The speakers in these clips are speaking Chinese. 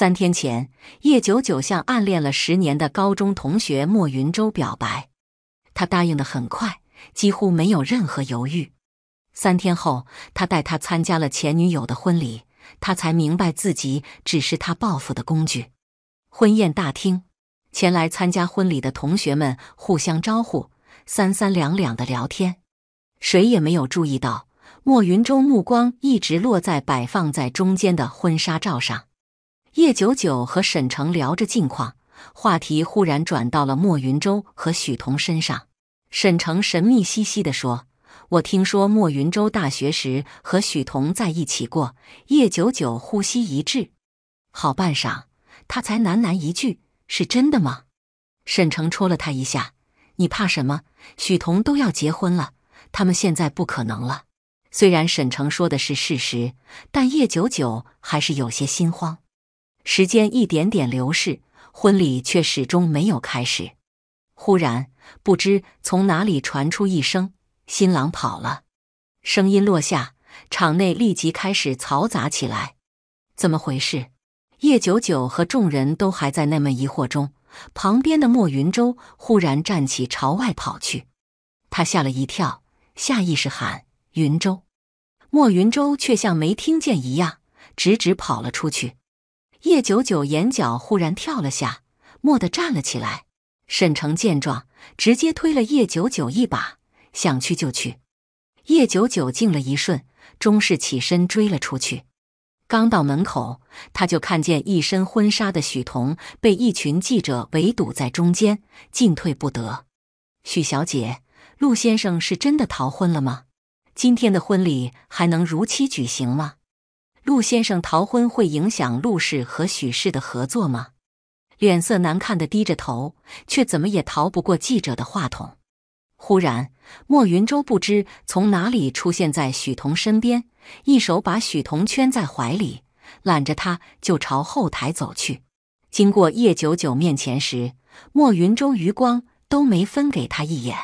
三天前，叶九九向暗恋了十年的高中同学莫云舟表白，他答应的很快，几乎没有任何犹豫。三天后，他带他参加了前女友的婚礼，他才明白自己只是他报复的工具。婚宴大厅，前来参加婚礼的同学们互相招呼，三三两两的聊天，谁也没有注意到莫云舟目光一直落在摆放在中间的婚纱照上。叶九九和沈城聊着近况，话题忽然转到了莫云洲和许彤身上。沈城神秘兮兮的说：“我听说莫云洲大学时和许彤在一起过。”叶九九呼吸一滞，好半晌，他才喃喃一句：“是真的吗？”沈城戳了他一下：“你怕什么？许彤都要结婚了，他们现在不可能了。”虽然沈城说的是事实，但叶九九还是有些心慌。时间一点点流逝，婚礼却始终没有开始。忽然，不知从哪里传出一声“新郎跑了”，声音落下，场内立即开始嘈杂起来。怎么回事？叶九九和众人都还在那么疑惑中，旁边的莫云舟忽然站起，朝外跑去。他吓了一跳，下意识喊“云舟！”莫云舟却像没听见一样，直直跑了出去。叶九九眼角忽然跳了下，蓦地站了起来。沈城见状，直接推了叶九九一把，想去就去。叶九九静了一瞬，终是起身追了出去。刚到门口，他就看见一身婚纱的许彤被一群记者围堵在中间，进退不得。许小姐，陆先生是真的逃婚了吗？今天的婚礼还能如期举行吗？陆先生逃婚会影响陆氏和许氏的合作吗？脸色难看的低着头，却怎么也逃不过记者的话筒。忽然，莫云舟不知从哪里出现在许彤身边，一手把许彤圈在怀里，揽着他就朝后台走去。经过叶九九面前时，莫云舟余光都没分给他一眼。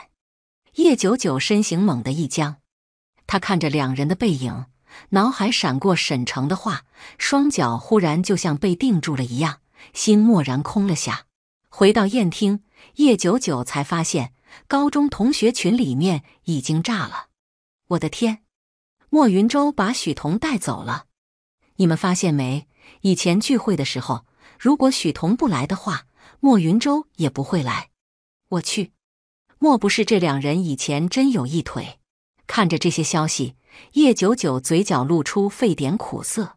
叶九九身形猛地一僵，他看着两人的背影。脑海闪过沈城的话，双脚忽然就像被定住了一样，心蓦然空了下。回到宴厅，叶九九才发现高中同学群里面已经炸了。我的天，莫云舟把许彤带走了！你们发现没？以前聚会的时候，如果许彤不来的话，莫云舟也不会来。我去，莫不是这两人以前真有一腿？看着这些消息。叶九九嘴角露出沸点苦涩，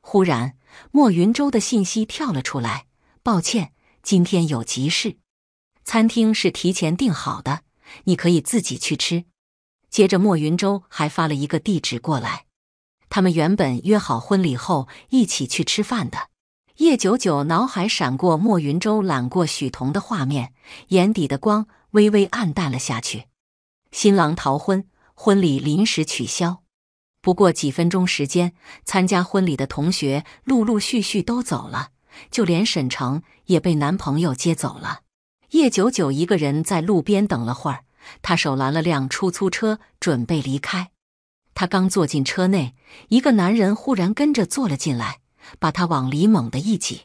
忽然，莫云洲的信息跳了出来：“抱歉，今天有急事，餐厅是提前订好的，你可以自己去吃。”接着，莫云洲还发了一个地址过来。他们原本约好婚礼后一起去吃饭的。叶九九脑海闪过莫云洲揽过许彤的画面，眼底的光微微暗淡了下去。新郎逃婚。婚礼临时取消，不过几分钟时间，参加婚礼的同学陆陆续续都走了，就连沈城也被男朋友接走了。叶九九一个人在路边等了会儿，他手拦了辆出租车，准备离开。他刚坐进车内，一个男人忽然跟着坐了进来，把他往里猛的一挤。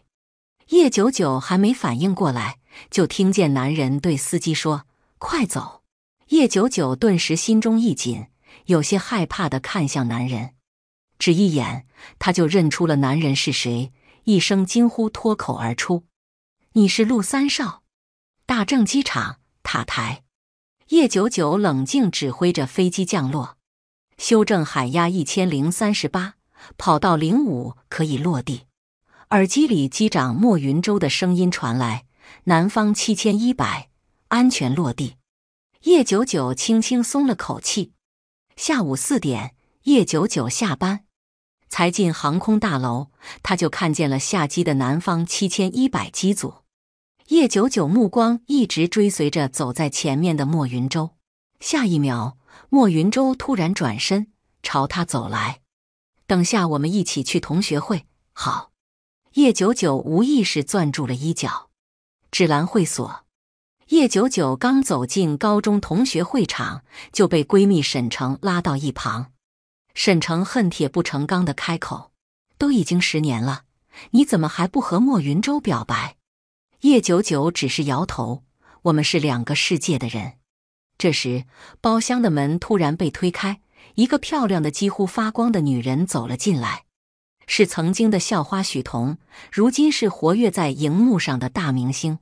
叶九九还没反应过来，就听见男人对司机说：“快走。”叶九九顿时心中一紧，有些害怕的看向男人。只一眼，他就认出了男人是谁，一声惊呼脱口而出：“你是陆三少！”大正机场塔台，叶九九冷静指挥着飞机降落，修正海压一千零三十八，跑道零五可以落地。耳机里，机长莫云洲的声音传来：“南方七千一百，安全落地。”叶九九轻轻松了口气。下午四点，叶九九下班，才进航空大楼，他就看见了下机的南方七千一百机组。叶九九目光一直追随着走在前面的莫云舟，下一秒，莫云舟突然转身朝他走来：“等下我们一起去同学会。”好。叶九九无意识攥住了衣角。芷兰会所。叶九九刚走进高中同学会场，就被闺蜜沈城拉到一旁。沈城恨铁不成钢的开口：“都已经十年了，你怎么还不和莫云舟表白？”叶九九只是摇头：“我们是两个世界的人。”这时，包厢的门突然被推开，一个漂亮的几乎发光的女人走了进来，是曾经的校花许彤，如今是活跃在荧幕上的大明星。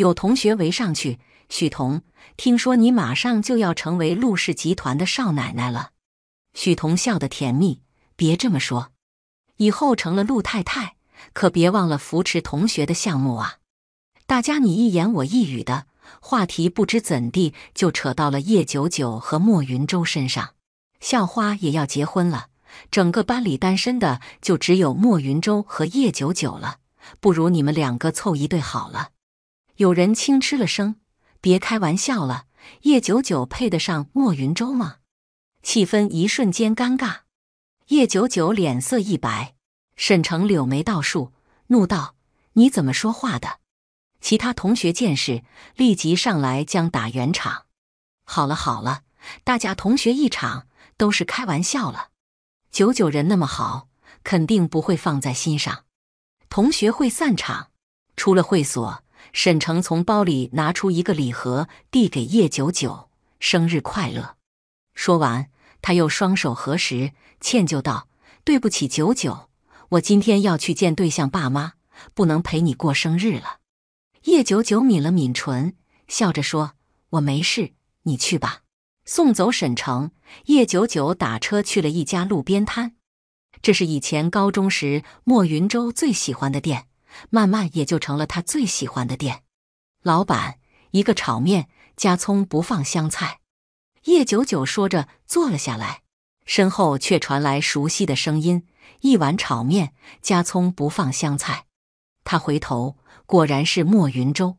有同学围上去，许彤，听说你马上就要成为陆氏集团的少奶奶了。许彤笑得甜蜜，别这么说，以后成了陆太太，可别忘了扶持同学的项目啊。大家你一言我一语的话题，不知怎地就扯到了叶九九和莫云舟身上。校花也要结婚了，整个班里单身的就只有莫云舟和叶九九了，不如你们两个凑一对好了。有人轻嗤了声：“别开玩笑了，叶九九配得上莫云舟吗？”气氛一瞬间尴尬。叶九九脸色一白，沈城柳眉倒竖，怒道：“你怎么说话的？”其他同学见势，立即上来将打圆场：“好了好了，大家同学一场，都是开玩笑了。九九人那么好，肯定不会放在心上。”同学会散场，出了会所。沈城从包里拿出一个礼盒，递给叶九九：“生日快乐！”说完，他又双手合十，歉疚道：“对不起，九九，我今天要去见对象爸妈，不能陪你过生日了。”叶九九抿了抿唇，笑着说：“我没事，你去吧。”送走沈城，叶九九打车去了一家路边摊，这是以前高中时莫云洲最喜欢的店。慢慢也就成了他最喜欢的店。老板，一个炒面加葱不放香菜。叶九九说着坐了下来，身后却传来熟悉的声音：“一碗炒面加葱不放香菜。”他回头，果然是莫云舟。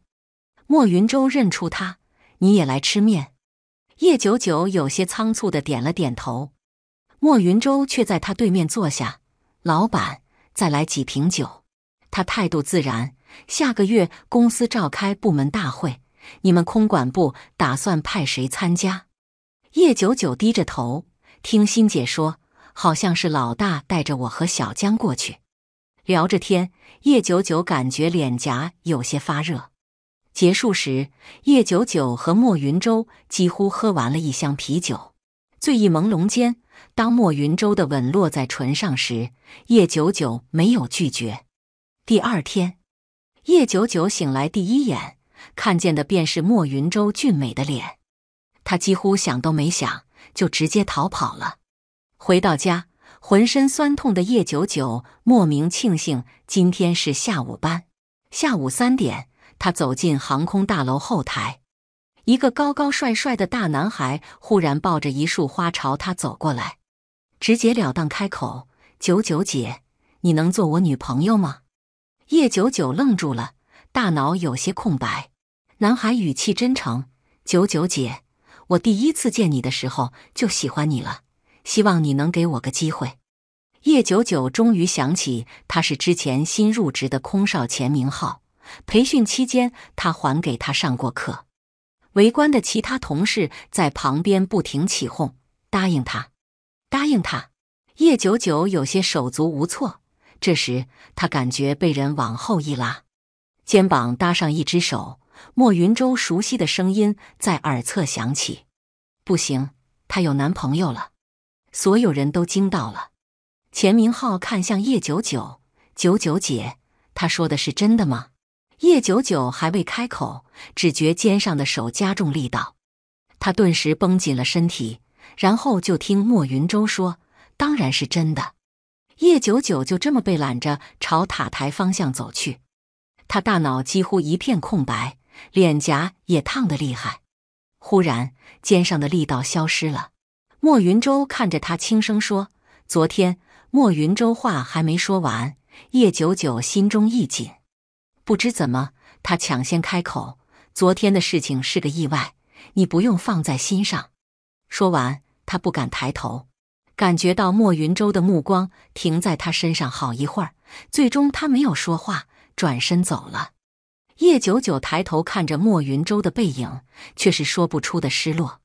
莫云舟认出他，你也来吃面？叶九九有些仓促的点了点头。莫云舟却在他对面坐下。老板，再来几瓶酒。他态度自然。下个月公司召开部门大会，你们空管部打算派谁参加？叶九九低着头，听欣姐说，好像是老大带着我和小江过去。聊着天，叶九九感觉脸颊有些发热。结束时，叶九九和莫云洲几乎喝完了一箱啤酒。醉意朦胧间，当莫云洲的吻落在唇上时，叶九九没有拒绝。第二天，叶九九醒来第一眼看见的便是莫云洲俊美的脸。他几乎想都没想，就直接逃跑了。回到家，浑身酸痛的叶九九莫名庆幸今天是下午班。下午三点，他走进航空大楼后台，一个高高帅帅的大男孩忽然抱着一束花朝他走过来，直截了当开口：“九九姐，你能做我女朋友吗？”叶九九愣住了，大脑有些空白。男孩语气真诚：“九九姐，我第一次见你的时候就喜欢你了，希望你能给我个机会。”叶九九终于想起，他是之前新入职的空少钱明浩。培训期间，他还给他上过课。围观的其他同事在旁边不停起哄：“答应他，答应他！”叶九九有些手足无措。这时，他感觉被人往后一拉，肩膀搭上一只手，莫云舟熟悉的声音在耳侧响起。不行，她有男朋友了！所有人都惊到了。钱明浩看向叶九九，九九姐，她说的是真的吗？叶九九还未开口，只觉肩上的手加重力道，他顿时绷紧了身体，然后就听莫云舟说：“当然是真的。”叶九九就这么被揽着朝塔台方向走去，他大脑几乎一片空白，脸颊也烫得厉害。忽然，肩上的力道消失了。莫云舟看着他，轻声说：“昨天……”莫云舟话还没说完，叶九九心中一紧，不知怎么，他抢先开口：“昨天的事情是个意外，你不用放在心上。”说完，他不敢抬头。感觉到莫云洲的目光停在他身上好一会儿，最终他没有说话，转身走了。叶九九抬头看着莫云洲的背影，却是说不出的失落。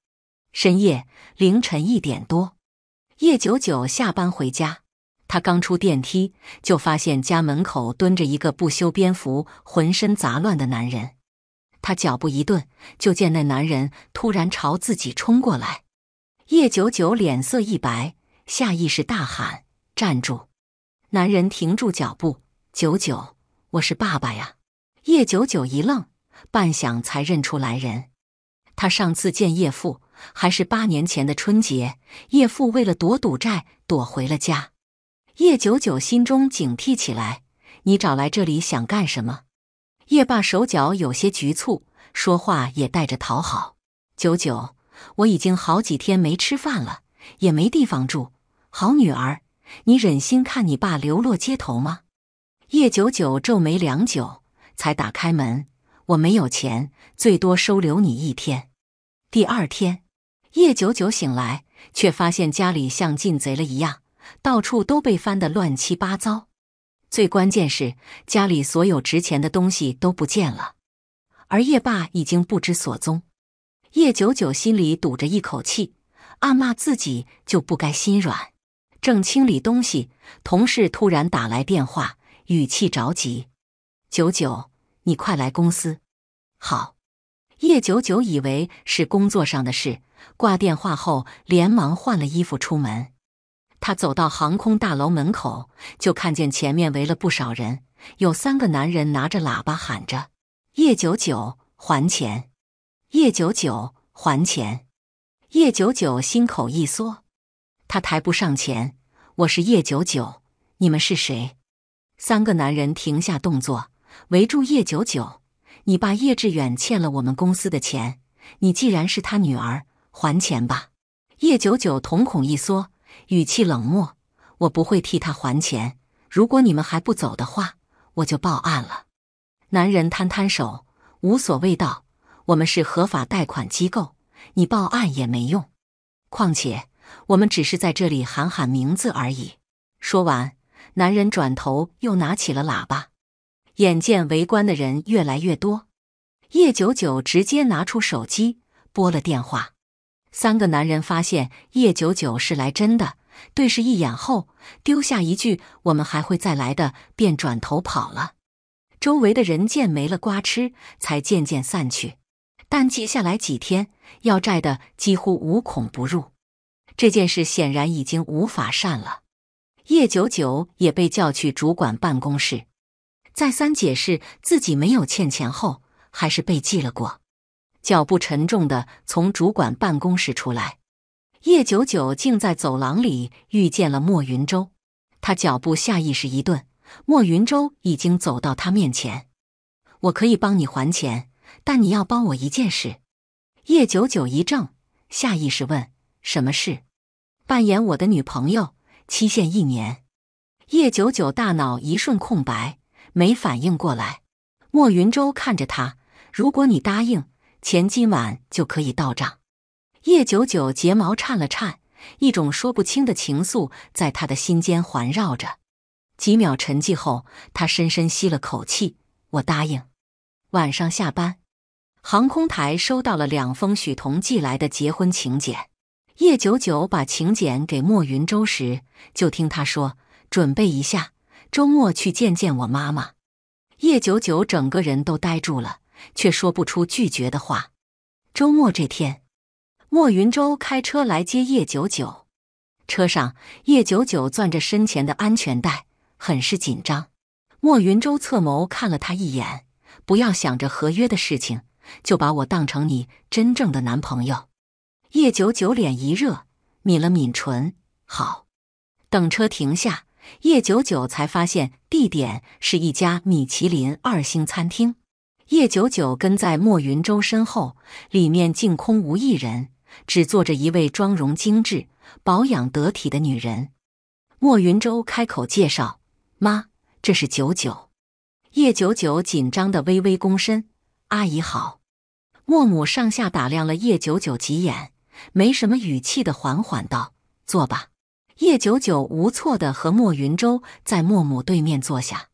深夜凌晨一点多，叶九九下班回家，他刚出电梯，就发现家门口蹲着一个不修边幅、浑身杂乱的男人。他脚步一顿，就见那男人突然朝自己冲过来。叶九九脸色一白，下意识大喊：“站住！”男人停住脚步。九九，我是爸爸呀！叶九九一愣，半晌才认出来人。他上次见叶父还是八年前的春节，叶父为了躲赌债躲回了家。叶九九心中警惕起来：“你找来这里想干什么？”叶爸手脚有些局促，说话也带着讨好。九九。我已经好几天没吃饭了，也没地方住。好女儿，你忍心看你爸流落街头吗？叶九九皱眉良久，才打开门。我没有钱，最多收留你一天。第二天，叶九九醒来，却发现家里像进贼了一样，到处都被翻得乱七八糟。最关键是，家里所有值钱的东西都不见了，而叶爸已经不知所踪。叶九九心里堵着一口气，暗骂自己就不该心软。正清理东西，同事突然打来电话，语气着急：“九九，你快来公司。”好。叶九九以为是工作上的事，挂电话后连忙换了衣服出门。他走到航空大楼门口，就看见前面围了不少人，有三个男人拿着喇叭喊着：“叶九九，还钱！”叶九九还钱。叶九九心口一缩，他抬步上前：“我是叶九九，你们是谁？三个男人停下动作，围住叶九九。你爸叶志远欠了我们公司的钱，你既然是他女儿，还钱吧。叶九九瞳孔一缩，语气冷漠：“我不会替他还钱。如果你们还不走的话，我就报案了。”男人摊摊手，无所谓道。我们是合法贷款机构，你报案也没用。况且我们只是在这里喊喊名字而已。说完，男人转头又拿起了喇叭。眼见围观的人越来越多，叶九九直接拿出手机拨了电话。三个男人发现叶九九是来真的，对视一眼后，丢下一句“我们还会再来的”，便转头跑了。周围的人见没了瓜吃，才渐渐散去。但接下来几天要债的几乎无孔不入，这件事显然已经无法善了。叶九九也被叫去主管办公室，再三解释自己没有欠钱后，还是被记了过。脚步沉重的从主管办公室出来，叶九九竟在走廊里遇见了莫云舟。他脚步下意识一顿，莫云舟已经走到他面前：“我可以帮你还钱。”但你要帮我一件事，叶九九一怔，下意识问：“什么事？”扮演我的女朋友，期限一年。叶九九大脑一瞬空白，没反应过来。莫云舟看着他：“如果你答应，钱今晚就可以到账。”叶九九睫毛颤了颤，一种说不清的情愫在他的心间环绕着。几秒沉寂后，他深深吸了口气：“我答应。”晚上下班。航空台收到了两封许彤寄来的结婚请柬。叶九九把请柬给莫云洲时，就听他说：“准备一下，周末去见见我妈妈。”叶九九整个人都呆住了，却说不出拒绝的话。周末这天，莫云洲开车来接叶九九。车上，叶九九攥着身前的安全带，很是紧张。莫云洲侧眸看了他一眼：“不要想着合约的事情。”就把我当成你真正的男朋友，叶九九脸一热，抿了抿唇，好。等车停下，叶九九才发现地点是一家米其林二星餐厅。叶九九跟在莫云洲身后，里面竟空无一人，只坐着一位妆容精致、保养得体的女人。莫云洲开口介绍：“妈，这是九九。”叶九九紧张的微微躬身：“阿姨好。”莫母上下打量了叶九九几眼，没什么语气的缓缓道：“坐吧。”叶九九无措的和莫云舟在莫母对面坐下。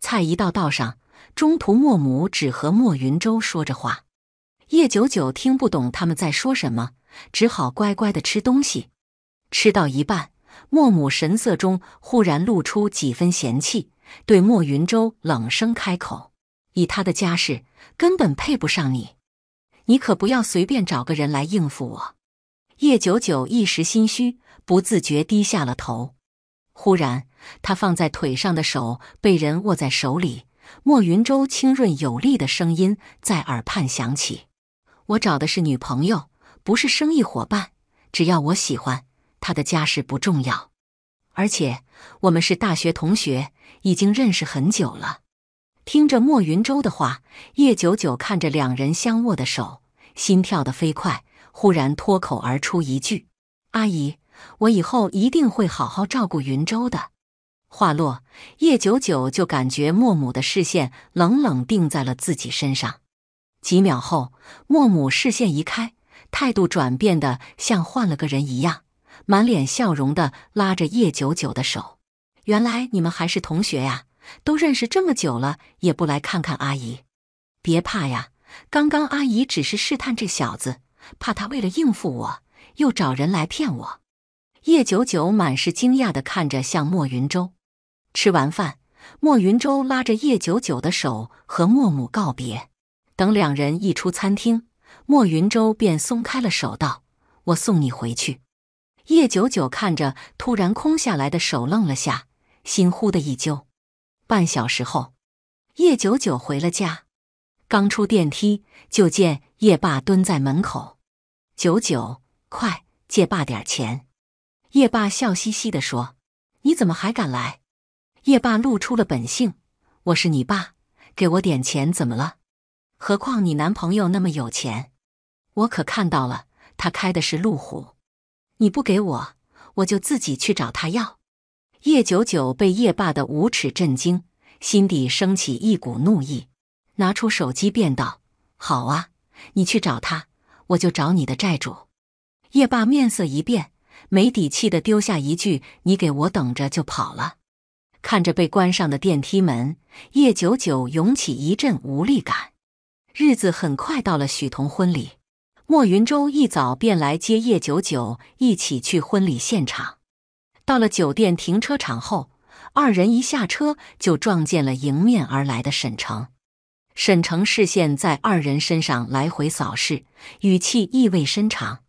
菜一道道上，中途莫母只和莫云舟说着话，叶九九听不懂他们在说什么，只好乖乖的吃东西。吃到一半，莫母神色中忽然露出几分嫌弃，对莫云舟冷声开口：“以他的家世，根本配不上你。”你可不要随便找个人来应付我。叶九九一时心虚，不自觉低下了头。忽然，他放在腿上的手被人握在手里，莫云舟清润有力的声音在耳畔响起：“我找的是女朋友，不是生意伙伴。只要我喜欢，她的家世不重要。而且，我们是大学同学，已经认识很久了。”听着莫云洲的话，叶九九看着两人相握的手，心跳得飞快，忽然脱口而出一句：“阿姨，我以后一定会好好照顾云洲的。”话落，叶九九就感觉莫母的视线冷冷定在了自己身上。几秒后，莫母视线移开，态度转变的像换了个人一样，满脸笑容的拉着叶九九的手：“原来你们还是同学呀。”都认识这么久了，也不来看看阿姨。别怕呀，刚刚阿姨只是试探这小子，怕他为了应付我又找人来骗我。叶九九满是惊讶的看着向莫云舟。吃完饭，莫云舟拉着叶九九的手和莫母告别。等两人一出餐厅，莫云舟便松开了手，道：“我送你回去。”叶九九看着突然空下来的手，愣了下，心忽的一揪。半小时后，叶九九回了家，刚出电梯就见叶爸蹲在门口。九九，快借爸点钱！叶爸笑嘻嘻的说：“你怎么还敢来？”叶爸露出了本性：“我是你爸，给我点钱怎么了？何况你男朋友那么有钱，我可看到了，他开的是路虎。你不给我，我就自己去找他要。”叶九九被叶霸的无耻震惊，心底升起一股怒意，拿出手机便道：“好啊，你去找他，我就找你的债主。”叶霸面色一变，没底气的丢下一句“你给我等着”就跑了。看着被关上的电梯门，叶九九涌起一阵无力感。日子很快到了许彤婚礼，莫云舟一早便来接叶九九一起去婚礼现场。到了酒店停车场后，二人一下车就撞见了迎面而来的沈城。沈城视线在二人身上来回扫视，语气意味深长：“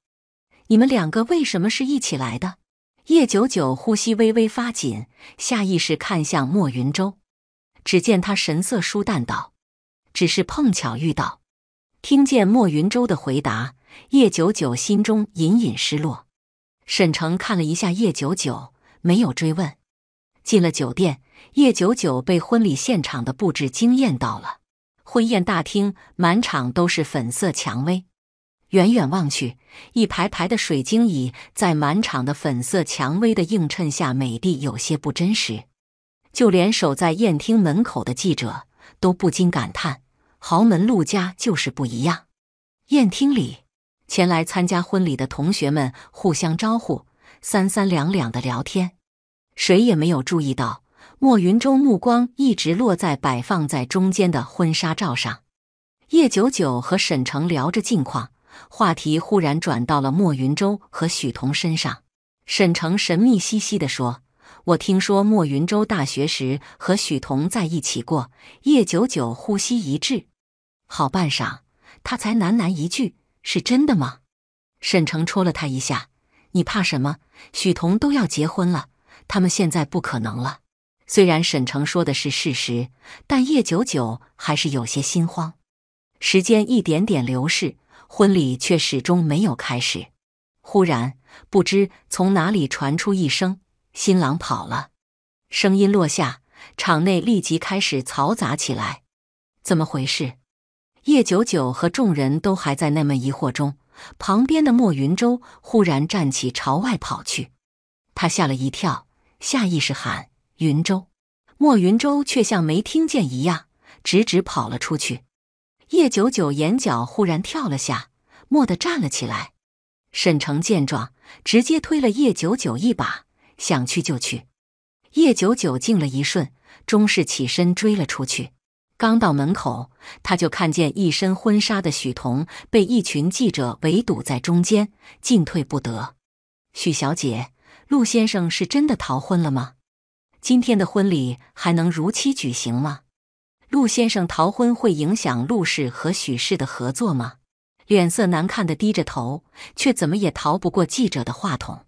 你们两个为什么是一起来的？”叶九九呼吸微微发紧，下意识看向莫云舟，只见他神色疏淡道：“只是碰巧遇到。”听见莫云舟的回答，叶九九心中隐隐失落。沈城看了一下叶九九，没有追问。进了酒店，叶九九被婚礼现场的布置惊艳到了。婚宴大厅满场都是粉色蔷薇，远远望去，一排排的水晶椅在满场的粉色蔷薇的映衬下，美丽有些不真实。就连守在宴厅门口的记者都不禁感叹：豪门陆家就是不一样。宴厅里。前来参加婚礼的同学们互相招呼，三三两两的聊天，谁也没有注意到莫云舟目光一直落在摆放在中间的婚纱照上。叶九九和沈城聊着近况，话题忽然转到了莫云舟和许彤身上。沈城神秘兮兮地说：“我听说莫云舟大学时和许彤在一起过。”叶九九呼吸一滞，好半晌，他才喃喃一句。是真的吗？沈城戳了他一下。你怕什么？许彤都要结婚了，他们现在不可能了。虽然沈城说的是事实，但叶九九还是有些心慌。时间一点点流逝，婚礼却始终没有开始。忽然，不知从哪里传出一声“新郎跑了”，声音落下，场内立即开始嘈杂起来。怎么回事？叶九九和众人都还在那么疑惑中，旁边的莫云舟忽然站起，朝外跑去。他吓了一跳，下意识喊：“云舟”，莫云舟却像没听见一样，直直跑了出去。叶九九眼角忽然跳了下，蓦地站了起来。沈城见状，直接推了叶九九一把：“想去就去。”叶九九静了一瞬，终是起身追了出去。刚到门口，他就看见一身婚纱的许彤被一群记者围堵在中间，进退不得。许小姐，陆先生是真的逃婚了吗？今天的婚礼还能如期举行吗？陆先生逃婚会影响陆氏和许氏的合作吗？脸色难看的低着头，却怎么也逃不过记者的话筒。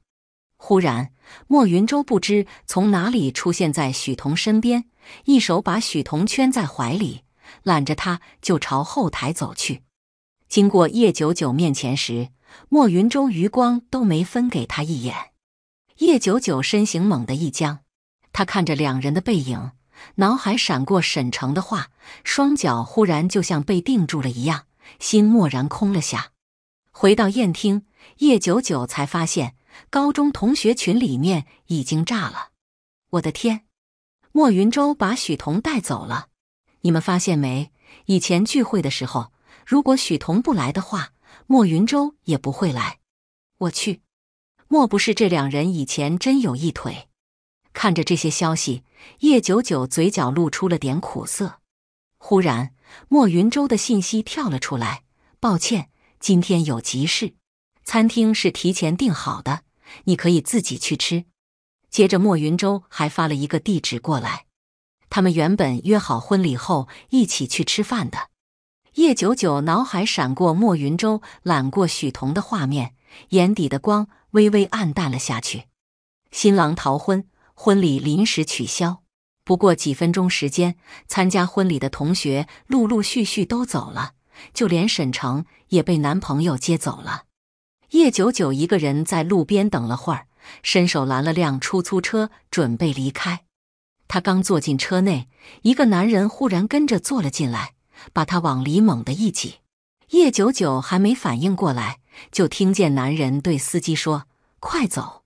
忽然，莫云舟不知从哪里出现在许彤身边。一手把许彤圈在怀里，揽着她就朝后台走去。经过叶九九面前时，莫云舟余光都没分给他一眼。叶九九身形猛地一僵，他看着两人的背影，脑海闪过沈城的话，双脚忽然就像被定住了一样，心蓦然空了下。回到宴厅，叶九九才发现高中同学群里面已经炸了。我的天！莫云舟把许彤带走了，你们发现没？以前聚会的时候，如果许彤不来的话，莫云舟也不会来。我去，莫不是这两人以前真有一腿？看着这些消息，叶九九嘴角露出了点苦涩。忽然，莫云舟的信息跳了出来：“抱歉，今天有急事，餐厅是提前订好的，你可以自己去吃。”接着，莫云洲还发了一个地址过来。他们原本约好婚礼后一起去吃饭的。叶九九脑海闪过莫云洲揽过许彤的画面，眼底的光微微暗淡了下去。新郎逃婚，婚礼临时取消。不过几分钟时间，参加婚礼的同学陆陆续续都走了，就连沈城也被男朋友接走了。叶九九一个人在路边等了会儿。伸手拦了辆出租车，准备离开。他刚坐进车内，一个男人忽然跟着坐了进来，把他往里猛的一挤。叶九九还没反应过来，就听见男人对司机说：“快走！”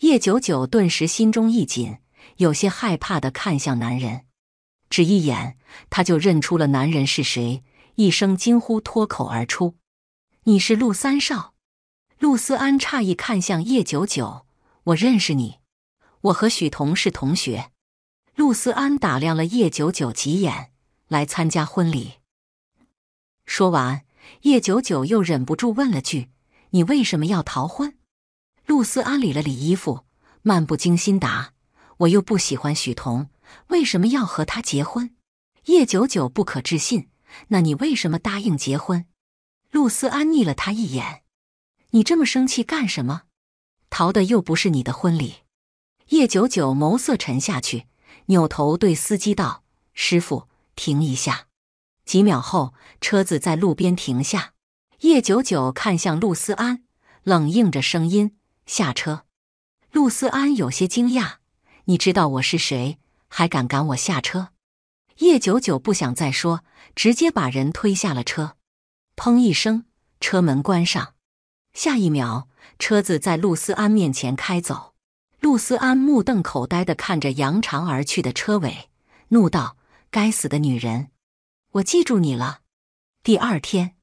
叶九九顿时心中一紧，有些害怕的看向男人。只一眼，他就认出了男人是谁，一声惊呼脱口而出：“你是陆三少！”陆思安诧异看向叶九九。我认识你，我和许彤是同学。陆思安打量了叶九九几眼，来参加婚礼。说完，叶九九又忍不住问了句：“你为什么要逃婚？”陆思安理了理衣服，漫不经心答：“我又不喜欢许彤，为什么要和他结婚？”叶九九不可置信：“那你为什么答应结婚？”陆思安睨了他一眼：“你这么生气干什么？”逃的又不是你的婚礼，叶九九眸色沉下去，扭头对司机道：“师傅，停一下。”几秒后，车子在路边停下。叶九九看向陆思安，冷硬着声音：“下车。”陆思安有些惊讶：“你知道我是谁，还敢赶我下车？”叶九九不想再说，直接把人推下了车。砰一声，车门关上。下一秒。车子在陆思安面前开走，陆思安目瞪口呆地看着扬长而去的车尾，怒道：“该死的女人，我记住你了！”第二天，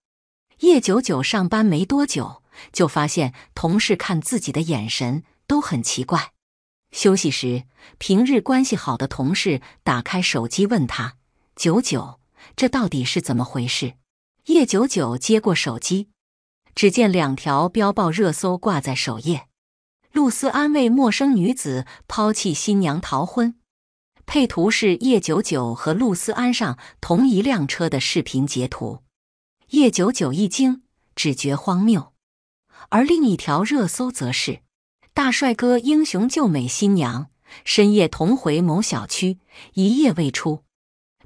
叶九九上班没多久，就发现同事看自己的眼神都很奇怪。休息时，平日关系好的同事打开手机问他：“九九，这到底是怎么回事？”叶九九接过手机。只见两条标报热搜挂在首页，露丝安慰陌生女子抛弃新娘逃婚，配图是叶九九和露丝安上同一辆车的视频截图。叶九九一惊，只觉荒谬。而另一条热搜则是大帅哥英雄救美新娘深夜同回某小区，一夜未出。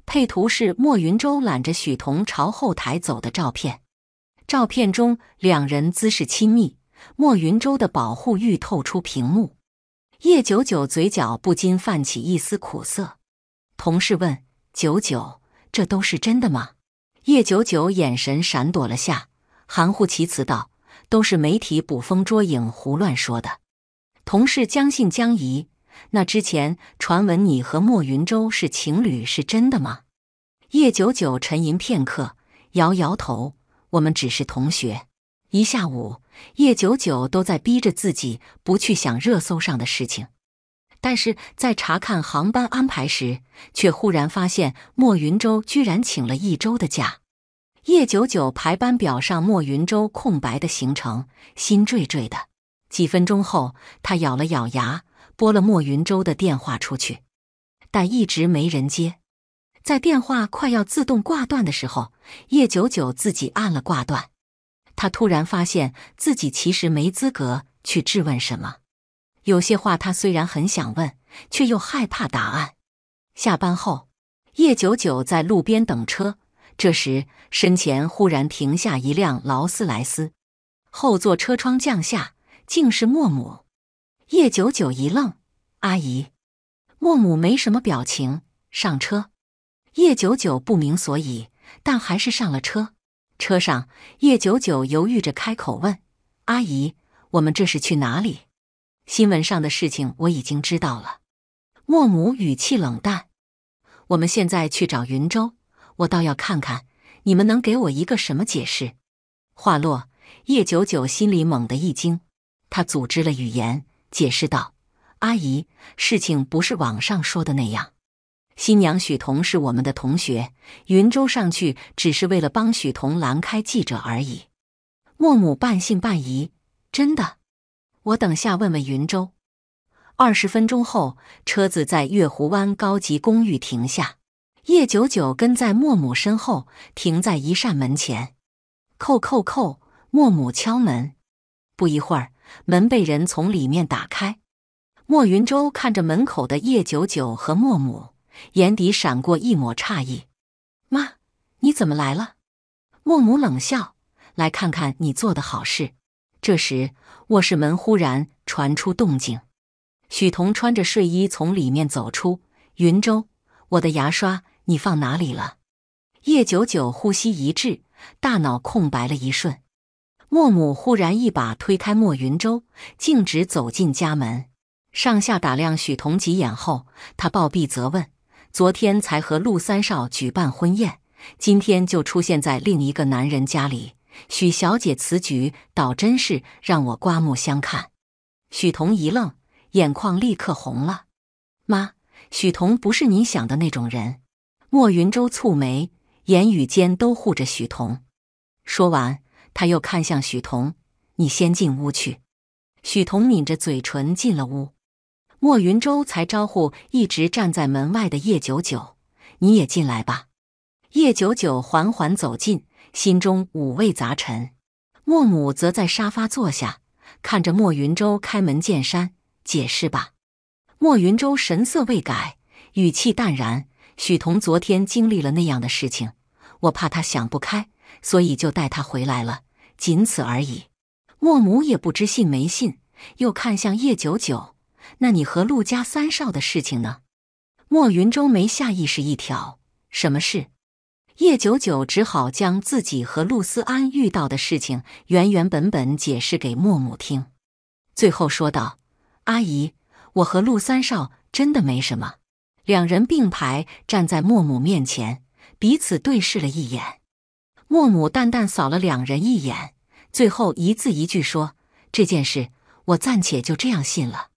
配图是莫云舟揽着许彤朝后台走的照片。照片中两人姿势亲密，莫云洲的保护欲透出屏幕。叶九九嘴角不禁泛起一丝苦涩。同事问：“九九，这都是真的吗？”叶九九眼神闪躲了下，含糊其辞道：“都是媒体捕风捉影，胡乱说的。”同事将信将疑：“那之前传闻你和莫云洲是情侣，是真的吗？”叶九九沉吟片刻，摇摇头。我们只是同学。一下午，叶九九都在逼着自己不去想热搜上的事情，但是在查看航班安排时，却忽然发现莫云洲居然请了一周的假。叶九九排班表上莫云洲空白的行程，心惴惴的。几分钟后，他咬了咬牙，拨了莫云洲的电话出去，但一直没人接。在电话快要自动挂断的时候，叶九九自己按了挂断。他突然发现自己其实没资格去质问什么，有些话他虽然很想问，却又害怕答案。下班后，叶九九在路边等车，这时身前忽然停下一辆劳斯莱斯，后座车窗降下，竟是莫母。叶九九一愣：“阿姨。”莫母没什么表情，上车。叶九九不明所以，但还是上了车。车上，叶九九犹豫着开口问：“阿姨，我们这是去哪里？”“新闻上的事情我已经知道了。”莫母语气冷淡，“我们现在去找云州，我倒要看看你们能给我一个什么解释。”话落，叶九九心里猛地一惊，他组织了语言解释道：“阿姨，事情不是网上说的那样。”新娘许彤是我们的同学，云州上去只是为了帮许彤拦开记者而已。莫母半信半疑：“真的？我等下问问云州。”二十分钟后，车子在月湖湾高级公寓停下。叶九九跟在莫母身后，停在一扇门前，叩叩叩，莫母敲门。不一会儿，门被人从里面打开。莫云舟看着门口的叶九九和莫母。眼底闪过一抹诧异，妈，你怎么来了？莫母冷笑，来看看你做的好事。这时，卧室门忽然传出动静，许彤穿着睡衣从里面走出。云舟，我的牙刷你放哪里了？叶九九呼吸一滞，大脑空白了一瞬。莫母忽然一把推开莫云舟，径直走进家门，上下打量许彤几眼后，他暴毙责问。昨天才和陆三少举办婚宴，今天就出现在另一个男人家里，许小姐此举倒真是让我刮目相看。许彤一愣，眼眶立刻红了。妈，许彤不是你想的那种人。莫云舟蹙眉，言语间都护着许彤。说完，他又看向许彤：“你先进屋去。”许彤抿着嘴唇进了屋。莫云舟才招呼一直站在门外的叶九九：“你也进来吧。”叶九九缓缓走近，心中五味杂陈。莫母则在沙发坐下，看着莫云舟开门见山：“解释吧。”莫云舟神色未改，语气淡然：“许彤昨天经历了那样的事情，我怕他想不开，所以就带他回来了，仅此而已。”莫母也不知信没信，又看向叶九九。那你和陆家三少的事情呢？莫云舟没下意识一挑，什么事？叶九九只好将自己和陆思安遇到的事情原原本本解释给莫母听，最后说道：“阿姨，我和陆三少真的没什么。”两人并排站在莫母面前，彼此对视了一眼。莫母淡淡扫了两人一眼，最后一字一句说：“这件事，我暂且就这样信了。”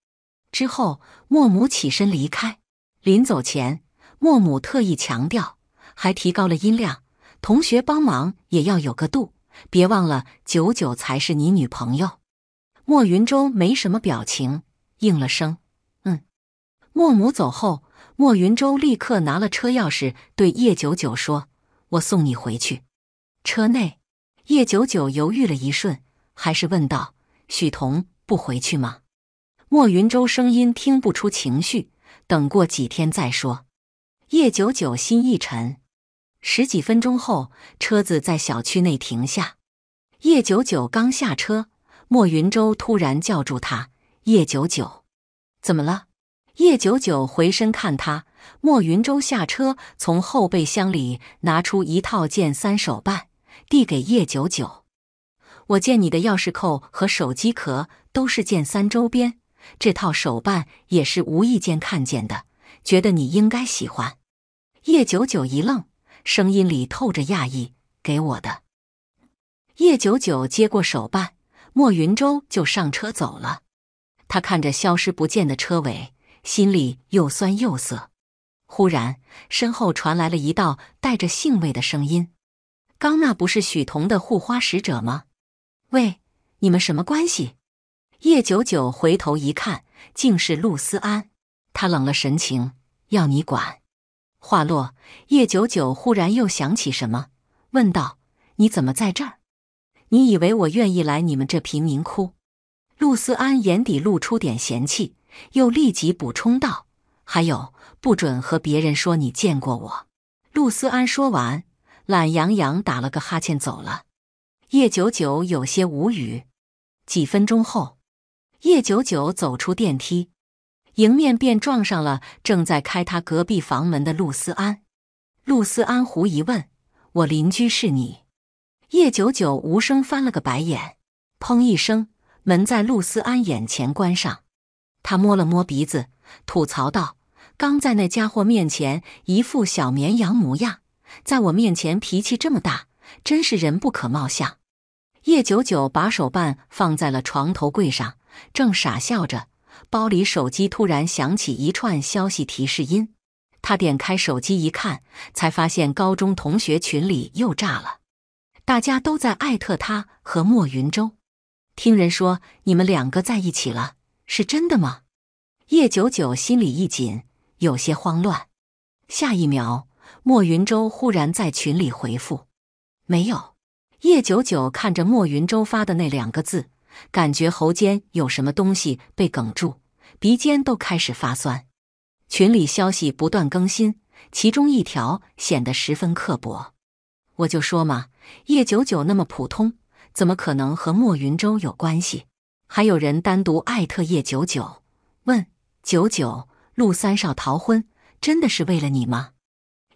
之后，莫母起身离开。临走前，莫母特意强调，还提高了音量：“同学帮忙也要有个度，别忘了，九九才是你女朋友。”莫云舟没什么表情，应了声：“嗯。”莫母走后，莫云舟立刻拿了车钥匙，对叶九九说：“我送你回去。”车内，叶九九犹豫了一瞬，还是问道：“许彤不回去吗？”莫云舟声音听不出情绪，等过几天再说。叶九九心一沉。十几分钟后，车子在小区内停下。叶九九刚下车，莫云舟突然叫住他：“叶九九，怎么了？”叶九九回身看他，莫云舟下车，从后备箱里拿出一套剑三手办，递给叶九九：“我见你的钥匙扣和手机壳都是剑三周边。”这套手办也是无意间看见的，觉得你应该喜欢。叶九九一愣，声音里透着讶异：“给我的。”叶九九接过手办，莫云舟就上车走了。他看着消失不见的车尾，心里又酸又涩。忽然，身后传来了一道带着兴味的声音：“刚那不是许彤的护花使者吗？喂，你们什么关系？”叶九九回头一看，竟是陆思安。他冷了神情，要你管。话落，叶九九忽然又想起什么，问道：“你怎么在这儿？你以为我愿意来你们这贫民窟？”陆思安眼底露出点嫌弃，又立即补充道：“还有，不准和别人说你见过我。”陆思安说完，懒洋洋打了个哈欠走了。叶九九有些无语。几分钟后。叶九九走出电梯，迎面便撞上了正在开他隔壁房门的陆思安。陆思安狐疑问：“我邻居是你？”叶九九无声翻了个白眼，砰一声，门在陆思安眼前关上。他摸了摸鼻子，吐槽道：“刚在那家伙面前一副小绵羊模样，在我面前脾气这么大，真是人不可貌相。”叶九九把手办放在了床头柜上。正傻笑着，包里手机突然响起一串消息提示音。他点开手机一看，才发现高中同学群里又炸了，大家都在艾特他和莫云洲。听人说你们两个在一起了，是真的吗？叶九九心里一紧，有些慌乱。下一秒，莫云洲忽然在群里回复：“没有。”叶九九看着莫云洲发的那两个字。感觉喉间有什么东西被哽住，鼻尖都开始发酸。群里消息不断更新，其中一条显得十分刻薄。我就说嘛，叶九九那么普通，怎么可能和莫云洲有关系？还有人单独艾特叶九九，问九九，陆三少逃婚真的是为了你吗？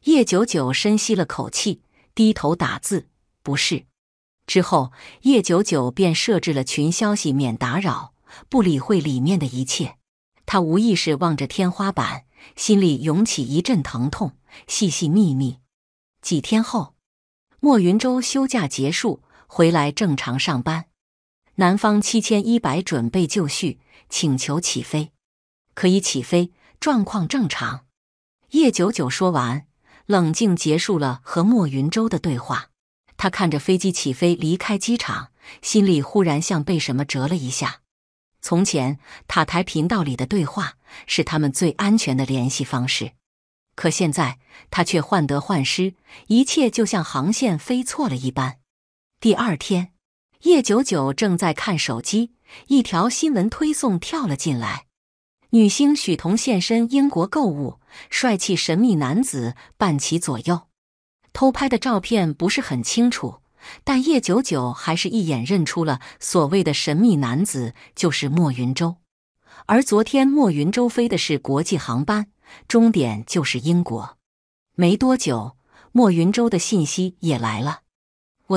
叶九九深吸了口气，低头打字：不是。之后，叶九九便设置了群消息免打扰，不理会里面的一切。他无意识望着天花板，心里涌起一阵疼痛，细细密密。几天后，莫云舟休假结束回来，正常上班。南方七千一百准备就绪，请求起飞，可以起飞，状况正常。叶九九说完，冷静结束了和莫云舟的对话。他看着飞机起飞离开机场，心里忽然像被什么折了一下。从前塔台频道里的对话是他们最安全的联系方式，可现在他却患得患失，一切就像航线飞错了一般。第二天，叶九九正在看手机，一条新闻推送跳了进来：女星许彤现身英国购物，帅气神秘男子伴其左右。偷拍的照片不是很清楚，但叶九九还是一眼认出了所谓的神秘男子就是莫云洲。而昨天莫云洲飞的是国际航班，终点就是英国。没多久，莫云洲的信息也来了：“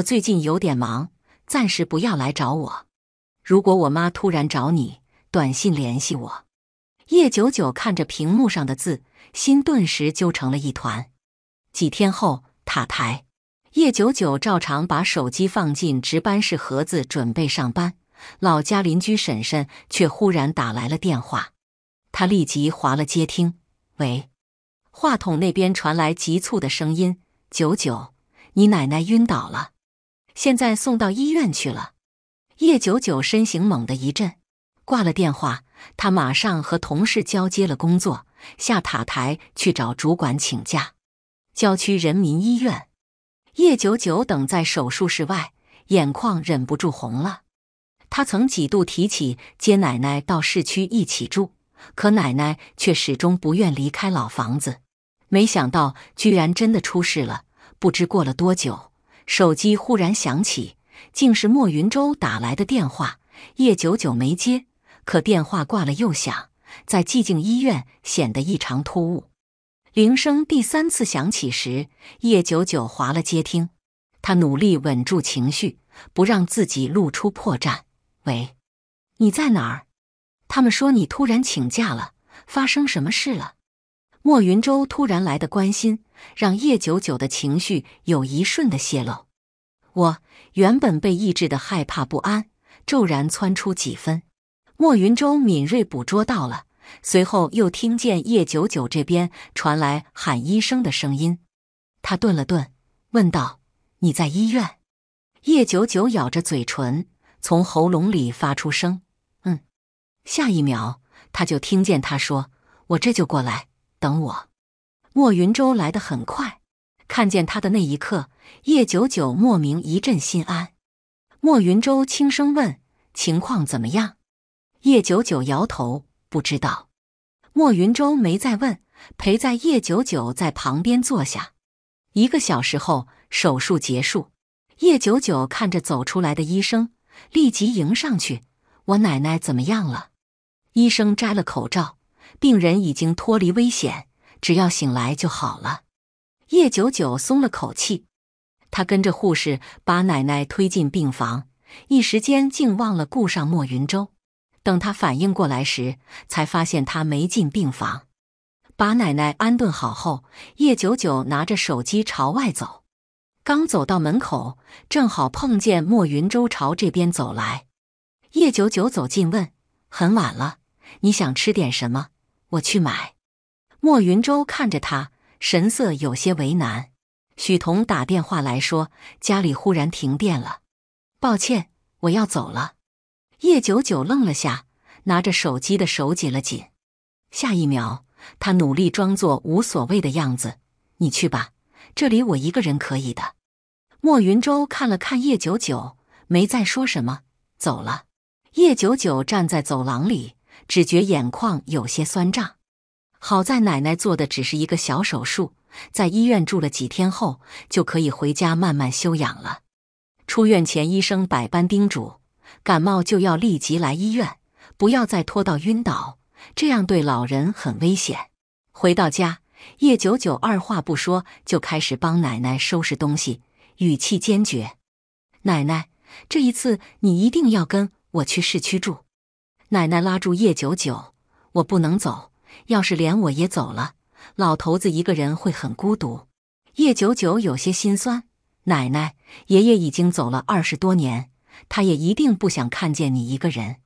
我最近有点忙，暂时不要来找我。如果我妈突然找你，短信联系我。”叶九九看着屏幕上的字，心顿时揪成了一团。几天后。塔台，叶九九照常把手机放进值班室盒子，准备上班。老家邻居婶婶却忽然打来了电话，他立即划了接听。喂，话筒那边传来急促的声音：“九九，你奶奶晕倒了，现在送到医院去了。”叶九九身形猛的一震，挂了电话，他马上和同事交接了工作，下塔台去找主管请假。郊区人民医院，叶九九等在手术室外，眼眶忍不住红了。他曾几度提起接奶奶到市区一起住，可奶奶却始终不愿离开老房子。没想到，居然真的出事了。不知过了多久，手机忽然响起，竟是莫云洲打来的电话。叶九九没接，可电话挂了又响，在寂静医院显得异常突兀。铃声第三次响起时，叶九九划了接听。他努力稳住情绪，不让自己露出破绽。喂，你在哪儿？他们说你突然请假了，发生什么事了？莫云舟突然来的关心，让叶九九的情绪有一瞬的泄露。我原本被抑制的害怕不安，骤然窜出几分。莫云舟敏锐捕捉到了。随后又听见叶九九这边传来喊医生的声音，他顿了顿，问道：“你在医院？”叶九九咬着嘴唇，从喉咙里发出声：“嗯。”下一秒，他就听见他说：“我这就过来，等我。”莫云舟来得很快，看见他的那一刻，叶九九莫名一阵心安。莫云舟轻声问：“情况怎么样？”叶九九摇头。不知道，莫云舟没再问，陪在叶九九在旁边坐下。一个小时后，手术结束，叶九九看着走出来的医生，立即迎上去：“我奶奶怎么样了？”医生摘了口罩：“病人已经脱离危险，只要醒来就好了。”叶九九松了口气，他跟着护士把奶奶推进病房，一时间竟忘了顾上莫云舟。等他反应过来时，才发现他没进病房。把奶奶安顿好后，叶九九拿着手机朝外走。刚走到门口，正好碰见莫云舟朝这边走来。叶九九走近问：“很晚了，你想吃点什么？我去买。”莫云舟看着他，神色有些为难。许彤打电话来说家里忽然停电了，抱歉，我要走了。叶九九愣了下，拿着手机的手紧了紧。下一秒，他努力装作无所谓的样子：“你去吧，这里我一个人可以的。”莫云舟看了看叶九九，没再说什么，走了。叶九九站在走廊里，只觉眼眶有些酸胀。好在奶奶做的只是一个小手术，在医院住了几天后就可以回家慢慢休养了。出院前，医生百般叮嘱。感冒就要立即来医院，不要再拖到晕倒，这样对老人很危险。回到家，叶九九二话不说就开始帮奶奶收拾东西，语气坚决：“奶奶，这一次你一定要跟我去市区住。”奶奶拉住叶九九：“我不能走，要是连我也走了，老头子一个人会很孤独。”叶九九有些心酸：“奶奶，爷爷已经走了二十多年。”他也一定不想看见你一个人，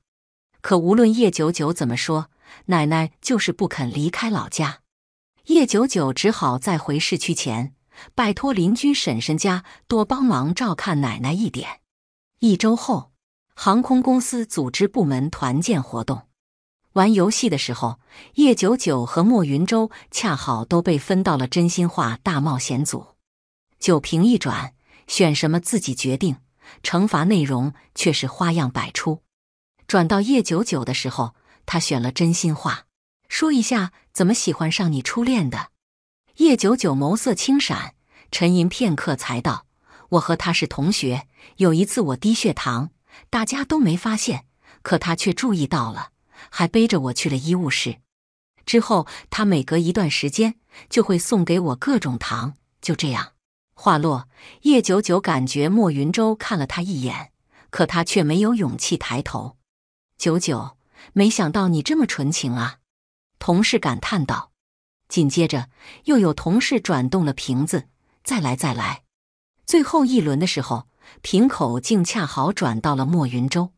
可无论叶九九怎么说，奶奶就是不肯离开老家。叶九九只好在回市区前，拜托邻居婶婶家多帮忙照看奶奶一点。一周后，航空公司组织部门团建活动，玩游戏的时候，叶九九和莫云舟恰好都被分到了真心话大冒险组。酒瓶一转，选什么自己决定。惩罚内容却是花样百出。转到叶九九的时候，他选了真心话，说一下怎么喜欢上你初恋的。叶九九眸色轻闪，沉吟片刻才道：“我和他是同学，有一次我低血糖，大家都没发现，可他却注意到了，还背着我去了医务室。之后他每隔一段时间就会送给我各种糖，就这样。”话落，叶九九感觉莫云舟看了他一眼，可他却没有勇气抬头。九九，没想到你这么纯情啊！同事感叹道。紧接着，又有同事转动了瓶子，再来，再来。最后一轮的时候，瓶口竟恰好转到了莫云舟，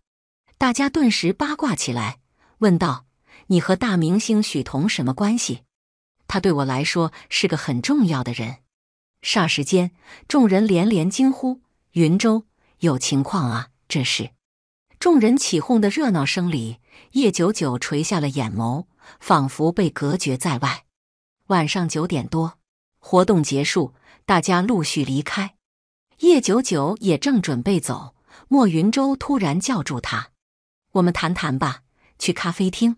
大家顿时八卦起来，问道：“你和大明星许彤什么关系？”他对我来说是个很重要的人。霎时间，众人连连惊呼：“云州有情况啊！”这是，众人起哄的热闹声里，叶九九垂下了眼眸，仿佛被隔绝在外。晚上九点多，活动结束，大家陆续离开。叶九九也正准备走，莫云舟突然叫住他：“我们谈谈吧，去咖啡厅。”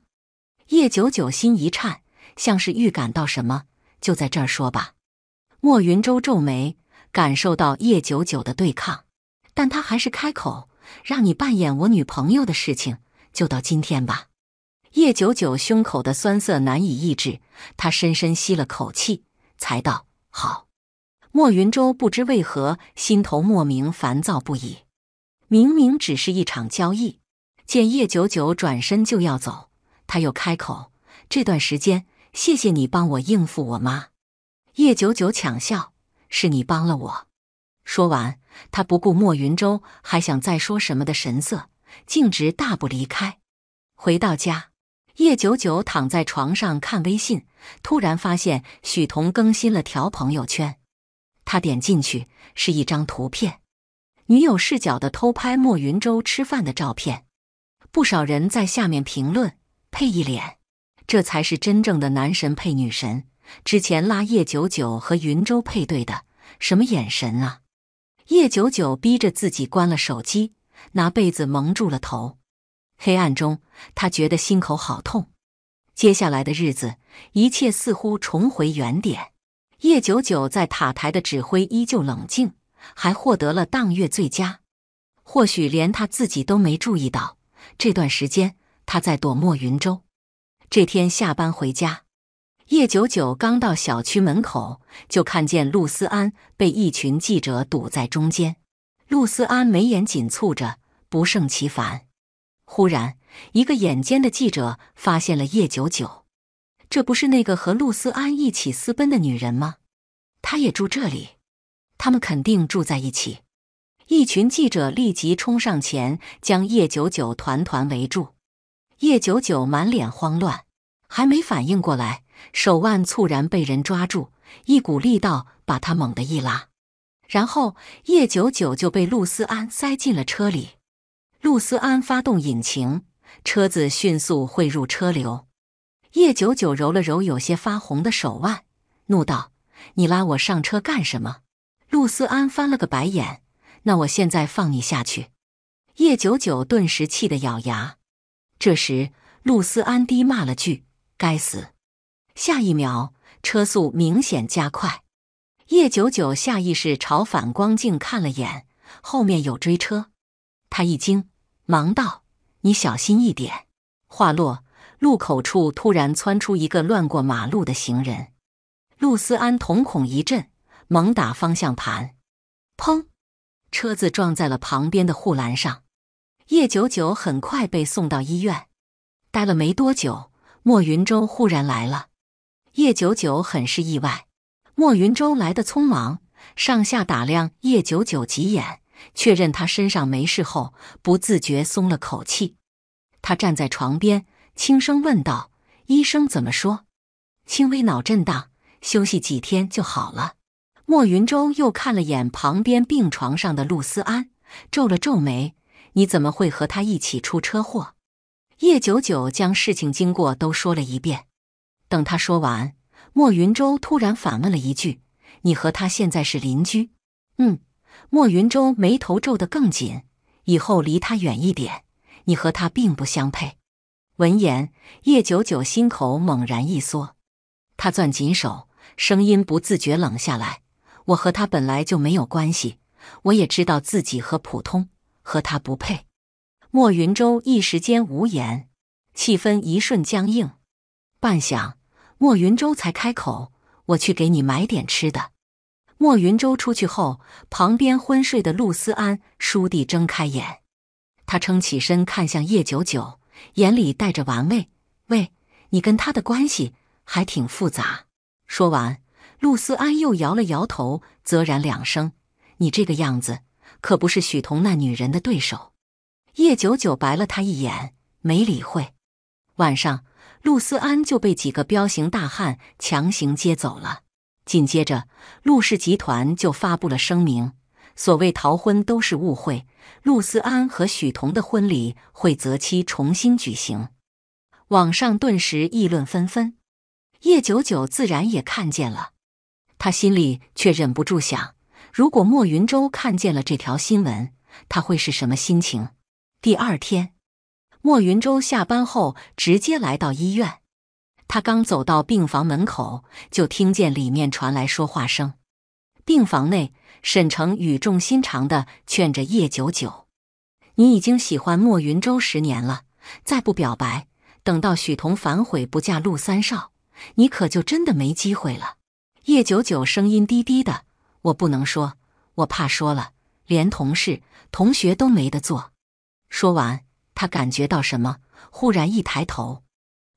叶九九心一颤，像是预感到什么，就在这儿说吧。莫云舟皱眉，感受到叶九九的对抗，但他还是开口：“让你扮演我女朋友的事情，就到今天吧。”叶九九胸口的酸涩难以抑制，他深深吸了口气，才道：“好。”莫云舟不知为何心头莫名烦躁不已，明明只是一场交易，见叶九九转身就要走，他又开口：“这段时间，谢谢你帮我应付我妈。”叶九九抢笑：“是你帮了我。”说完，他不顾莫云舟还想再说什么的神色，径直大步离开。回到家，叶九九躺在床上看微信，突然发现许彤更新了条朋友圈。他点进去，是一张图片，女友视角的偷拍莫云舟吃饭的照片。不少人在下面评论：“配一脸，这才是真正的男神配女神。”之前拉叶九九和云州配对的什么眼神啊！叶九九逼着自己关了手机，拿被子蒙住了头。黑暗中，他觉得心口好痛。接下来的日子，一切似乎重回原点。叶九九在塔台的指挥依旧冷静，还获得了当月最佳。或许连他自己都没注意到，这段时间他在躲莫云州。这天下班回家。叶九九刚到小区门口，就看见陆思安被一群记者堵在中间。陆思安眉眼紧蹙着，不胜其烦。忽然，一个眼尖的记者发现了叶九九，这不是那个和陆思安一起私奔的女人吗？她也住这里，他们肯定住在一起。一群记者立即冲上前，将叶九九团团围住。叶九九满脸慌乱，还没反应过来。手腕猝然被人抓住，一股力道把他猛地一拉，然后叶九九就被陆思安塞进了车里。陆思安发动引擎，车子迅速汇入车流。叶九九揉了揉有些发红的手腕，怒道：“你拉我上车干什么？”陆思安翻了个白眼：“那我现在放你下去。”叶九九顿时气得咬牙。这时，陆思安低骂了句：“该死！”下一秒，车速明显加快，叶九九下意识朝反光镜看了眼，后面有追车，他一惊，忙道：“你小心一点。”话落，路口处突然窜出一个乱过马路的行人，陆思安瞳孔一震，猛打方向盘，砰，车子撞在了旁边的护栏上。叶九九很快被送到医院，待了没多久，莫云舟忽然来了。叶九九很是意外，莫云舟来的匆忙，上下打量叶九九几眼，确认他身上没事后，不自觉松了口气。他站在床边，轻声问道：“医生怎么说？”“轻微脑震荡，休息几天就好了。”莫云舟又看了眼旁边病床上的陆思安，皱了皱眉：“你怎么会和他一起出车祸？”叶九九将事情经过都说了一遍。等他说完，莫云舟突然反问了一句：“你和他现在是邻居？”嗯，莫云舟眉头皱得更紧。以后离他远一点，你和他并不相配。闻言，叶九九心口猛然一缩，他攥紧手，声音不自觉冷下来：“我和他本来就没有关系，我也知道自己和普通和他不配。”莫云舟一时间无言，气氛一瞬僵硬，半晌。莫云舟才开口：“我去给你买点吃的。”莫云舟出去后，旁边昏睡的陆思安倏地睁开眼，他撑起身看向叶九九，眼里带着玩味：“喂，你跟他的关系还挺复杂。”说完，陆思安又摇了摇头，啧然两声：“你这个样子，可不是许彤那女人的对手。”叶九九白了他一眼，没理会。晚上。陆思安就被几个彪形大汉强行接走了。紧接着，陆氏集团就发布了声明：所谓逃婚都是误会，陆思安和许彤的婚礼会择期重新举行。网上顿时议论纷纷，叶九九自然也看见了，他心里却忍不住想：如果莫云洲看见了这条新闻，他会是什么心情？第二天。莫云洲下班后直接来到医院，他刚走到病房门口，就听见里面传来说话声。病房内，沈城语重心长的劝着叶九九：“你已经喜欢莫云洲十年了，再不表白，等到许彤反悔不嫁陆三少，你可就真的没机会了。”叶九九声音低低的：“我不能说，我怕说了，连同事、同学都没得做。”说完。他感觉到什么？忽然一抬头，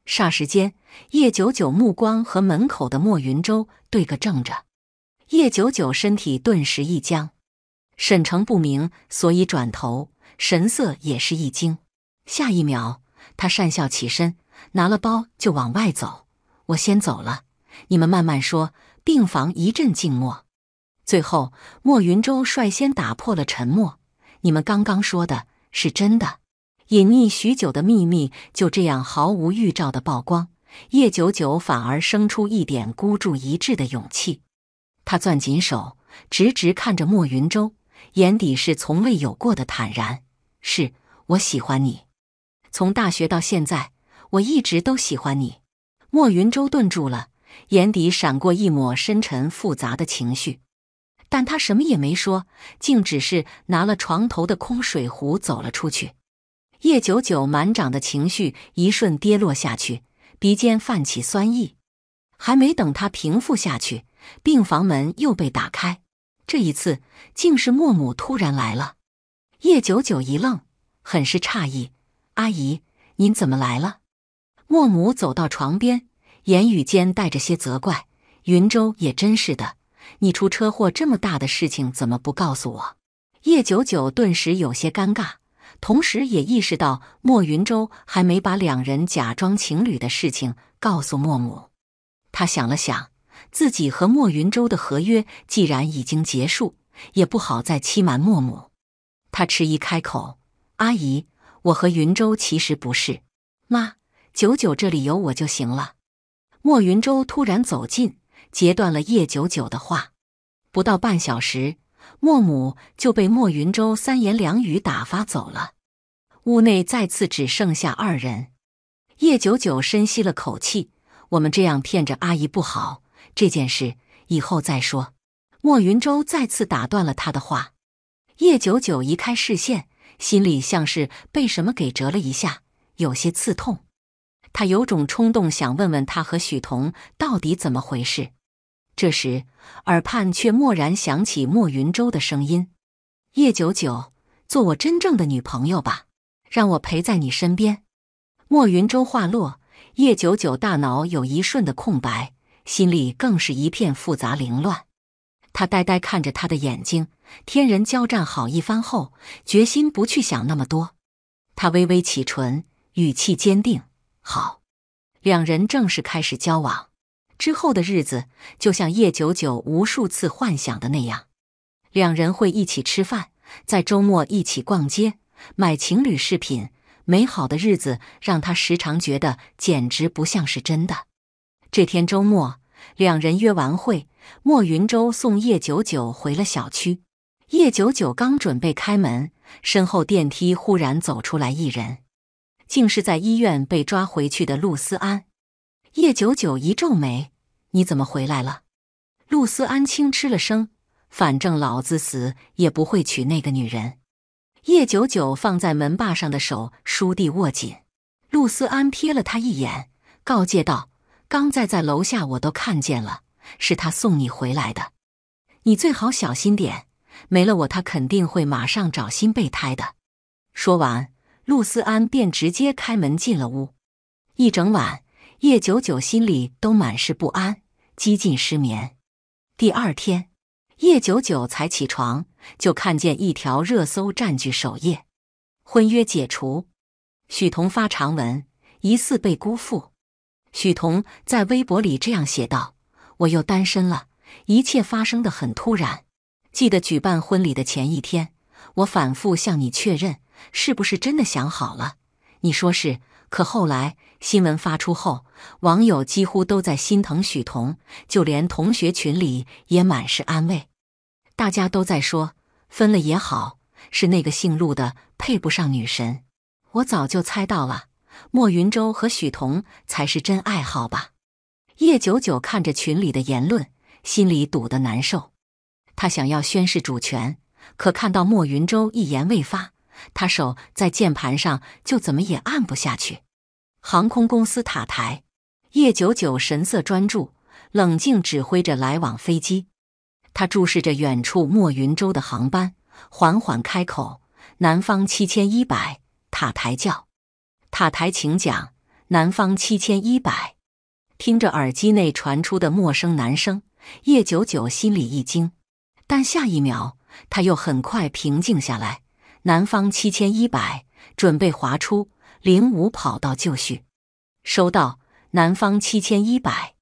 霎时间，叶九九目光和门口的莫云舟对个正着，叶九九身体顿时一僵。沈城不明，所以转头，神色也是一惊。下一秒，他讪笑起身，拿了包就往外走。我先走了，你们慢慢说。病房一阵静默，最后莫云舟率先打破了沉默：“你们刚刚说的是真的？”隐匿许久的秘密就这样毫无预兆的曝光，叶九九反而生出一点孤注一掷的勇气。他攥紧手，直直看着莫云舟，眼底是从未有过的坦然。是我喜欢你，从大学到现在，我一直都喜欢你。莫云舟顿住了，眼底闪过一抹深沉复杂的情绪，但他什么也没说，竟只是拿了床头的空水壶走了出去。叶九九满掌的情绪一瞬跌落下去，鼻尖泛起酸意。还没等他平复下去，病房门又被打开，这一次竟是莫母突然来了。叶九九一愣，很是诧异：“阿姨，您怎么来了？”莫母走到床边，言语间带着些责怪：“云州也真是的，你出车祸这么大的事情，怎么不告诉我？”叶九九顿时有些尴尬。同时也意识到莫云舟还没把两人假装情侣的事情告诉莫母，他想了想，自己和莫云舟的合约既然已经结束，也不好再欺瞒莫母。他迟疑开口：“阿姨，我和云舟其实不是。”“妈，九九这里有我就行了。”莫云舟突然走近，截断了叶九九的话。不到半小时。莫母就被莫云舟三言两语打发走了，屋内再次只剩下二人。叶九九深吸了口气：“我们这样骗着阿姨不好，这件事以后再说。”莫云舟再次打断了他的话。叶九九移开视线，心里像是被什么给折了一下，有些刺痛。他有种冲动，想问问他和许彤到底怎么回事。这时，耳畔却蓦然响起莫云舟的声音：“叶九九，做我真正的女朋友吧，让我陪在你身边。”莫云舟话落，叶九九大脑有一瞬的空白，心里更是一片复杂凌乱。他呆呆看着他的眼睛，天人交战好一番后，决心不去想那么多。他微微启唇，语气坚定：“好。”两人正式开始交往。之后的日子，就像叶九九无数次幻想的那样，两人会一起吃饭，在周末一起逛街，买情侣饰品。美好的日子让他时常觉得，简直不像是真的。这天周末，两人约完会，莫云舟送叶九九回了小区。叶九九刚准备开门，身后电梯忽然走出来一人，竟是在医院被抓回去的陆思安。叶九九一皱眉：“你怎么回来了？”陆思安轻嗤了声：“反正老子死也不会娶那个女人。”叶九九放在门把上的手倏地握紧。陆思安瞥了他一眼，告诫道：“刚在在楼下我都看见了，是他送你回来的。你最好小心点，没了我，他肯定会马上找新备胎的。”说完，陆思安便直接开门进了屋。一整晚。叶九九心里都满是不安，几近失眠。第二天，叶九九才起床，就看见一条热搜占据首页：婚约解除，许彤发长文，疑似被辜负。许彤在微博里这样写道：“我又单身了，一切发生的很突然。记得举办婚礼的前一天，我反复向你确认，是不是真的想好了？你说是。”可后来，新闻发出后，网友几乎都在心疼许彤，就连同学群里也满是安慰。大家都在说分了也好，是那个姓陆的配不上女神。我早就猜到了，莫云舟和许彤才是真爱好吧？叶九九看着群里的言论，心里堵得难受。他想要宣示主权，可看到莫云舟一言未发。他手在键盘上，就怎么也按不下去。航空公司塔台，叶九九神色专注、冷静，指挥着来往飞机。他注视着远处墨云州的航班，缓缓开口：“南方七千一百，塔台叫，塔台请讲，南方七千一百。”听着耳机内传出的陌生男声，叶九九心里一惊，但下一秒他又很快平静下来。南方七千一百，准备划出零五跑道就绪，收到。南方七千一百。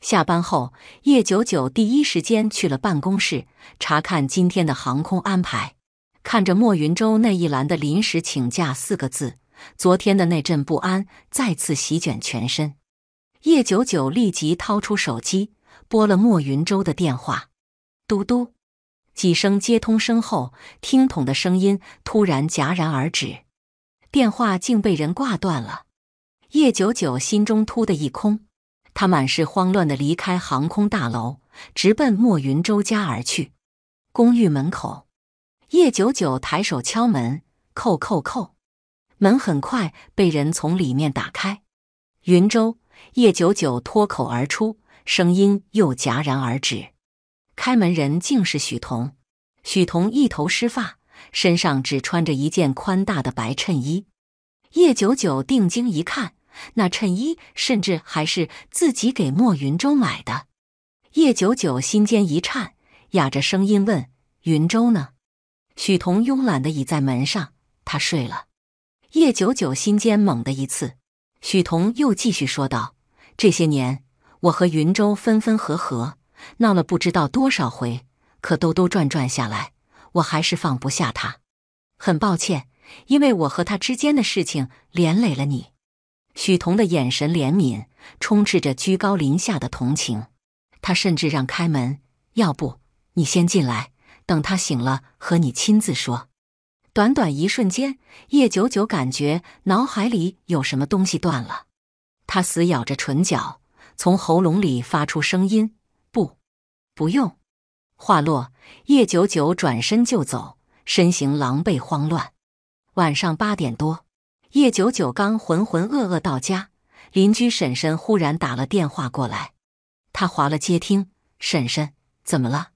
下班后，叶九九第一时间去了办公室，查看今天的航空安排。看着莫云洲那一栏的“临时请假”四个字，昨天的那阵不安再次席卷全身。叶九九立即掏出手机，拨了莫云洲的电话。嘟嘟。几声接通声后，听筒的声音突然戛然而止，电话竟被人挂断了。叶九九心中突的一空，他满是慌乱的离开航空大楼，直奔莫云州家而去。公寓门口，叶九九抬手敲门，叩叩叩，门很快被人从里面打开。云州，叶九九脱口而出，声音又戛然而止。开门人竟是许彤，许彤一头湿发，身上只穿着一件宽大的白衬衣。叶九九定睛一看，那衬衣甚至还是自己给莫云舟买的。叶九九心尖一颤，哑着声音问：“云舟呢？”许彤慵懒的倚在门上，他睡了。叶九九心尖猛地一刺。许彤又继续说道：“这些年，我和云舟分分合合。”闹了不知道多少回，可兜兜转转下来，我还是放不下他。很抱歉，因为我和他之间的事情连累了你。许彤的眼神怜悯，充斥着居高临下的同情。他甚至让开门，要不你先进来，等他醒了和你亲自说。短短一瞬间，叶九九感觉脑海里有什么东西断了，他死咬着唇角，从喉咙里发出声音。不用。话落，叶九九转身就走，身形狼狈慌乱。晚上八点多，叶九九刚浑浑噩噩到家，邻居婶婶忽然打了电话过来。他划了接听。婶婶，怎么了？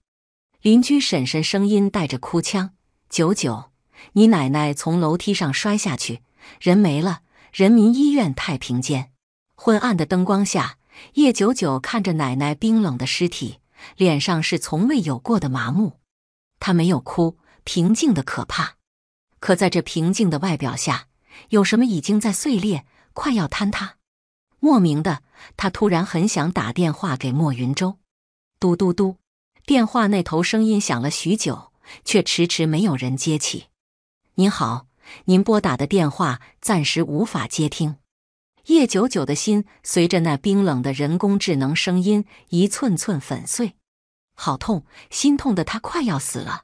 邻居婶婶声音带着哭腔：“九九，你奶奶从楼梯上摔下去，人没了，人民医院太平间。昏暗的灯光下，叶九九看着奶奶冰冷的尸体。”脸上是从未有过的麻木，他没有哭，平静的可怕。可在这平静的外表下，有什么已经在碎裂，快要坍塌。莫名的，他突然很想打电话给莫云舟。嘟嘟嘟，电话那头声音响了许久，却迟迟没有人接起。您好，您拨打的电话暂时无法接听。叶九九的心随着那冰冷的人工智能声音一寸寸粉碎，好痛，心痛的他快要死了。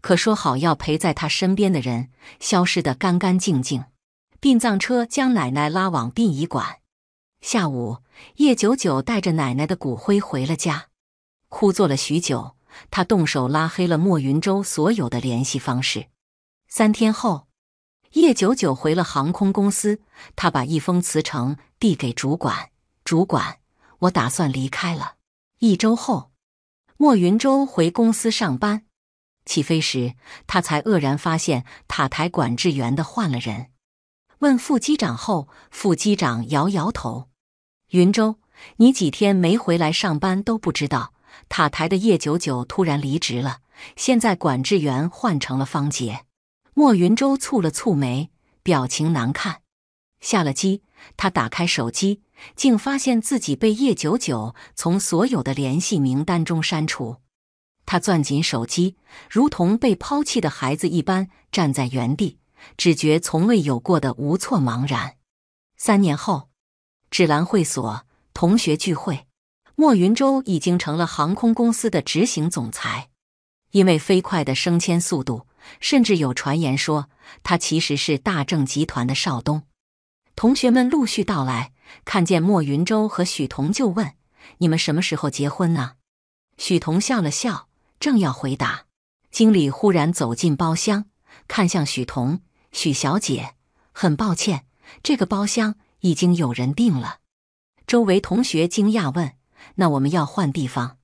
可说好要陪在他身边的人，消失的干干净净。殡葬车将奶奶拉往殡仪馆。下午，叶九九带着奶奶的骨灰回了家，哭坐了许久，他动手拉黑了莫云洲所有的联系方式。三天后。叶九九回了航空公司，他把一封辞呈递给主管。主管，我打算离开了。一周后，莫云舟回公司上班。起飞时，他才愕然发现塔台管制员的换了人。问副机长后，副机长摇摇头：“云舟，你几天没回来上班都不知道，塔台的叶九九突然离职了，现在管制员换成了方杰。”莫云舟蹙了蹙眉，表情难看。下了机，他打开手机，竟发现自己被叶九九从所有的联系名单中删除。他攥紧手机，如同被抛弃的孩子一般站在原地，只觉从未有过的无措茫然。三年后，芷兰会所同学聚会，莫云舟已经成了航空公司的执行总裁，因为飞快的升迁速度。甚至有传言说，他其实是大正集团的少东。同学们陆续到来，看见莫云洲和许彤，就问：“你们什么时候结婚呢？”许彤笑了笑，正要回答，经理忽然走进包厢，看向许彤：“许小姐，很抱歉，这个包厢已经有人订了。”周围同学惊讶问：“那我们要换地方？”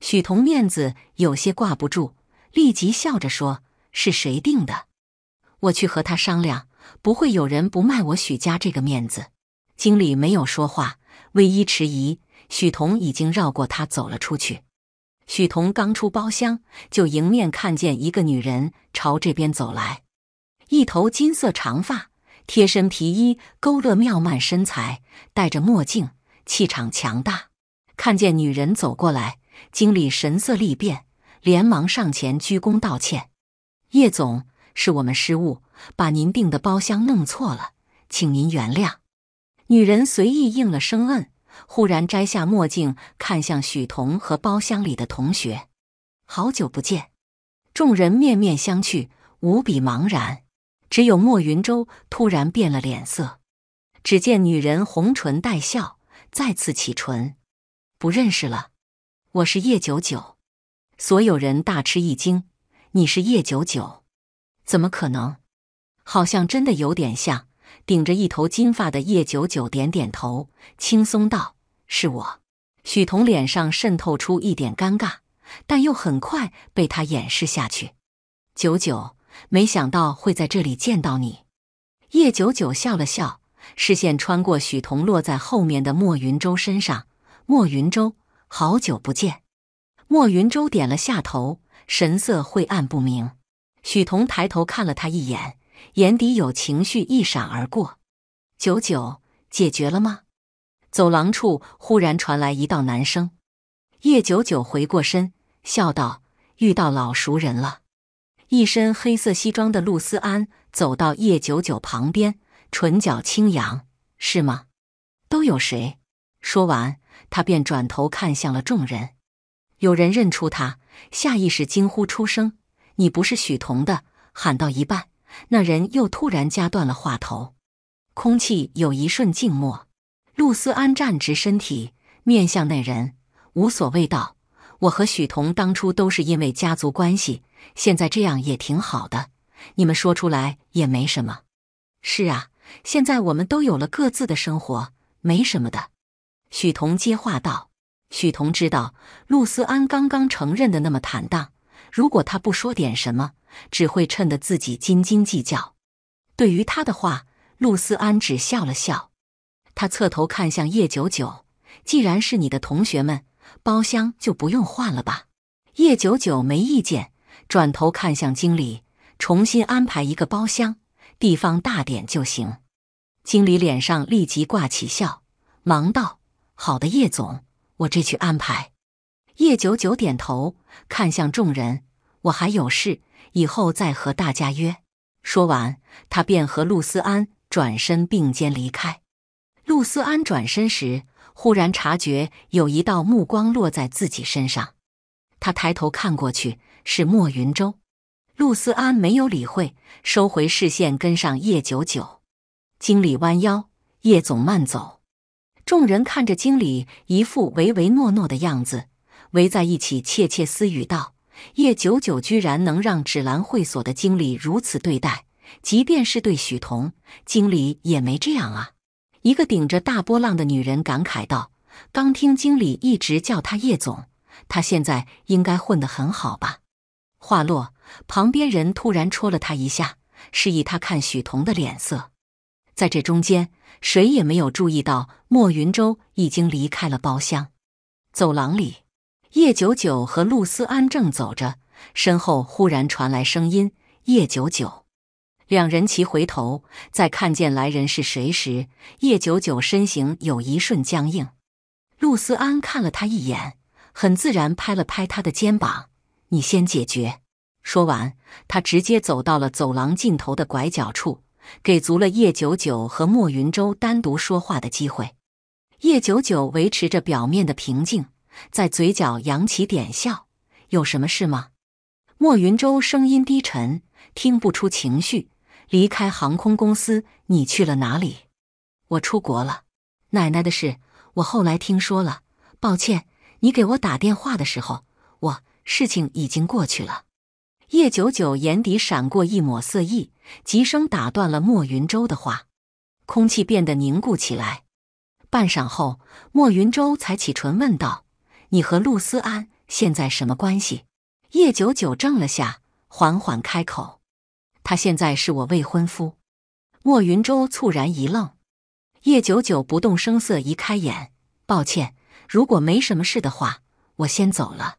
许彤面子有些挂不住，立即笑着说。是谁定的？我去和他商量，不会有人不卖我许家这个面子。经理没有说话，微一迟疑，许彤已经绕过他走了出去。许彤刚出包厢，就迎面看见一个女人朝这边走来，一头金色长发，贴身皮衣勾勒妙曼身材，戴着墨镜，气场强大。看见女人走过来，经理神色立变，连忙上前鞠躬道歉。叶总，是我们失误，把您订的包厢弄错了，请您原谅。女人随意应了声“嗯”，忽然摘下墨镜，看向许彤和包厢里的同学：“好久不见！”众人面面相觑，无比茫然。只有莫云舟突然变了脸色。只见女人红唇带笑，再次启唇：“不认识了，我是叶九九。”所有人大吃一惊。你是叶九九？怎么可能？好像真的有点像。顶着一头金发的叶九九点点头，轻松道：“是我。”许彤脸上渗透出一点尴尬，但又很快被他掩饰下去。九九，没想到会在这里见到你。叶九九笑了笑，视线穿过许彤，落在后面的莫云舟身上。莫云舟，好久不见。莫云舟点了下头。神色晦暗不明，许彤抬头看了他一眼，眼底有情绪一闪而过。九九，解决了吗？走廊处忽然传来一道男声。叶九九回过身，笑道：“遇到老熟人了。”一身黑色西装的陆思安走到叶九九旁边，唇角轻扬：“是吗？都有谁？”说完，他便转头看向了众人。有人认出他。下意识惊呼出声：“你不是许彤的！”喊到一半，那人又突然夹断了话头。空气有一瞬静默。陆思安站直身体，面向那人，无所谓道：“我和许彤当初都是因为家族关系，现在这样也挺好的。你们说出来也没什么。”“是啊，现在我们都有了各自的生活，没什么的。”许彤接话道。许彤知道陆思安刚刚承认的那么坦荡，如果他不说点什么，只会衬得自己斤斤计较。对于他的话，陆思安只笑了笑。他侧头看向叶九九：“既然是你的同学们，包厢就不用换了吧？”叶九九没意见，转头看向经理，重新安排一个包厢，地方大点就行。经理脸上立即挂起笑，忙道：“好的，叶总。”我这去安排。叶九九点头，看向众人，我还有事，以后再和大家约。说完，他便和陆思安转身并肩离开。陆思安转身时，忽然察觉有一道目光落在自己身上，他抬头看过去，是莫云舟。陆思安没有理会，收回视线，跟上叶九九。经理弯腰，叶总慢走。众人看着经理一副唯唯诺诺的样子，围在一起窃窃私语道：“叶九九居然能让芷兰会所的经理如此对待，即便是对许彤，经理也没这样啊！”一个顶着大波浪的女人感慨道：“刚听经理一直叫她叶总，她现在应该混得很好吧？”话落，旁边人突然戳了她一下，示意她看许彤的脸色。在这中间。谁也没有注意到，莫云洲已经离开了包厢。走廊里，叶九九和陆思安正走着，身后忽然传来声音：“叶九九。”两人齐回头，在看见来人是谁时，叶九九身形有一瞬僵硬。陆思安看了他一眼，很自然拍了拍他的肩膀：“你先解决。”说完，他直接走到了走廊尽头的拐角处。给足了叶九九和莫云舟单独说话的机会。叶九九维持着表面的平静，在嘴角扬起点笑：“有什么事吗？”莫云舟声音低沉，听不出情绪：“离开航空公司，你去了哪里？”“我出国了。”“奶奶的事，我后来听说了。”“抱歉，你给我打电话的时候，我事情已经过去了。”叶九九眼底闪过一抹色意，急声打断了莫云舟的话。空气变得凝固起来，半晌后，莫云舟才启唇问道：“你和陆思安现在什么关系？”叶九九怔了下，缓缓开口：“他现在是我未婚夫。”莫云舟猝然一愣，叶九九不动声色移开眼：“抱歉，如果没什么事的话，我先走了。”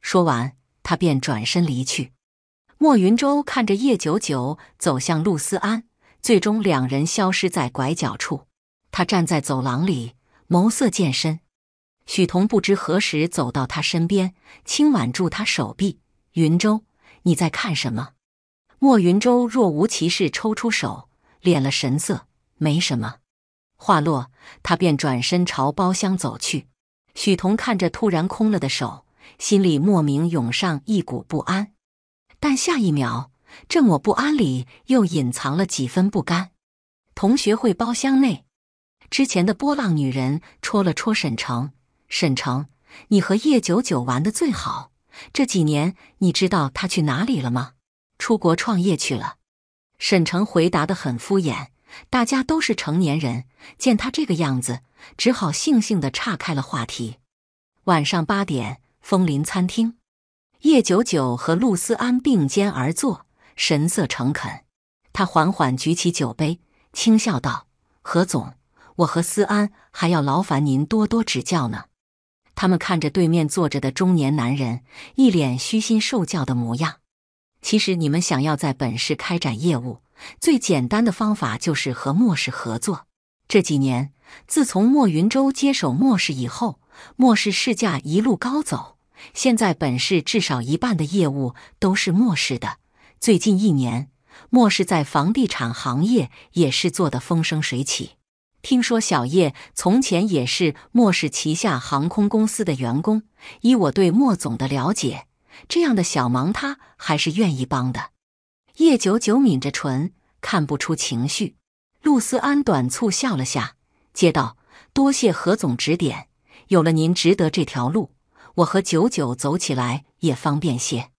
说完，他便转身离去。莫云舟看着叶九九走向陆思安，最终两人消失在拐角处。他站在走廊里，眸色渐深。许彤不知何时走到他身边，轻挽住他手臂：“云舟，你在看什么？”莫云舟若无其事抽出手，敛了神色：“没什么。”话落，他便转身朝包厢走去。许彤看着突然空了的手，心里莫名涌上一股不安。但下一秒，正我不安里又隐藏了几分不甘。同学会包厢内，之前的波浪女人戳了戳沈城：“沈城，你和叶九九玩的最好，这几年你知道他去哪里了吗？出国创业去了。”沈城回答的很敷衍。大家都是成年人，见他这个样子，只好悻悻的岔开了话题。晚上八点，枫林餐厅。叶九九和陆思安并肩而坐，神色诚恳。他缓缓举起酒杯，轻笑道：“何总，我和思安还要劳烦您多多指教呢。”他们看着对面坐着的中年男人，一脸虚心受教的模样。其实，你们想要在本市开展业务，最简单的方法就是和莫氏合作。这几年，自从莫云洲接手莫氏以后，莫氏市价一路高走。现在本市至少一半的业务都是莫氏的。最近一年，莫氏在房地产行业也是做得风生水起。听说小叶从前也是莫氏旗下航空公司的员工。依我对莫总的了解，这样的小忙他还是愿意帮的。叶九九抿着唇，看不出情绪。陆思安短促笑了下，接道：“多谢何总指点，有了您，值得这条路。”我和九九走起来也方便些。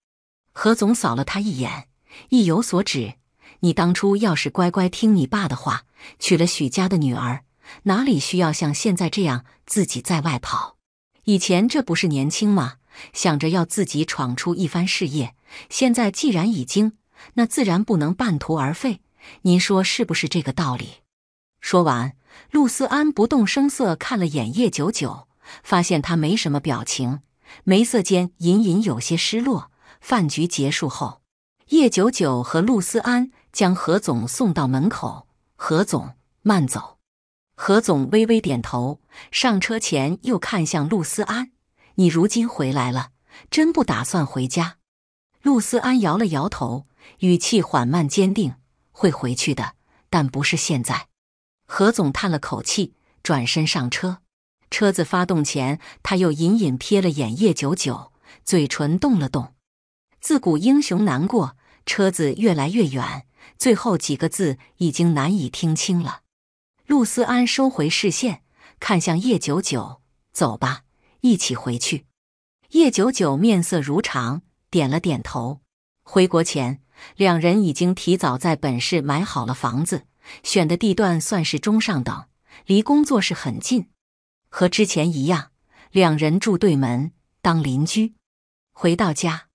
何总扫了他一眼，意有所指：“你当初要是乖乖听你爸的话，娶了许家的女儿，哪里需要像现在这样自己在外跑？以前这不是年轻吗？想着要自己闯出一番事业。现在既然已经，那自然不能半途而废。您说是不是这个道理？”说完，陆思安不动声色看了眼叶九九，发现他没什么表情。眉色间隐隐有些失落。饭局结束后，叶九九和陆思安将何总送到门口。何总，慢走。何总微微点头，上车前又看向陆思安：“你如今回来了，真不打算回家？”陆思安摇了摇头，语气缓慢坚定：“会回去的，但不是现在。”何总叹了口气，转身上车。车子发动前，他又隐隐瞥了眼叶九九，嘴唇动了动。自古英雄难过。车子越来越远，最后几个字已经难以听清了。陆思安收回视线，看向叶九九：“走吧，一起回去。”叶九九面色如常，点了点头。回国前，两人已经提早在本市买好了房子，选的地段算是中上等，离工作室很近。和之前一样，两人住对门当邻居。回到家，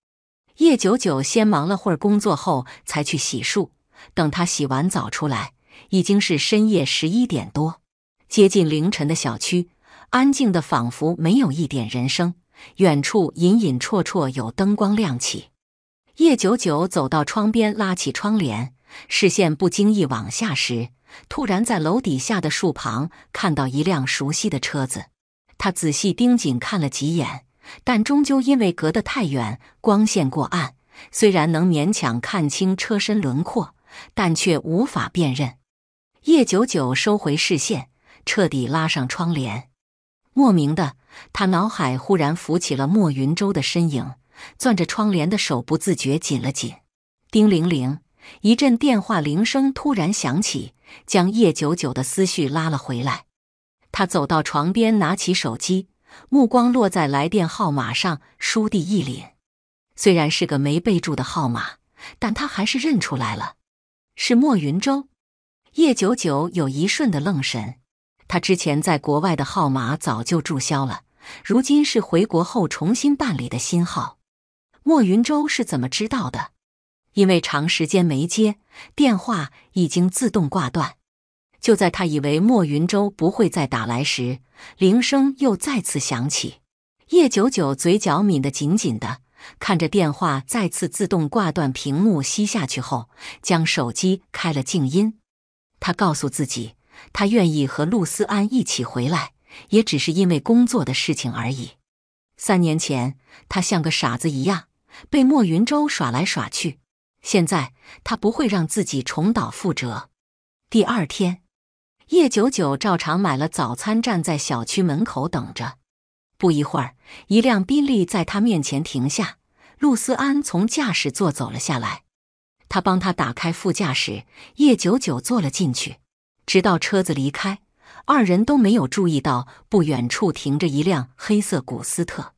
叶九九先忙了会儿工作，后才去洗漱。等他洗完澡出来，已经是深夜十一点多，接近凌晨的小区，安静的仿佛没有一点人声。远处隐隐绰绰有灯光亮起。叶九九走到窗边，拉起窗帘，视线不经意往下时。突然，在楼底下的树旁看到一辆熟悉的车子，他仔细盯紧看了几眼，但终究因为隔得太远，光线过暗，虽然能勉强看清车身轮廓，但却无法辨认。叶九九收回视线，彻底拉上窗帘。莫名的，他脑海忽然浮起了莫云洲的身影，攥着窗帘的手不自觉紧了紧。叮铃铃，一阵电话铃声突然响起。将叶九九的思绪拉了回来，他走到床边，拿起手机，目光落在来电号码上，倏地一凛。虽然是个没备注的号码，但他还是认出来了，是莫云洲。叶九九有一瞬的愣神，他之前在国外的号码早就注销了，如今是回国后重新办理的新号。莫云洲是怎么知道的？因为长时间没接电话，已经自动挂断。就在他以为莫云洲不会再打来时，铃声又再次响起。叶九九嘴角抿得紧紧的，看着电话再次自动挂断，屏幕熄下去后，将手机开了静音。他告诉自己，他愿意和陆思安一起回来，也只是因为工作的事情而已。三年前，他像个傻子一样被莫云洲耍来耍去。现在他不会让自己重蹈覆辙。第二天，叶九九照常买了早餐，站在小区门口等着。不一会儿，一辆宾利在他面前停下，陆思安从驾驶座走了下来，他帮他打开副驾驶，叶九九坐了进去。直到车子离开，二人都没有注意到不远处停着一辆黑色古斯特。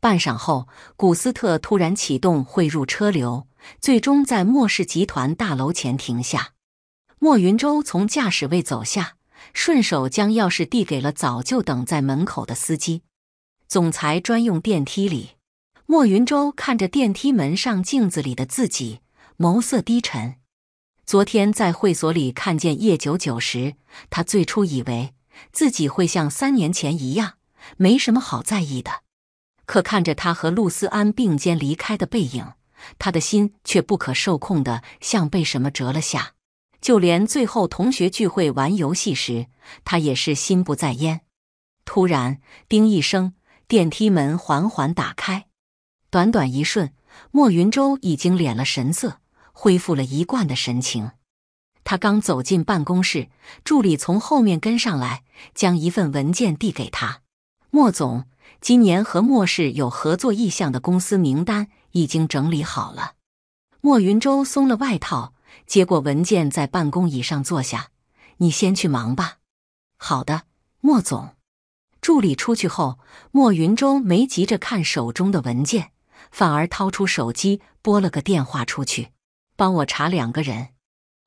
半晌后，古斯特突然启动，汇入车流，最终在莫氏集团大楼前停下。莫云洲从驾驶位走下，顺手将钥匙递给了早就等在门口的司机。总裁专用电梯里，莫云洲看着电梯门上镜子里的自己，眸色低沉。昨天在会所里看见叶九九时，他最初以为自己会像三年前一样，没什么好在意的。可看着他和陆思安并肩离开的背影，他的心却不可受控的像被什么折了下。就连最后同学聚会玩游戏时，他也是心不在焉。突然，叮一声，电梯门缓缓打开。短短一瞬，莫云舟已经敛了神色，恢复了一贯的神情。他刚走进办公室，助理从后面跟上来，将一份文件递给他：“莫总。”今年和莫氏有合作意向的公司名单已经整理好了。莫云舟松了外套，接过文件，在办公椅上坐下。你先去忙吧。好的，莫总。助理出去后，莫云舟没急着看手中的文件，反而掏出手机拨了个电话出去，帮我查两个人。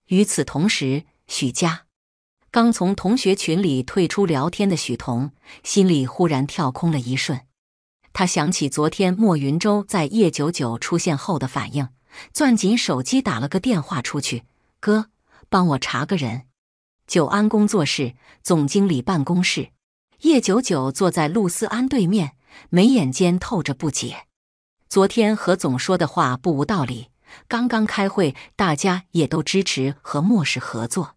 与此同时，许佳。刚从同学群里退出聊天的许彤，心里忽然跳空了一瞬。他想起昨天莫云洲在叶九九出现后的反应，攥紧手机打了个电话出去：“哥，帮我查个人。”九安工作室总经理办公室，叶九九坐在陆思安对面，眉眼间透着不解。昨天何总说的话不无道理，刚刚开会，大家也都支持和莫氏合作。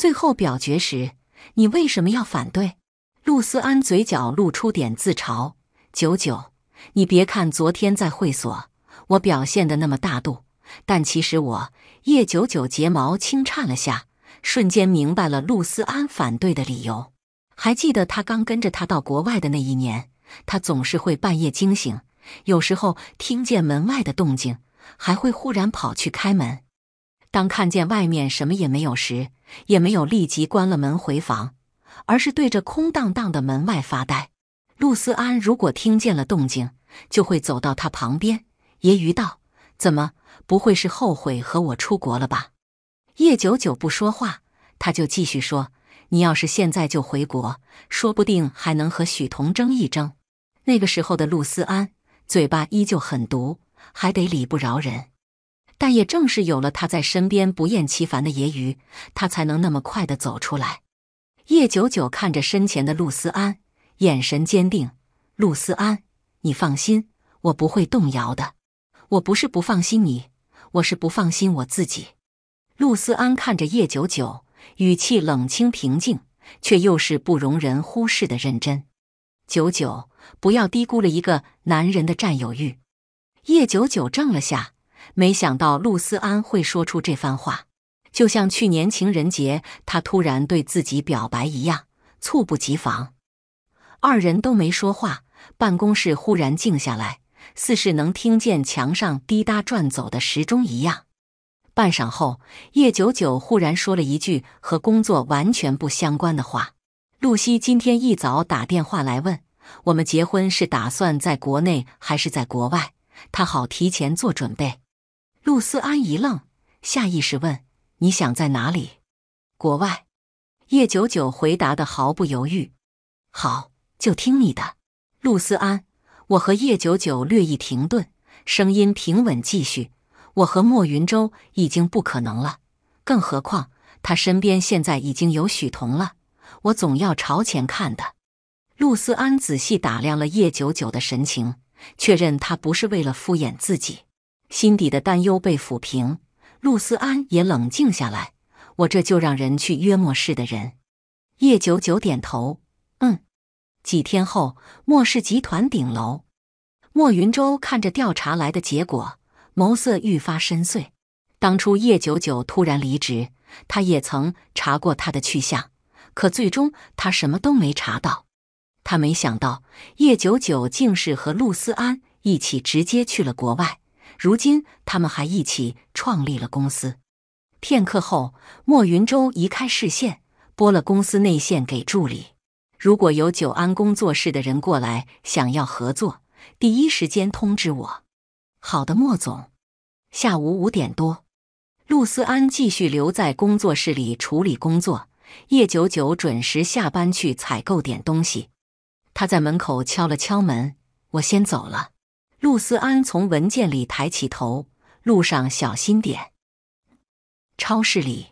最后表决时，你为什么要反对？陆思安嘴角露出点自嘲。九九，你别看昨天在会所我表现的那么大度，但其实我……叶九九睫毛轻颤了下，瞬间明白了陆思安反对的理由。还记得他刚跟着他到国外的那一年，他总是会半夜惊醒，有时候听见门外的动静，还会忽然跑去开门。当看见外面什么也没有时，也没有立即关了门回房，而是对着空荡荡的门外发呆。陆思安如果听见了动静，就会走到他旁边，揶揄道：“怎么，不会是后悔和我出国了吧？”叶九九不说话，他就继续说：“你要是现在就回国，说不定还能和许童争一争。”那个时候的陆思安嘴巴依旧很毒，还得理不饶人。但也正是有了他在身边不厌其烦的揶揄，他才能那么快的走出来。叶九九看着身前的陆思安，眼神坚定。陆思安，你放心，我不会动摇的。我不是不放心你，我是不放心我自己。陆思安看着叶九九，语气冷清平静，却又是不容人忽视的认真。九九，不要低估了一个男人的占有欲。叶九九怔了下。没想到陆思安会说出这番话，就像去年情人节他突然对自己表白一样，猝不及防。二人都没说话，办公室忽然静下来，似是能听见墙上滴答转走的时钟一样。半晌后，叶九九忽然说了一句和工作完全不相关的话：“露西今天一早打电话来问，我们结婚是打算在国内还是在国外？她好提前做准备。”陆思安一愣，下意识问：“你想在哪里？”国外。叶九九回答的毫不犹豫：“好，就听你的。”陆思安，我和叶九九略一停顿，声音平稳继续：“我和莫云洲已经不可能了，更何况他身边现在已经有许彤了。我总要朝前看的。”陆思安仔细打量了叶九九的神情，确认他不是为了敷衍自己。心底的担忧被抚平，陆思安也冷静下来。我这就让人去约莫氏的人。叶九九点头，嗯。几天后，莫氏集团顶楼，莫云洲看着调查来的结果，眸色愈发深邃。当初叶九九突然离职，他也曾查过他的去向，可最终他什么都没查到。他没想到叶九九竟是和陆思安一起直接去了国外。如今，他们还一起创立了公司。片刻后，莫云舟移开视线，拨了公司内线给助理：“如果有久安工作室的人过来想要合作，第一时间通知我。”“好的，莫总。”下午五点多，陆思安继续留在工作室里处理工作。叶九九准时下班去采购点东西。他在门口敲了敲门：“我先走了。”陆思安从文件里抬起头：“路上小心点。”超市里，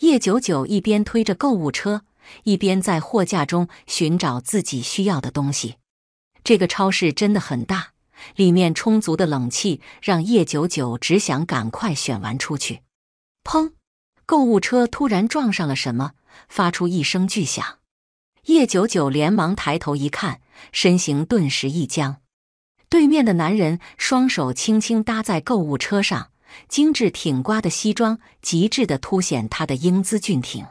叶九九一边推着购物车，一边在货架中寻找自己需要的东西。这个超市真的很大，里面充足的冷气让叶九九只想赶快选完出去。砰！购物车突然撞上了什么，发出一声巨响。叶九九连忙抬头一看，身形顿时一僵。对面的男人双手轻轻搭在购物车上，精致挺刮的西装极致的凸显他的英姿俊挺。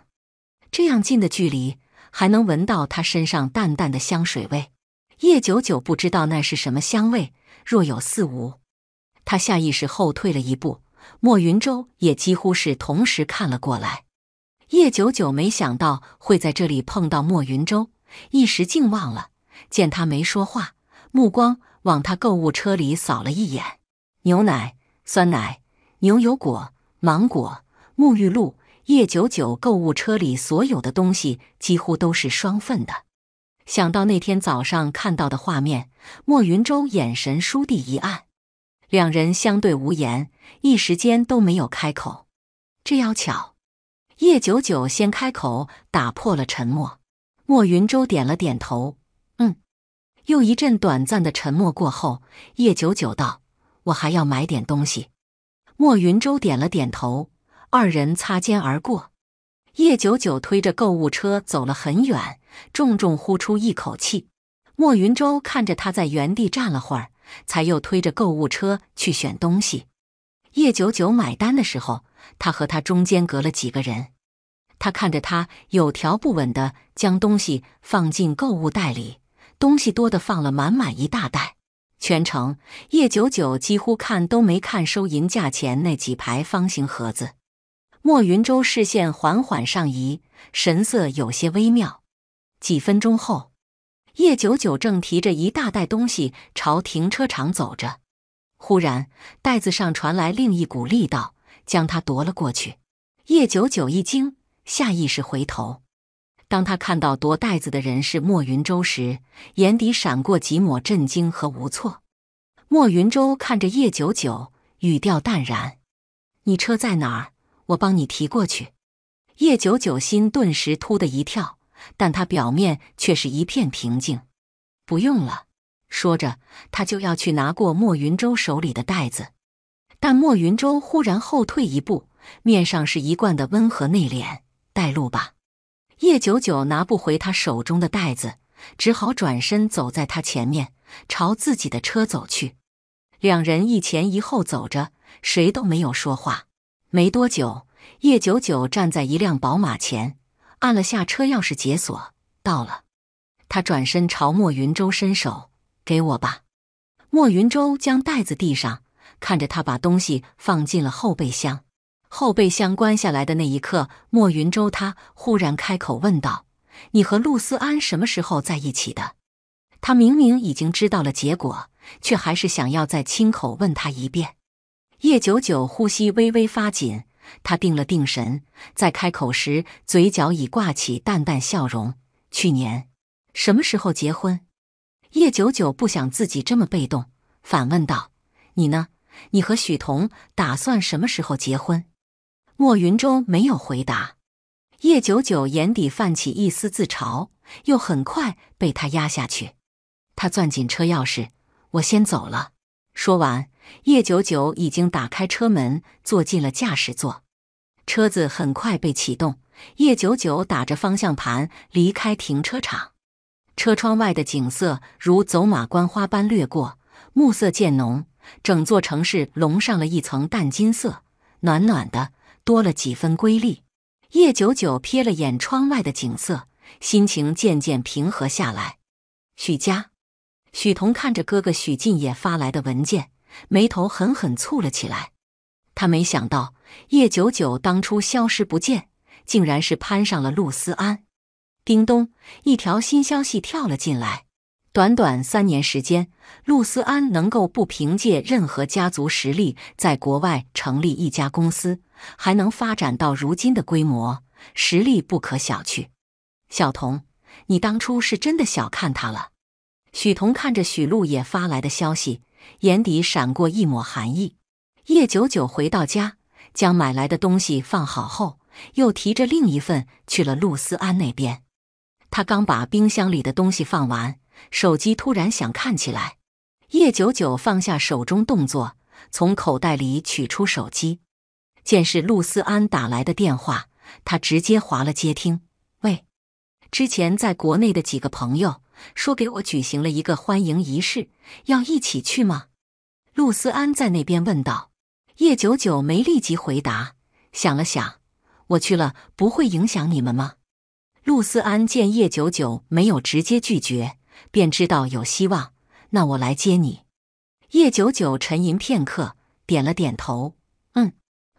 这样近的距离，还能闻到他身上淡淡的香水味。叶九九不知道那是什么香味，若有似无。他下意识后退了一步，莫云舟也几乎是同时看了过来。叶九九没想到会在这里碰到莫云舟，一时竟忘了。见他没说话，目光。往他购物车里扫了一眼，牛奶、酸奶、牛油果、芒果、沐浴露……叶九九购物车里所有的东西几乎都是双份的。想到那天早上看到的画面，莫云舟眼神倏地一暗，两人相对无言，一时间都没有开口。这要巧，叶九九先开口打破了沉默，莫云舟点了点头。又一阵短暂的沉默过后，叶九九道：“我还要买点东西。”莫云舟点了点头，二人擦肩而过。叶九九推着购物车走了很远，重重呼出一口气。莫云舟看着他在原地站了会儿，才又推着购物车去选东西。叶九九买单的时候，他和他中间隔了几个人，他看着他有条不紊地将东西放进购物袋里。东西多的放了满满一大袋，全程叶九九几乎看都没看收银架前那几排方形盒子。莫云洲视线缓缓上移，神色有些微妙。几分钟后，叶九九正提着一大袋东西朝停车场走着，忽然袋子上传来另一股力道，将他夺了过去。叶九九一惊，下意识回头。当他看到夺袋子的人是莫云舟时，眼底闪过几抹震惊和无措。莫云舟看着叶九九，语调淡然：“你车在哪儿？我帮你提过去。”叶九九心顿时突的一跳，但他表面却是一片平静。“不用了。”说着，他就要去拿过莫云舟手里的袋子，但莫云舟忽然后退一步，面上是一贯的温和内敛：“带路吧。”叶九九拿不回他手中的袋子，只好转身走在他前面，朝自己的车走去。两人一前一后走着，谁都没有说话。没多久，叶九九站在一辆宝马前，按了下车钥匙解锁，到了。他转身朝莫云舟伸手：“给我吧。”莫云舟将袋子递上，看着他把东西放进了后备箱。后备箱关下来的那一刻，莫云舟他忽然开口问道：“你和陆思安什么时候在一起的？”他明明已经知道了结果，却还是想要再亲口问他一遍。叶九九呼吸微微发紧，他定了定神，在开口时嘴角已挂起淡淡笑容。去年什么时候结婚？叶九九不想自己这么被动，反问道：“你呢？你和许彤打算什么时候结婚？”莫云舟没有回答，叶九九眼底泛起一丝自嘲，又很快被他压下去。他攥紧车钥匙，我先走了。说完，叶九九已经打开车门，坐进了驾驶座。车子很快被启动，叶九九打着方向盘离开停车场。车窗外的景色如走马观花般掠过，暮色渐浓，整座城市笼上了一层淡金色，暖暖的。多了几分瑰丽。叶九九瞥了眼窗外的景色，心情渐渐平和下来。许家，许彤看着哥哥许晋也发来的文件，眉头狠狠蹙了起来。他没想到叶九九当初消失不见，竟然是攀上了陆思安。叮咚，一条新消息跳了进来。短短三年时间，陆思安能够不凭借任何家族实力，在国外成立一家公司，还能发展到如今的规模，实力不可小觑。小童，你当初是真的小看他了。许彤看着许露也发来的消息，眼底闪过一抹寒意。叶九九回到家，将买来的东西放好后，又提着另一份去了陆思安那边。他刚把冰箱里的东西放完。手机突然响，看起来，叶九九放下手中动作，从口袋里取出手机，见是陆思安打来的电话，他直接划了接听。喂，之前在国内的几个朋友说给我举行了一个欢迎仪式，要一起去吗？陆思安在那边问道。叶九九没立即回答，想了想，我去了不会影响你们吗？陆思安见叶九九没有直接拒绝。便知道有希望，那我来接你。叶九九沉吟片刻，点了点头，嗯。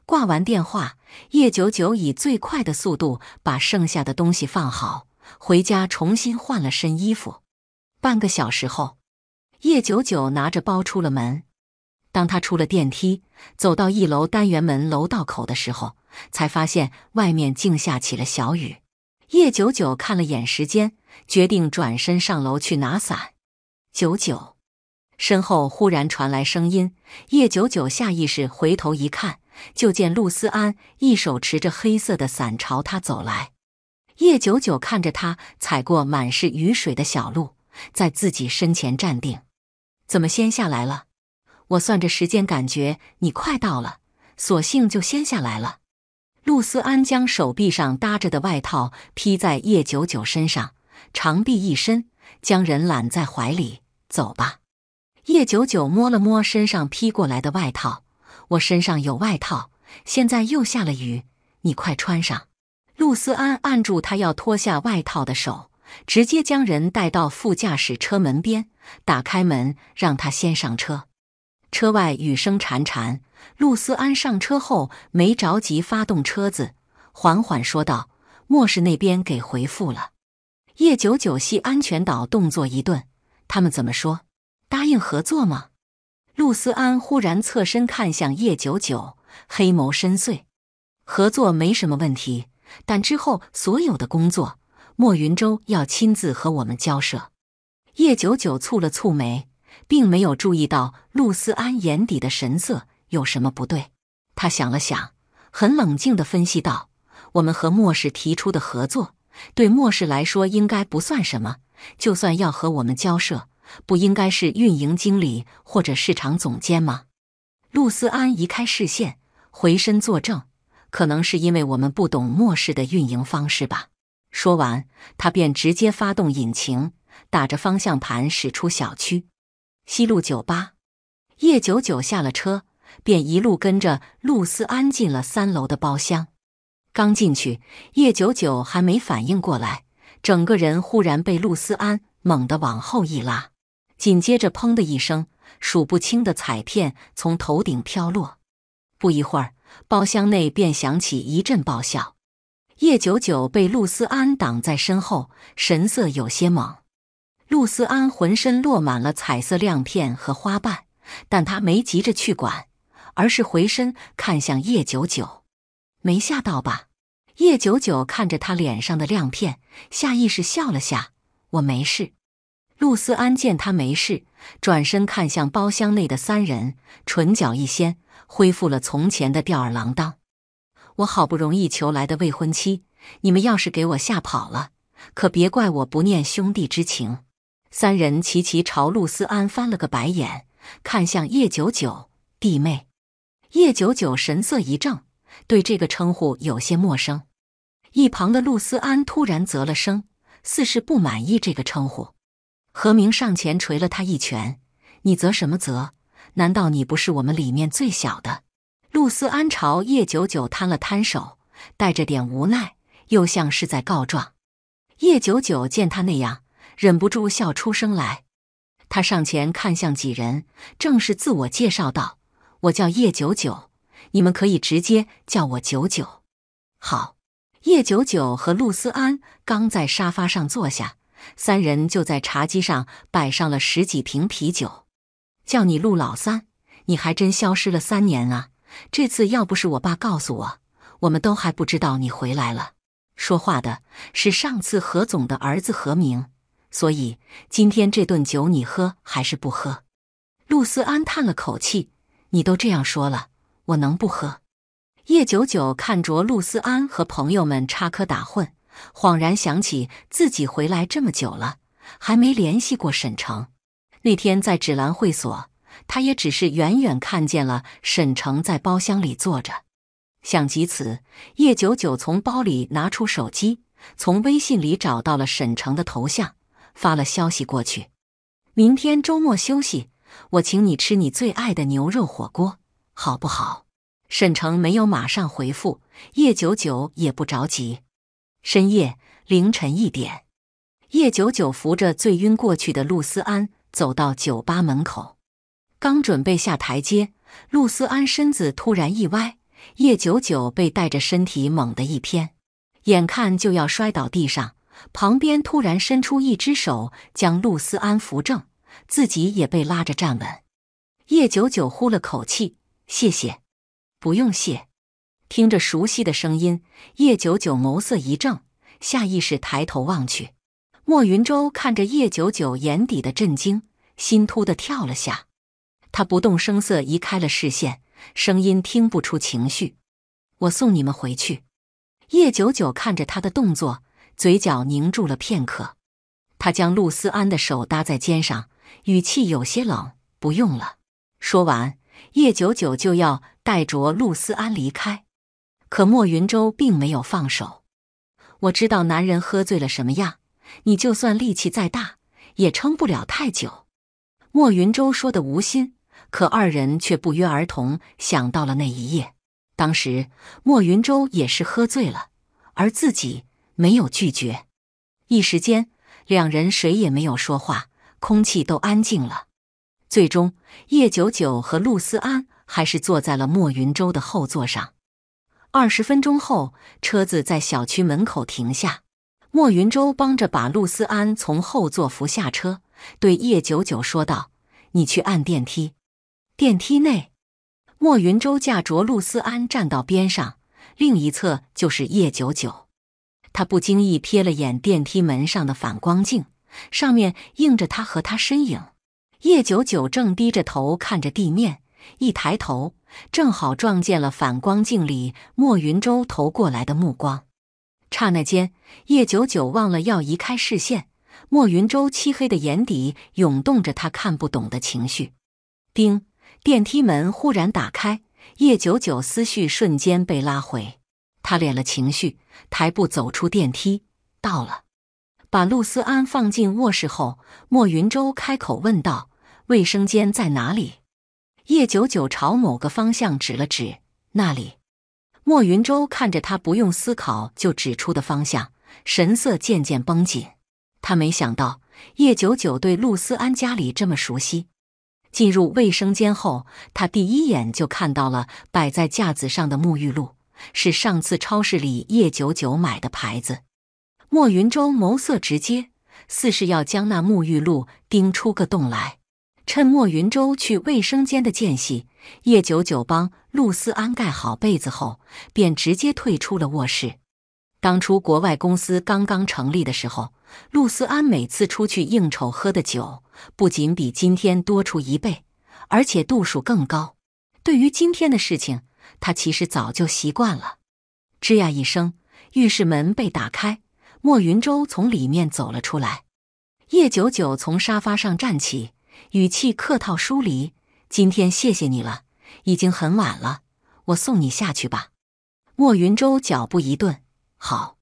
挂完电话，叶九九以最快的速度把剩下的东西放好，回家重新换了身衣服。半个小时后，叶九九拿着包出了门。当他出了电梯，走到一楼单元门楼道口的时候，才发现外面竟下起了小雨。叶九九看了眼时间。决定转身上楼去拿伞。九九，身后忽然传来声音。叶九九下意识回头一看，就见陆思安一手持着黑色的伞朝他走来。叶九九看着他踩过满是雨水的小路，在自己身前站定。怎么先下来了？我算着时间，感觉你快到了，索性就先下来了。陆思安将手臂上搭着的外套披在叶九九身上。长臂一伸，将人揽在怀里。走吧。叶九九摸了摸身上披过来的外套，我身上有外套，现在又下了雨，你快穿上。陆思安按住他要脱下外套的手，直接将人带到副驾驶车门边，打开门，让他先上车。车外雨声潺潺，陆思安上车后没着急发动车子，缓缓说道：“莫世那边给回复了。”叶九九系安全岛动作一顿，他们怎么说？答应合作吗？陆思安忽然侧身看向叶九九，黑眸深邃。合作没什么问题，但之后所有的工作，莫云舟要亲自和我们交涉。叶九九蹙了蹙眉，并没有注意到陆思安眼底的神色有什么不对。他想了想，很冷静的分析道：“我们和莫氏提出的合作。”对末世来说，应该不算什么。就算要和我们交涉，不应该是运营经理或者市场总监吗？陆思安移开视线，回身作证。可能是因为我们不懂末世的运营方式吧。说完，他便直接发动引擎，打着方向盘驶出小区。西路酒吧，叶九九下了车，便一路跟着陆思安进了三楼的包厢。刚进去，叶九九还没反应过来，整个人忽然被陆思安猛地往后一拉，紧接着“砰”的一声，数不清的彩片从头顶飘落。不一会儿，包厢内便响起一阵爆笑。叶九九被陆思安挡在身后，神色有些懵。陆思安浑身落满了彩色亮片和花瓣，但他没急着去管，而是回身看向叶九九。没吓到吧？叶九九看着他脸上的亮片，下意识笑了下。我没事。陆思安见他没事，转身看向包厢内的三人，唇角一掀，恢复了从前的吊儿郎当。我好不容易求来的未婚妻，你们要是给我吓跑了，可别怪我不念兄弟之情。三人齐齐朝陆思安翻了个白眼，看向叶九九弟妹。叶九九神色一正。对这个称呼有些陌生，一旁的陆思安突然啧了声，似是不满意这个称呼。何明上前捶了他一拳：“你啧什么啧？难道你不是我们里面最小的？”陆思安朝叶九九摊了摊手，带着点无奈，又像是在告状。叶九九见他那样，忍不住笑出声来。他上前看向几人，正是自我介绍道：“我叫叶九九。”你们可以直接叫我九九。好，叶九九和陆思安刚在沙发上坐下，三人就在茶几上摆上了十几瓶啤酒。叫你陆老三，你还真消失了三年啊！这次要不是我爸告诉我，我们都还不知道你回来了。说话的是上次何总的儿子何明，所以今天这顿酒你喝还是不喝？陆思安叹了口气：“你都这样说了。”我能不喝？叶九九看着陆思安和朋友们插科打诨，恍然想起自己回来这么久了，还没联系过沈城。那天在芷兰会所，他也只是远远看见了沈城在包厢里坐着。想及此，叶九九从包里拿出手机，从微信里找到了沈城的头像，发了消息过去：“明天周末休息，我请你吃你最爱的牛肉火锅。”好不好？沈城没有马上回复，叶九九也不着急。深夜凌晨一点，叶九九扶着醉晕过去的陆思安走到酒吧门口，刚准备下台阶，陆思安身子突然一歪，叶九九被带着身体猛的一偏，眼看就要摔倒地上，旁边突然伸出一只手将陆思安扶正，自己也被拉着站稳。叶九九呼了口气。谢谢，不用谢。听着熟悉的声音，叶九九眸色一正，下意识抬头望去。莫云舟看着叶九九眼底的震惊，心突的跳了下。他不动声色移开了视线，声音听不出情绪：“我送你们回去。”叶九九看着他的动作，嘴角凝住了片刻。他将陆思安的手搭在肩上，语气有些冷：“不用了。”说完。叶九九就要带着陆思安离开，可莫云舟并没有放手。我知道男人喝醉了什么样，你就算力气再大，也撑不了太久。莫云舟说的无心，可二人却不约而同想到了那一夜。当时莫云舟也是喝醉了，而自己没有拒绝。一时间，两人谁也没有说话，空气都安静了。最终，叶九九和陆思安还是坐在了莫云洲的后座上。二十分钟后，车子在小区门口停下。莫云洲帮着把陆思安从后座扶下车，对叶九九说道：“你去按电梯。”电梯内，莫云洲架着陆思安站到边上，另一侧就是叶九九。他不经意瞥了眼电梯门上的反光镜，上面映着他和他身影。叶九九正低着头看着地面，一抬头，正好撞见了反光镜里莫云舟投过来的目光。刹那间，叶九九忘了要移开视线。莫云舟漆黑的眼底涌动着他看不懂的情绪。叮，电梯门忽然打开，叶九九思绪瞬间被拉回。他敛了情绪，抬步走出电梯，到了，把陆思安放进卧室后，莫云舟开口问道。卫生间在哪里？叶九九朝某个方向指了指，那里。莫云舟看着他不用思考就指出的方向，神色渐渐绷紧。他没想到叶九九对陆思安家里这么熟悉。进入卫生间后，他第一眼就看到了摆在架子上的沐浴露，是上次超市里叶九九买的牌子。莫云舟眸色直接，似是要将那沐浴露盯出个洞来。趁莫云舟去卫生间的间隙，叶九九帮陆思安盖好被子后，便直接退出了卧室。当初国外公司刚刚成立的时候，陆思安每次出去应酬喝的酒，不仅比今天多出一倍，而且度数更高。对于今天的事情，他其实早就习惯了。吱呀一声，浴室门被打开，莫云舟从里面走了出来。叶九九从沙发上站起。语气客套疏离，今天谢谢你了，已经很晚了，我送你下去吧。莫云舟脚步一顿，好。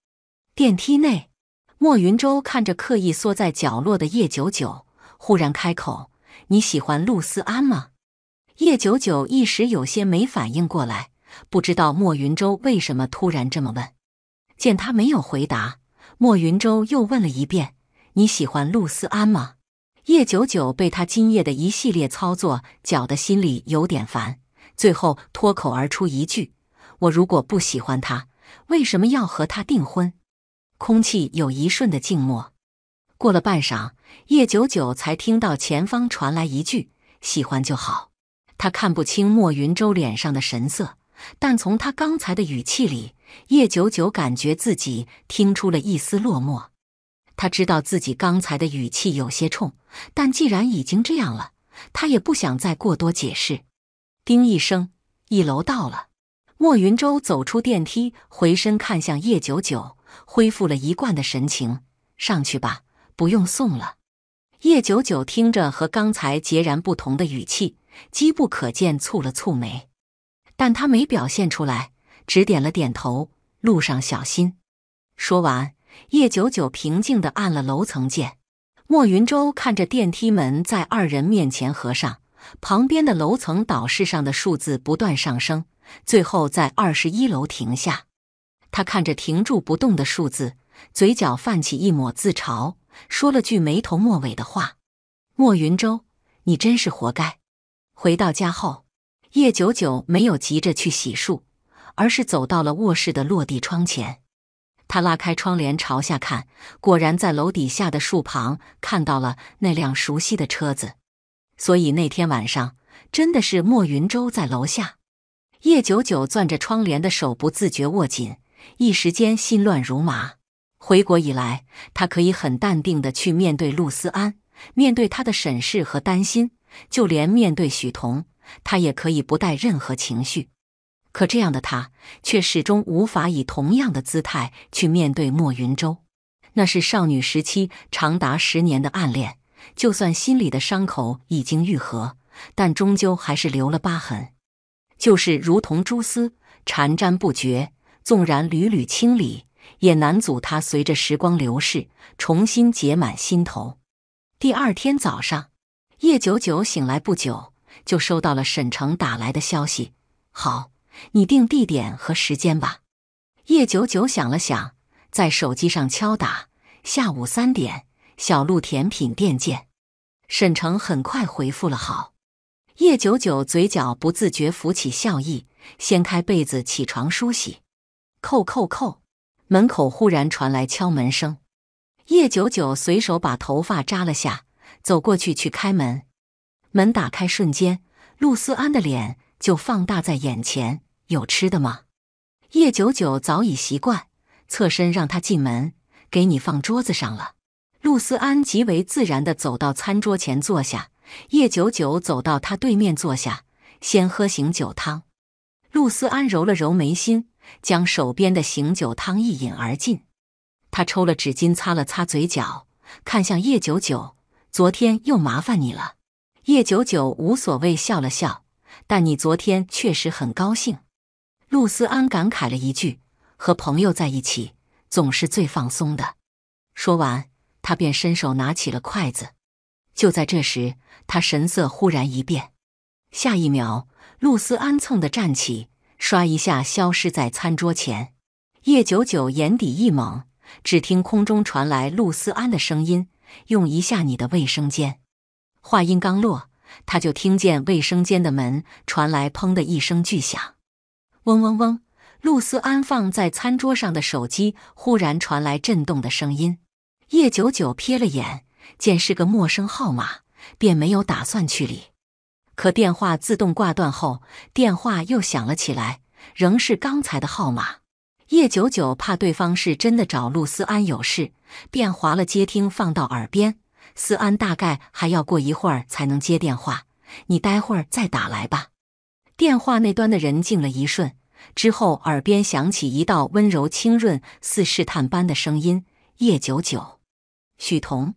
电梯内，莫云舟看着刻意缩在角落的叶九九，忽然开口：“你喜欢陆思安吗？”叶九九一时有些没反应过来，不知道莫云舟为什么突然这么问。见他没有回答，莫云舟又问了一遍：“你喜欢陆思安吗？”叶九九被他今夜的一系列操作搅得心里有点烦，最后脱口而出一句：“我如果不喜欢他，为什么要和他订婚？”空气有一瞬的静默，过了半晌，叶九九才听到前方传来一句：“喜欢就好。”他看不清莫云舟脸上的神色，但从他刚才的语气里，叶九九感觉自己听出了一丝落寞。他知道自己刚才的语气有些冲，但既然已经这样了，他也不想再过多解释。叮一声，一楼到了。莫云舟走出电梯，回身看向叶九九，恢复了一贯的神情：“上去吧，不用送了。”叶九九听着和刚才截然不同的语气，机不可见蹙了蹙眉，但他没表现出来，只点了点头：“路上小心。”说完。叶九九平静地按了楼层键，莫云舟看着电梯门在二人面前合上，旁边的楼层导示上的数字不断上升，最后在二十一楼停下。他看着停住不动的数字，嘴角泛起一抹自嘲，说了句没头没尾的话：“莫云舟，你真是活该。”回到家后，叶九九没有急着去洗漱，而是走到了卧室的落地窗前。他拉开窗帘朝下看，果然在楼底下的树旁看到了那辆熟悉的车子。所以那天晚上真的是莫云舟在楼下。叶九九攥着窗帘的手不自觉握紧，一时间心乱如麻。回国以来，他可以很淡定的去面对陆思安，面对他的审视和担心，就连面对许彤，他也可以不带任何情绪。可这样的他却始终无法以同样的姿态去面对莫云舟。那是少女时期长达十年的暗恋，就算心里的伤口已经愈合，但终究还是留了疤痕，就是如同蛛丝缠缠不绝，纵然屡屡清理，也难阻它随着时光流逝重新结满心头。第二天早上，叶九九醒来不久，就收到了沈城打来的消息，好。你定地点和时间吧。叶九九想了想，在手机上敲打：“下午三点，小鹿甜品店见。”沈城很快回复了“好”。叶九九嘴角不自觉浮起笑意，掀开被子起床梳洗。叩叩叩，门口忽然传来敲门声。叶九九随手把头发扎了下，走过去去开门。门打开瞬间，陆思安的脸就放大在眼前。有吃的吗？叶九九早已习惯，侧身让他进门，给你放桌子上了。陆思安极为自然地走到餐桌前坐下，叶九九走到他对面坐下，先喝醒酒汤。陆思安揉了揉眉心，将手边的醒酒汤一饮而尽。他抽了纸巾擦了擦嘴角，看向叶九九：“昨天又麻烦你了。”叶九九无所谓笑了笑，但你昨天确实很高兴。陆思安感慨了一句：“和朋友在一起总是最放松的。”说完，他便伸手拿起了筷子。就在这时，他神色忽然一变。下一秒，陆思安蹭的站起，唰一下消失在餐桌前。叶九九眼底一猛，只听空中传来陆思安的声音：“用一下你的卫生间。”话音刚落，他就听见卫生间的门传来“砰”的一声巨响。嗡嗡嗡！露丝安放在餐桌上的手机忽然传来震动的声音。叶九九瞥了眼，见是个陌生号码，便没有打算去理。可电话自动挂断后，电话又响了起来，仍是刚才的号码。叶九九怕对方是真的找陆思安有事，便划了接听，放到耳边。思安大概还要过一会儿才能接电话，你待会儿再打来吧。电话那端的人静了一瞬。之后，耳边响起一道温柔清润、似试探般的声音：“叶九九，许彤。”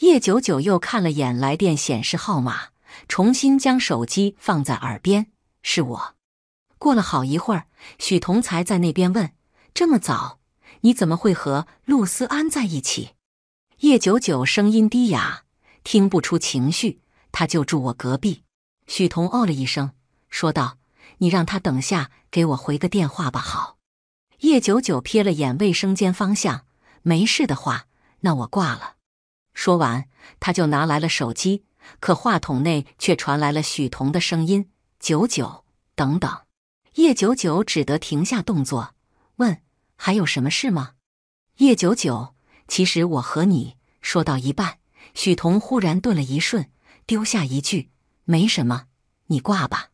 叶九九又看了眼来电显示号码，重新将手机放在耳边：“是我。”过了好一会儿，许彤才在那边问：“这么早，你怎么会和陆思安在一起？”叶九九声音低哑，听不出情绪：“他就住我隔壁。”许彤哦了一声，说道。你让他等下给我回个电话吧。好，叶九九瞥了眼卫生间方向，没事的话，那我挂了。说完，他就拿来了手机，可话筒内却传来了许彤的声音：“九九，等等。”叶九九只得停下动作，问：“还有什么事吗？”叶九九，其实我和你说到一半，许彤忽然顿了一瞬，丢下一句：“没什么，你挂吧。”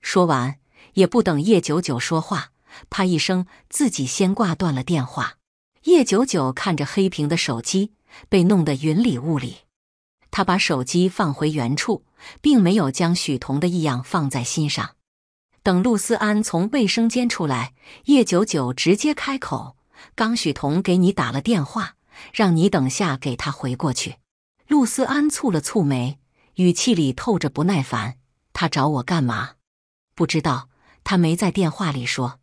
说完。也不等叶九九说话，啪一声，自己先挂断了电话。叶九九看着黑屏的手机，被弄得云里雾里。他把手机放回原处，并没有将许彤的异样放在心上。等陆思安从卫生间出来，叶九九直接开口：“刚许彤给你打了电话，让你等下给他回过去。”陆思安蹙了蹙眉，语气里透着不耐烦：“他找我干嘛？不知道。”他没在电话里说，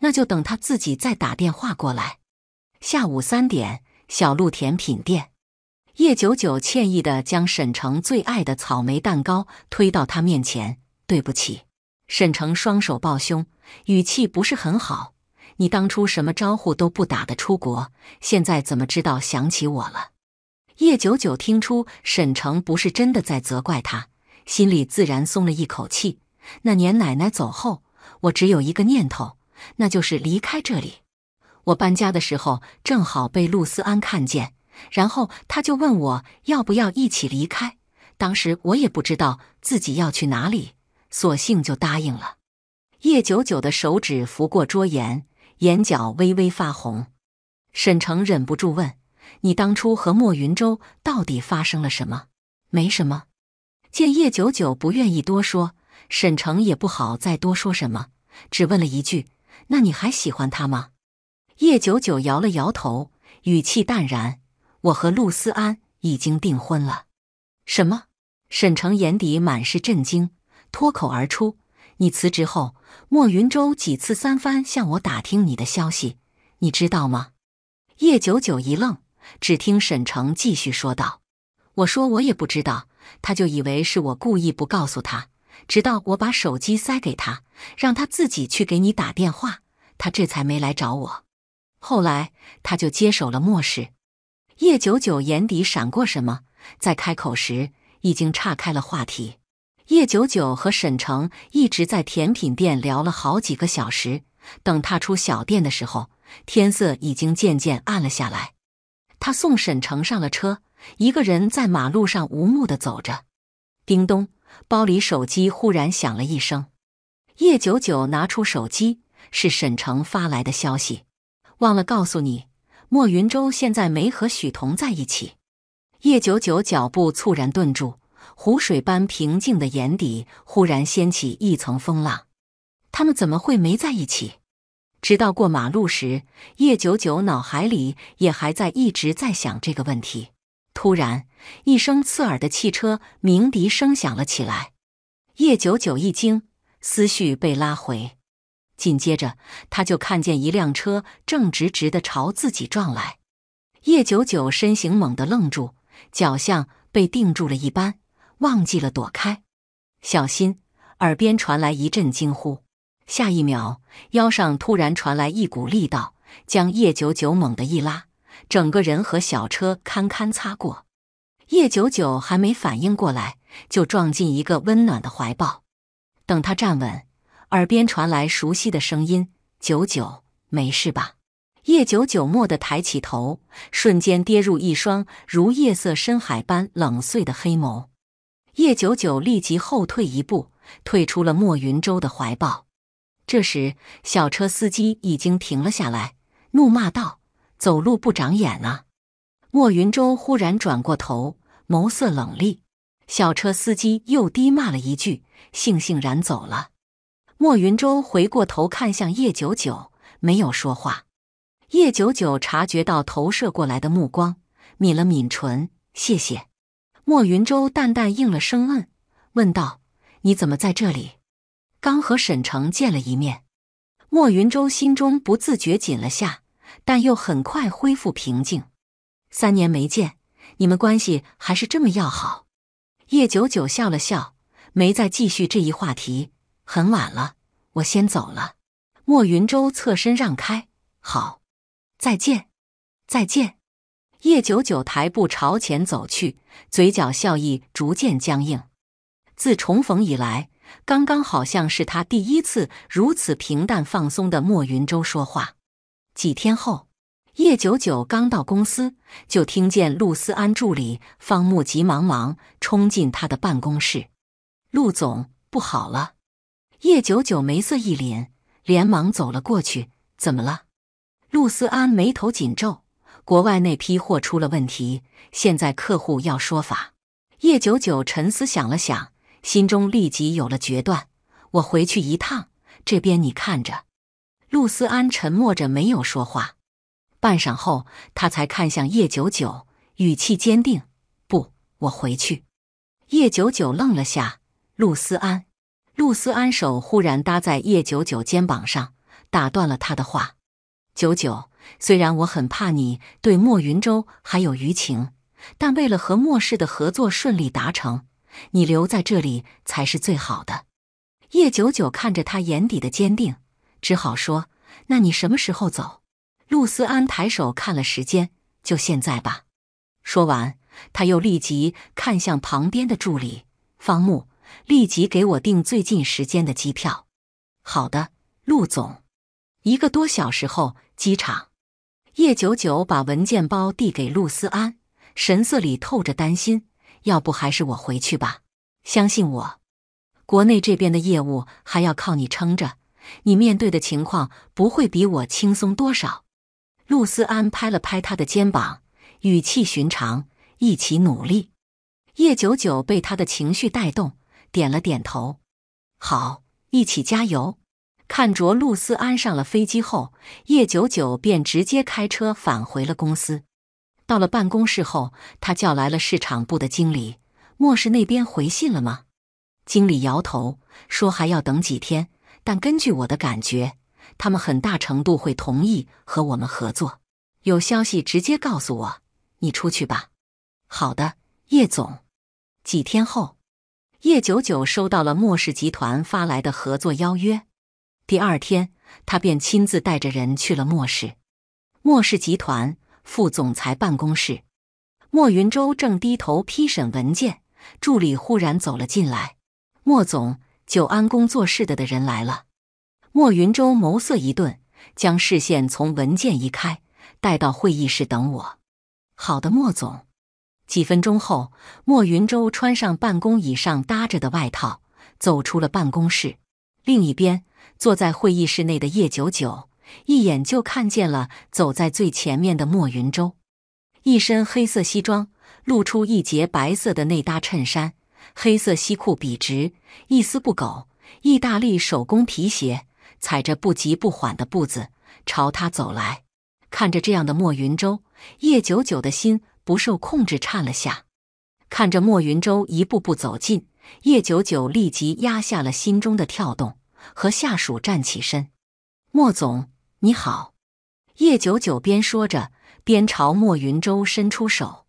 那就等他自己再打电话过来。下午三点，小鹿甜品店。叶九九歉意的将沈城最爱的草莓蛋糕推到他面前：“对不起。”沈城双手抱胸，语气不是很好：“你当初什么招呼都不打的出国，现在怎么知道想起我了？”叶九九听出沈城不是真的在责怪他，心里自然松了一口气。那年奶奶走后，我只有一个念头，那就是离开这里。我搬家的时候正好被陆思安看见，然后他就问我要不要一起离开。当时我也不知道自己要去哪里，索性就答应了。叶九九的手指拂过桌沿，眼角微微发红。沈城忍不住问：“你当初和莫云舟到底发生了什么？”“没什么。”见叶九九不愿意多说。沈城也不好再多说什么，只问了一句：“那你还喜欢他吗？”叶九九摇了摇头，语气淡然：“我和陆思安已经订婚了。”什么？沈城眼底满是震惊，脱口而出：“你辞职后，莫云舟几次三番向我打听你的消息，你知道吗？”叶九九一愣，只听沈城继续说道：“我说我也不知道，他就以为是我故意不告诉他。”直到我把手机塞给他，让他自己去给你打电话，他这才没来找我。后来他就接手了末世。叶九九眼底闪过什么，在开口时已经岔开了话题。叶九九和沈城一直在甜品店聊了好几个小时，等踏出小店的时候，天色已经渐渐暗了下来。他送沈城上了车，一个人在马路上无目的走着。叮咚。包里手机忽然响了一声，叶九九拿出手机，是沈城发来的消息，忘了告诉你，莫云舟现在没和许彤在一起。叶九九脚步猝然顿住，湖水般平静的眼底忽然掀起一层风浪。他们怎么会没在一起？直到过马路时，叶九九脑海里也还在一直在想这个问题。突然。一声刺耳的汽车鸣笛声响了起来，叶九九一惊，思绪被拉回。紧接着，他就看见一辆车正直直的朝自己撞来。叶九九身形猛地愣住，脚像被定住了一般，忘记了躲开。小心！耳边传来一阵惊呼。下一秒，腰上突然传来一股力道，将叶九九猛地一拉，整个人和小车堪堪擦过。叶九九还没反应过来，就撞进一个温暖的怀抱。等他站稳，耳边传来熟悉的声音：“九九，没事吧？”叶九九蓦地抬起头，瞬间跌入一双如夜色深海般冷邃的黑眸。叶九九立即后退一步，退出了莫云洲的怀抱。这时，小车司机已经停了下来，怒骂道：“走路不长眼啊！”莫云洲忽然转过头。眸色冷厉，小车司机又低骂了一句，悻悻然走了。莫云舟回过头看向叶九九，没有说话。叶九九察觉到投射过来的目光，抿了抿唇，谢谢。莫云舟淡淡应了声“嗯”，问道：“你怎么在这里？刚和沈城见了一面。”莫云舟心中不自觉紧了下，但又很快恢复平静。三年没见。你们关系还是这么要好？叶九九笑了笑，没再继续这一话题。很晚了，我先走了。莫云舟侧身让开，好，再见，再见。叶九九抬步朝前走去，嘴角笑意逐渐僵硬。自重逢以来，刚刚好像是他第一次如此平淡放松的莫云舟说话。几天后。叶九九刚到公司，就听见陆思安助理方木急忙忙冲进他的办公室：“陆总，不好了！”叶九九眉色一凛，连忙走了过去：“怎么了？”陆思安眉头紧皱：“国外那批货出了问题，现在客户要说法。”叶九九沉思想了想，心中立即有了决断：“我回去一趟，这边你看着。”陆思安沉默着没有说话。半晌后，他才看向叶九九，语气坚定：“不，我回去。”叶九九愣了下，陆思安，陆思安手忽然搭在叶九九肩膀上，打断了他的话：“九九，虽然我很怕你对莫云洲还有余情，但为了和莫氏的合作顺利达成，你留在这里才是最好的。”叶九九看着他眼底的坚定，只好说：“那你什么时候走？”陆思安抬手看了时间，就现在吧。说完，他又立即看向旁边的助理方木，立即给我订最近时间的机票。好的，陆总。一个多小时后，机场。叶九九把文件包递给陆思安，神色里透着担心。要不还是我回去吧。相信我，国内这边的业务还要靠你撑着。你面对的情况不会比我轻松多少。陆思安拍了拍他的肩膀，语气寻常：“一起努力。”叶九九被他的情绪带动，点了点头：“好，一起加油。”看着陆思安上了飞机后，叶九九便直接开车返回了公司。到了办公室后，他叫来了市场部的经理：“莫氏那边回信了吗？”经理摇头说：“还要等几天，但根据我的感觉。”他们很大程度会同意和我们合作，有消息直接告诉我。你出去吧。好的，叶总。几天后，叶九九收到了莫氏集团发来的合作邀约。第二天，他便亲自带着人去了莫氏。莫氏集团副总裁办公室，莫云洲正低头批审文件，助理忽然走了进来：“莫总，久安工作室的的人来了。”莫云舟眸色一顿，将视线从文件移开，带到会议室等我。好的，莫总。几分钟后，莫云舟穿上办公椅上搭着的外套，走出了办公室。另一边，坐在会议室内的叶九九一眼就看见了走在最前面的莫云舟，一身黑色西装，露出一截白色的内搭衬衫，黑色西裤笔直，一丝不苟，意大利手工皮鞋。踩着不急不缓的步子朝他走来，看着这样的莫云舟，叶九九的心不受控制颤了下。看着莫云舟一步步走近，叶九九立即压下了心中的跳动，和下属站起身：“莫总，你好。”叶九九边说着边朝莫云舟伸出手，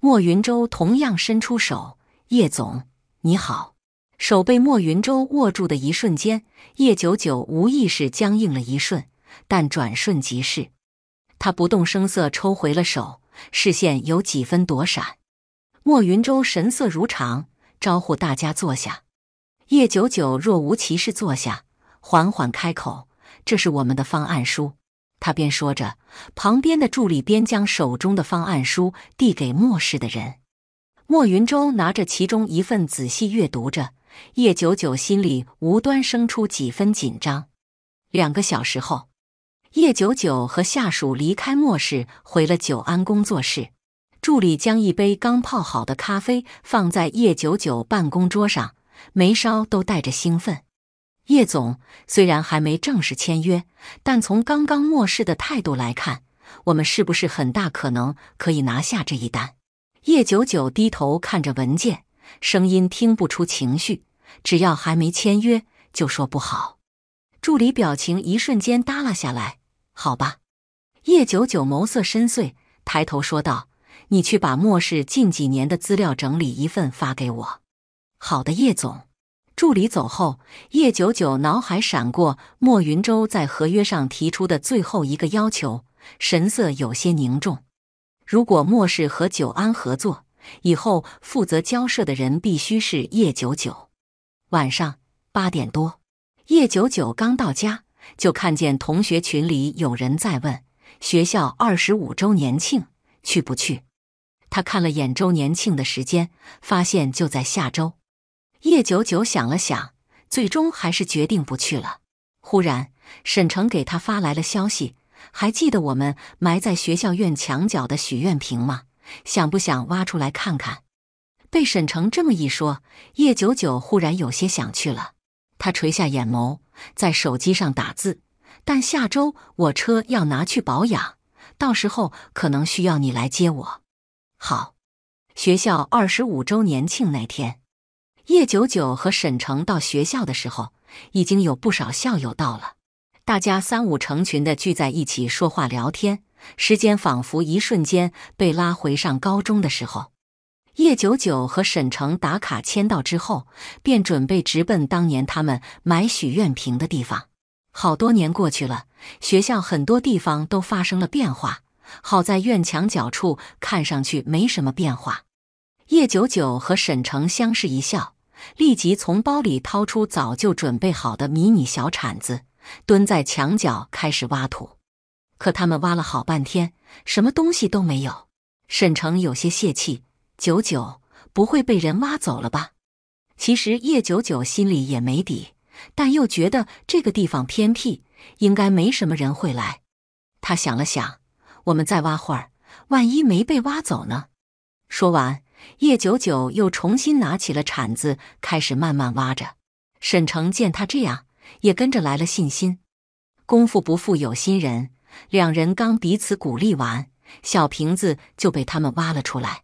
莫云舟同样伸出手：“叶总，你好。”手被莫云舟握住的一瞬间，叶九九无意识僵硬了一瞬，但转瞬即逝。他不动声色抽回了手，视线有几分躲闪。莫云舟神色如常，招呼大家坐下。叶九九若无其事坐下，缓缓开口：“这是我们的方案书。”他边说着，旁边的助理边将手中的方案书递给莫氏的人。莫云舟拿着其中一份仔细阅读着。叶九九心里无端生出几分紧张。两个小时后，叶九九和下属离开末世，回了久安工作室。助理将一杯刚泡好的咖啡放在叶九九办公桌上，眉梢都带着兴奋。叶总虽然还没正式签约，但从刚刚末世的态度来看，我们是不是很大可能可以拿下这一单？叶九九低头看着文件。声音听不出情绪，只要还没签约，就说不好。助理表情一瞬间耷拉下来。好吧。叶九九眸色深邃，抬头说道：“你去把莫氏近几年的资料整理一份发给我。”好的，叶总。助理走后，叶九九脑海闪过莫云洲在合约上提出的最后一个要求，神色有些凝重。如果莫氏和久安合作。以后负责交涉的人必须是叶九九。晚上八点多，叶九九刚到家，就看见同学群里有人在问学校二十五周年庆去不去。他看了眼周年庆的时间，发现就在下周。叶九九想了想，最终还是决定不去了。忽然，沈城给他发来了消息：“还记得我们埋在学校院墙角的许愿瓶吗？”想不想挖出来看看？被沈城这么一说，叶九九忽然有些想去了。他垂下眼眸，在手机上打字。但下周我车要拿去保养，到时候可能需要你来接我。好，学校二十五周年庆那天，叶九九和沈城到学校的时候，已经有不少校友到了，大家三五成群的聚在一起说话聊天。时间仿佛一瞬间被拉回上高中的时候，叶九九和沈城打卡签到之后，便准备直奔当年他们买许愿瓶的地方。好多年过去了，学校很多地方都发生了变化，好在院墙角处看上去没什么变化。叶九九和沈城相视一笑，立即从包里掏出早就准备好的迷你小铲子，蹲在墙角开始挖土。可他们挖了好半天，什么东西都没有。沈城有些泄气，九九不会被人挖走了吧？其实叶九九心里也没底，但又觉得这个地方偏僻，应该没什么人会来。他想了想：“我们再挖会儿，万一没被挖走呢？”说完，叶九九又重新拿起了铲子，开始慢慢挖着。沈城见他这样，也跟着来了信心。功夫不负有心人。两人刚彼此鼓励完，小瓶子就被他们挖了出来。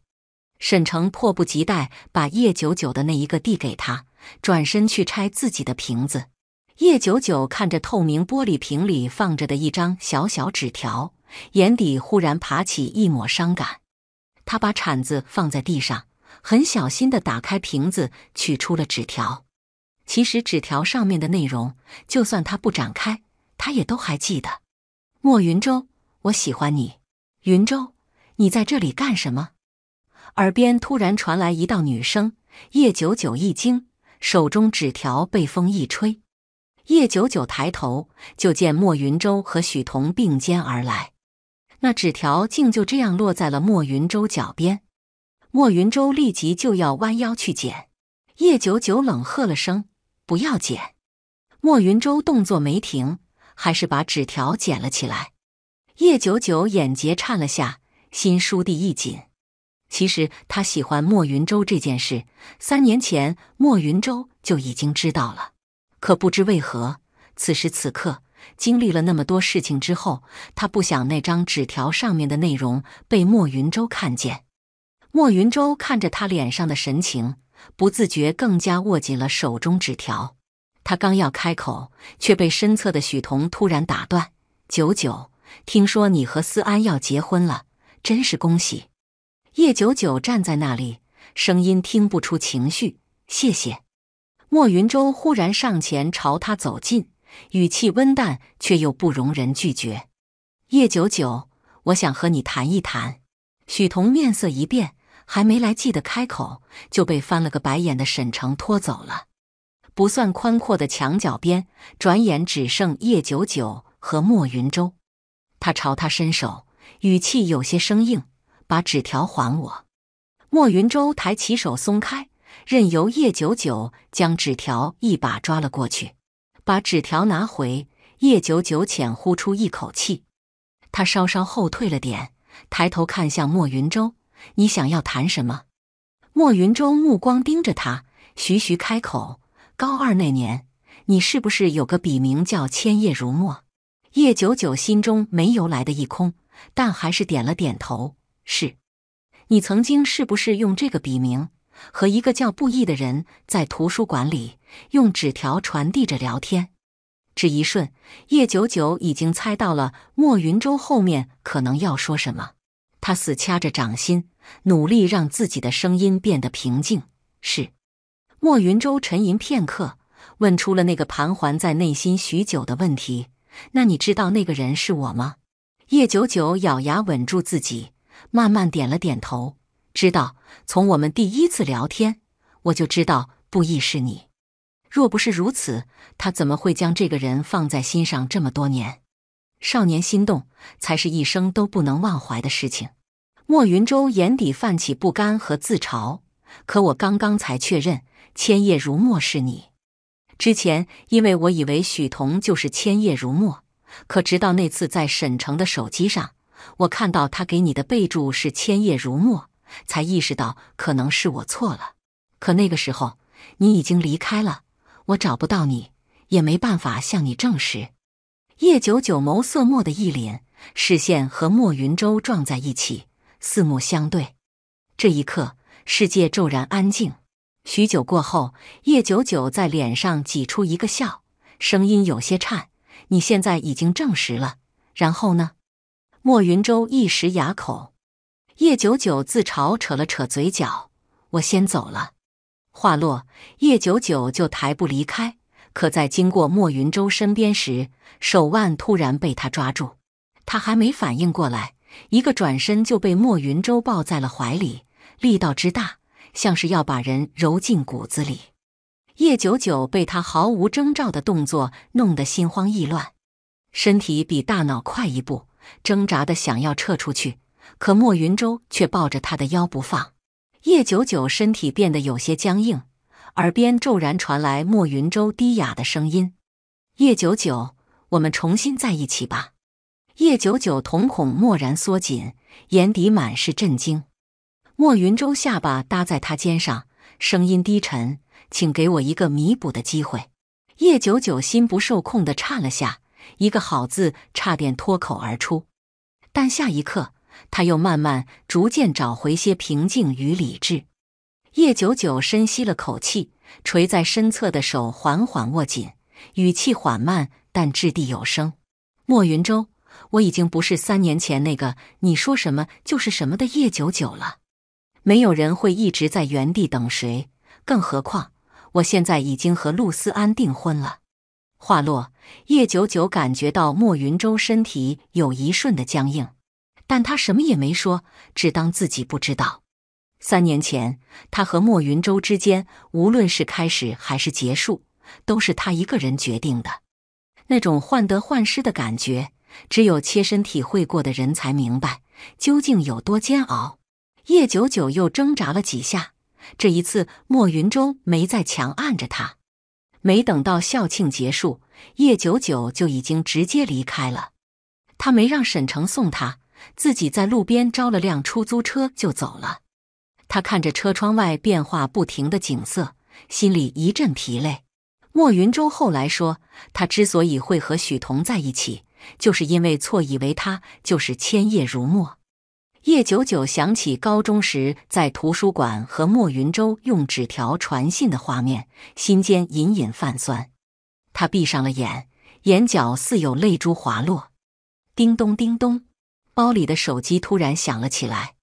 沈城迫不及待把叶九九的那一个递给他，转身去拆自己的瓶子。叶九九看着透明玻璃瓶里放着的一张小小纸条，眼底忽然爬起一抹伤感。他把铲子放在地上，很小心地打开瓶子，取出了纸条。其实纸条上面的内容，就算他不展开，他也都还记得。莫云舟，我喜欢你。云舟，你在这里干什么？耳边突然传来一道女声，叶九九一惊，手中纸条被风一吹，叶九九抬头就见莫云舟和许彤并肩而来，那纸条竟就这样落在了莫云舟脚边。莫云舟立即就要弯腰去捡，叶九九冷喝了声：“不要捡！”莫云舟动作没停。还是把纸条捡了起来，叶九九眼睫颤了下，心倏地一紧。其实他喜欢莫云舟这件事，三年前莫云舟就已经知道了。可不知为何，此时此刻，经历了那么多事情之后，他不想那张纸条上面的内容被莫云舟看见。莫云舟看着他脸上的神情，不自觉更加握紧了手中纸条。他刚要开口，却被身侧的许彤突然打断。九九，听说你和思安要结婚了，真是恭喜！叶九九站在那里，声音听不出情绪。谢谢。莫云舟忽然上前朝他走近，语气温淡却又不容人拒绝。叶九九，我想和你谈一谈。许彤面色一变，还没来得及开口，就被翻了个白眼的沈城拖走了。不算宽阔的墙角边，转眼只剩叶九九和莫云舟。他朝他伸手，语气有些生硬：“把纸条还我。”莫云舟抬起手松开，任由叶九九将纸条一把抓了过去。把纸条拿回，叶九九浅呼出一口气，他稍稍后退了点，抬头看向莫云舟：“你想要谈什么？”莫云舟目光盯着他，徐徐开口。高二那年，你是不是有个笔名叫千叶如墨？叶九九心中没由来的一空，但还是点了点头。是你曾经是不是用这个笔名和一个叫布艺的人在图书馆里用纸条传递着聊天？只一瞬，叶九九已经猜到了莫云舟后面可能要说什么。他死掐着掌心，努力让自己的声音变得平静。是。莫云舟沉吟片刻，问出了那个盘桓在内心许久的问题：“那你知道那个人是我吗？”叶九九咬牙稳住自己，慢慢点了点头：“知道。从我们第一次聊天，我就知道不义是你。若不是如此，他怎么会将这个人放在心上这么多年？少年心动，才是一生都不能忘怀的事情。”莫云舟眼底泛起不甘和自嘲：“可我刚刚才确认。”千叶如墨是你，之前因为我以为许彤就是千叶如墨，可直到那次在沈城的手机上，我看到他给你的备注是千叶如墨，才意识到可能是我错了。可那个时候你已经离开了，我找不到你，也没办法向你证实。叶九九眸色墨的一凛，视线和莫云舟撞在一起，四目相对。这一刻，世界骤然安静。许久过后，叶九九在脸上挤出一个笑，声音有些颤：“你现在已经证实了，然后呢？”莫云舟一时哑口。叶九九自嘲扯了扯嘴角：“我先走了。”话落，叶九九就抬步离开。可在经过莫云舟身边时，手腕突然被他抓住，他还没反应过来，一个转身就被莫云舟抱在了怀里，力道之大。像是要把人揉进骨子里，叶九九被他毫无征兆的动作弄得心慌意乱，身体比大脑快一步，挣扎的想要撤出去，可莫云舟却抱着他的腰不放。叶九九身体变得有些僵硬，耳边骤然传来莫云舟低哑的声音：“叶九九，我们重新在一起吧。”叶九九瞳孔蓦然缩紧，眼底满是震惊。莫云舟下巴搭在他肩上，声音低沉：“请给我一个弥补的机会。”叶九九心不受控的颤了下，一个“好”字差点脱口而出，但下一刻他又慢慢逐渐找回些平静与理智。叶九九深吸了口气，垂在身侧的手缓缓握紧，语气缓慢但掷地有声：“莫云舟，我已经不是三年前那个你说什么就是什么的叶九九了。”没有人会一直在原地等谁，更何况我现在已经和陆思安订婚了。话落，叶九九感觉到莫云舟身体有一瞬的僵硬，但他什么也没说，只当自己不知道。三年前，他和莫云舟之间，无论是开始还是结束，都是他一个人决定的。那种患得患失的感觉，只有切身体会过的人才明白，究竟有多煎熬。叶九九又挣扎了几下，这一次莫云舟没再强按着他。没等到校庆结束，叶九九就已经直接离开了。他没让沈城送他，自己在路边招了辆出租车就走了。他看着车窗外变化不停的景色，心里一阵疲累。莫云洲后来说，他之所以会和许彤在一起，就是因为错以为他就是千叶如墨。叶九九想起高中时在图书馆和莫云洲用纸条传信的画面，心间隐隐泛酸。他闭上了眼，眼角似有泪珠滑落。叮咚叮咚，包里的手机突然响了起来。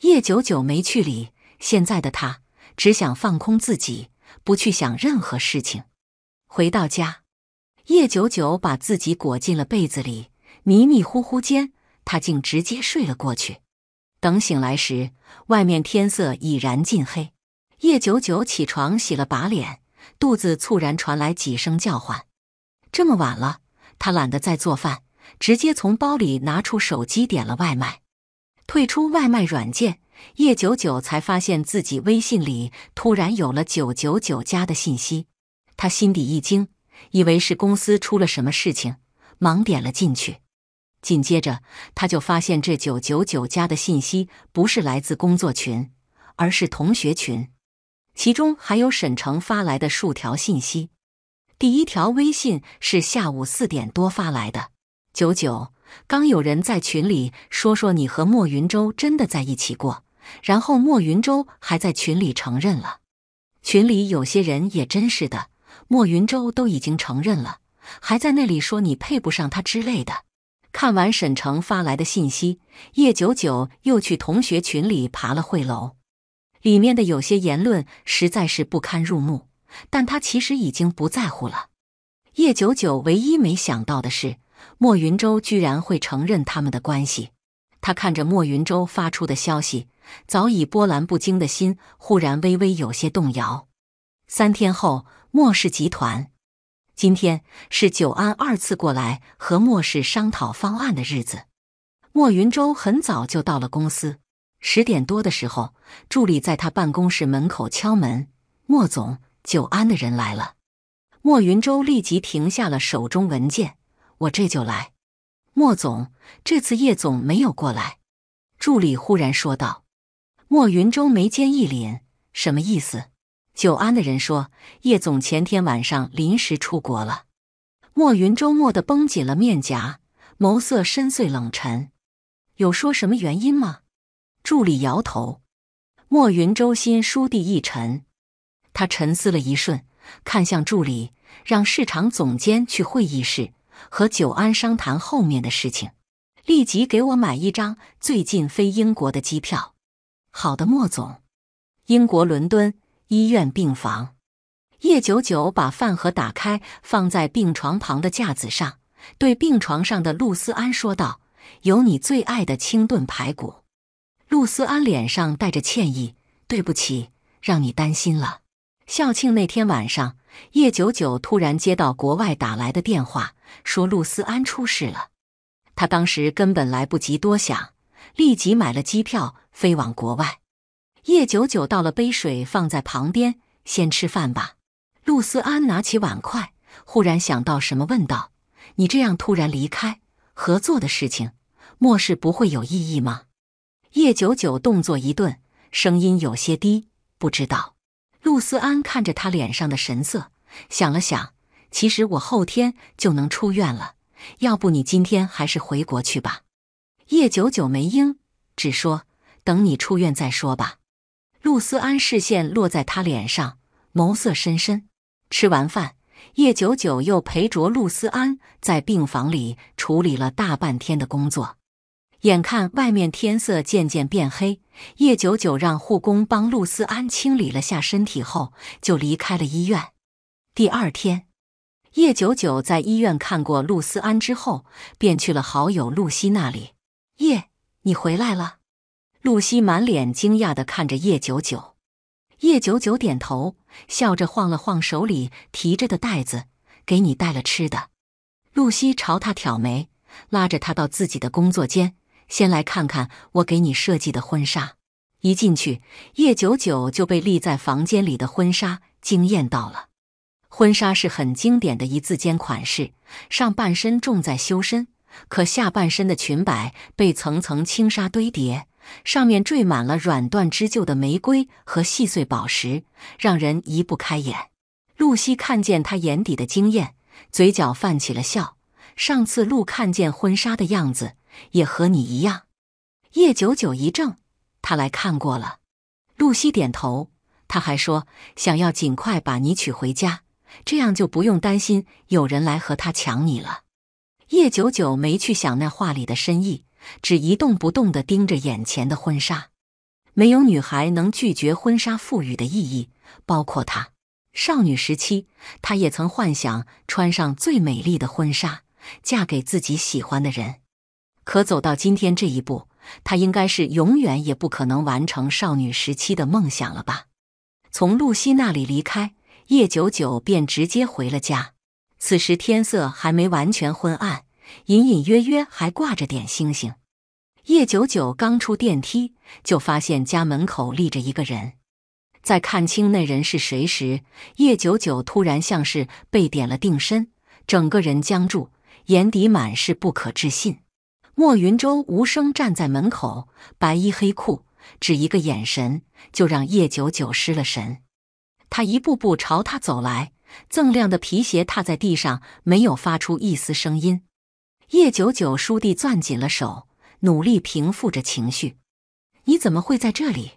叶九九没去理，现在的他只想放空自己，不去想任何事情。回到家，叶九九把自己裹进了被子里，迷迷糊糊间，他竟直接睡了过去。等醒来时，外面天色已然尽黑。叶九九起床洗了把脸，肚子猝然传来几声叫唤。这么晚了，他懒得再做饭，直接从包里拿出手机点了外卖。退出外卖软件，叶九九才发现自己微信里突然有了九九九加的信息。他心底一惊，以为是公司出了什么事情，忙点了进去。紧接着，他就发现这九九九加的信息不是来自工作群，而是同学群，其中还有沈成发来的数条信息。第一条微信是下午四点多发来的，九九刚有人在群里说说你和莫云洲真的在一起过，然后莫云洲还在群里承认了。群里有些人也真是的，莫云洲都已经承认了，还在那里说你配不上他之类的。看完沈城发来的信息，叶九九又去同学群里爬了会楼，里面的有些言论实在是不堪入目，但他其实已经不在乎了。叶九九唯一没想到的是，莫云洲居然会承认他们的关系。他看着莫云洲发出的消息，早已波澜不惊的心忽然微微有些动摇。三天后，莫氏集团。今天是久安二次过来和莫氏商讨方案的日子。莫云舟很早就到了公司，十点多的时候，助理在他办公室门口敲门：“莫总，久安的人来了。”莫云舟立即停下了手中文件：“我这就来。”莫总，这次叶总没有过来。”助理忽然说道。莫云舟眉间一凛：“什么意思？”久安的人说：“叶总前天晚上临时出国了。”莫云周末的绷紧了面颊，眸色深邃冷沉。有说什么原因吗？助理摇头。莫云周心倏地一沉，他沉思了一瞬，看向助理，让市场总监去会议室和久安商谈后面的事情。立即给我买一张最近飞英国的机票。好的，莫总。英国伦敦。医院病房，叶九九把饭盒打开，放在病床旁的架子上，对病床上的陆思安说道：“有你最爱的清炖排骨。”陆思安脸上带着歉意：“对不起，让你担心了。”校庆那天晚上，叶九九突然接到国外打来的电话，说陆思安出事了。他当时根本来不及多想，立即买了机票飞往国外。叶九九倒了杯水放在旁边，先吃饭吧。陆思安拿起碗筷，忽然想到什么，问道：“你这样突然离开，合作的事情，末世不会有异议吗？”叶九九动作一顿，声音有些低：“不知道。”陆思安看着他脸上的神色，想了想：“其实我后天就能出院了，要不你今天还是回国去吧？”叶九九没应，只说：“等你出院再说吧。”陆思安视线落在他脸上，眸色深深。吃完饭，叶九九又陪着陆思安在病房里处理了大半天的工作。眼看外面天色渐渐变黑，叶九九让护工帮陆思安清理了下身体后，就离开了医院。第二天，叶九九在医院看过陆思安之后，便去了好友露西那里。叶，你回来了。露西满脸惊讶地看着叶九九，叶九九点头，笑着晃了晃手里提着的袋子：“给你带了吃的。”露西朝他挑眉，拉着他到自己的工作间，先来看看我给你设计的婚纱。一进去，叶九九就被立在房间里的婚纱惊艳到了。婚纱是很经典的一字肩款式，上半身重在修身，可下半身的裙摆被层层轻纱堆叠。上面缀满了软缎织就的玫瑰和细碎宝石，让人移不开眼。露西看见他眼底的惊艳，嘴角泛起了笑。上次露看见婚纱的样子，也和你一样。叶九九一怔，他来看过了。露西点头，他还说想要尽快把你娶回家，这样就不用担心有人来和他抢你了。叶九九没去想那话里的深意。只一动不动地盯着眼前的婚纱，没有女孩能拒绝婚纱赋予的意义，包括她。少女时期，她也曾幻想穿上最美丽的婚纱，嫁给自己喜欢的人。可走到今天这一步，她应该是永远也不可能完成少女时期的梦想了吧？从露西那里离开，叶九九便直接回了家。此时天色还没完全昏暗。隐隐约约还挂着点星星。叶九九刚出电梯，就发现家门口立着一个人。在看清那人是谁时，叶九九突然像是被点了定身，整个人僵住，眼底满是不可置信。莫云舟无声站在门口，白衣黑裤，只一个眼神就让叶九九失了神。他一步步朝他走来，锃亮的皮鞋踏在地上，没有发出一丝声音。叶九九倏地攥紧了手，努力平复着情绪。你怎么会在这里？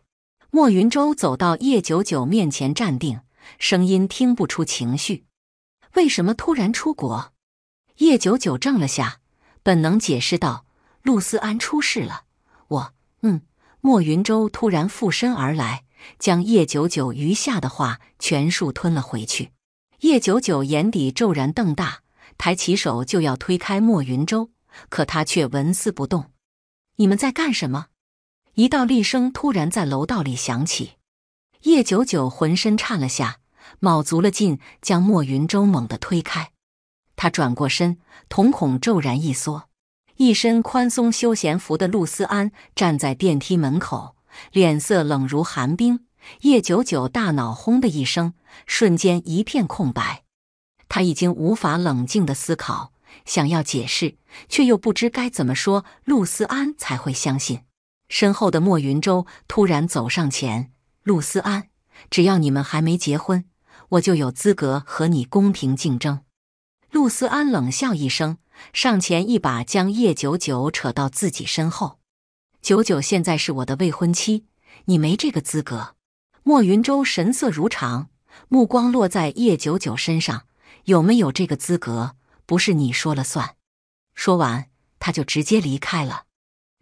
莫云舟走到叶九九面前站定，声音听不出情绪。为什么突然出国？叶九九怔了下，本能解释道：“陆思安出事了。”我……嗯。莫云舟突然附身而来，将叶九九余下的话全数吞了回去。叶九九眼底骤然瞪大。抬起手就要推开莫云舟，可他却纹丝不动。你们在干什么？一道厉声突然在楼道里响起。叶九九浑身颤了下，卯足了劲将莫云舟猛地推开。他转过身，瞳孔骤然一缩。一身宽松休闲服的陆思安站在电梯门口，脸色冷如寒冰。叶九九大脑轰的一声，瞬间一片空白。他已经无法冷静的思考，想要解释，却又不知该怎么说，陆思安才会相信。身后的莫云舟突然走上前：“陆思安，只要你们还没结婚，我就有资格和你公平竞争。”陆思安冷笑一声，上前一把将叶九九扯到自己身后：“九九现在是我的未婚妻，你没这个资格。”莫云舟神色如常，目光落在叶九九身上。有没有这个资格，不是你说了算。说完，他就直接离开了。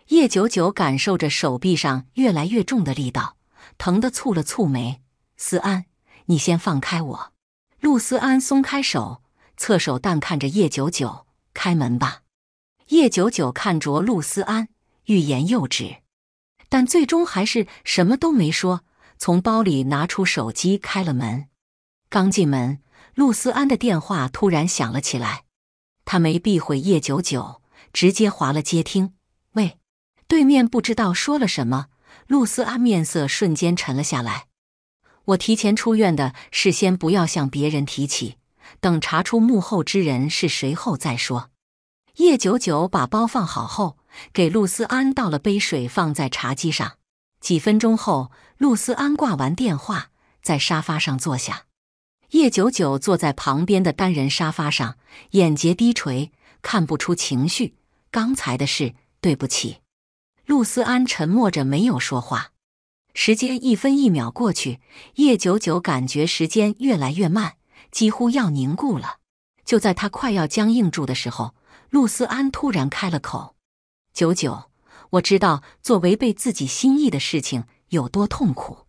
叶九九感受着手臂上越来越重的力道，疼得蹙了蹙眉。思安，你先放开我。陆思安松开手，侧手淡看着叶九九，开门吧。叶九九看着陆思安，欲言又止，但最终还是什么都没说，从包里拿出手机开了门。刚进门。陆思安的电话突然响了起来，他没避讳叶九九，直接划了接听。喂，对面不知道说了什么，陆思安面色瞬间沉了下来。我提前出院的事，先不要向别人提起，等查出幕后之人是谁后再说。叶九九把包放好后，给陆思安倒了杯水，放在茶几上。几分钟后，陆思安挂完电话，在沙发上坐下。叶九九坐在旁边的单人沙发上，眼睫低垂，看不出情绪。刚才的事，对不起。陆思安沉默着没有说话。时间一分一秒过去，叶九九感觉时间越来越慢，几乎要凝固了。就在他快要僵硬住的时候，陆思安突然开了口：“九九，我知道做违背自己心意的事情有多痛苦。”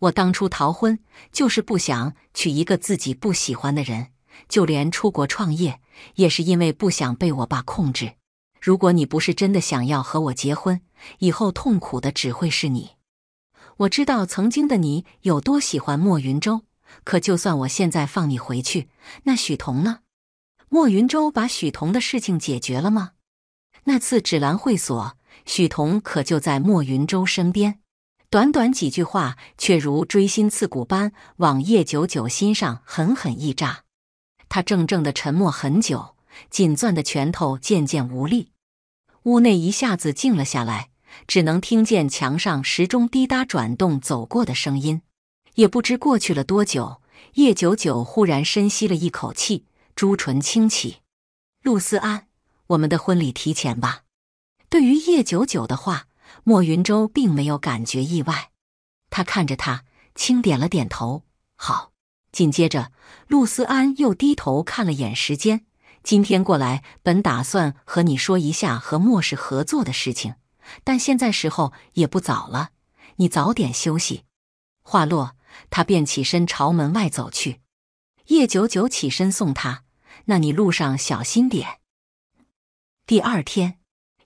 我当初逃婚，就是不想娶一个自己不喜欢的人；就连出国创业，也是因为不想被我爸控制。如果你不是真的想要和我结婚，以后痛苦的只会是你。我知道曾经的你有多喜欢莫云舟，可就算我现在放你回去，那许彤呢？莫云舟把许彤的事情解决了吗？那次芷兰会所，许彤可就在莫云舟身边。短短几句话，却如锥心刺骨般往叶九九心上狠狠一扎。他怔怔的沉默很久，紧攥的拳头渐渐无力。屋内一下子静了下来，只能听见墙上时钟滴答转动走过的声音。也不知过去了多久，叶九九忽然深吸了一口气，朱唇轻启：“陆思安，我们的婚礼提前吧。”对于叶九九的话。莫云舟并没有感觉意外，他看着他，轻点了点头。好。紧接着，陆思安又低头看了眼时间，今天过来本打算和你说一下和莫氏合作的事情，但现在时候也不早了，你早点休息。话落，他便起身朝门外走去。叶九九起身送他，那你路上小心点。第二天，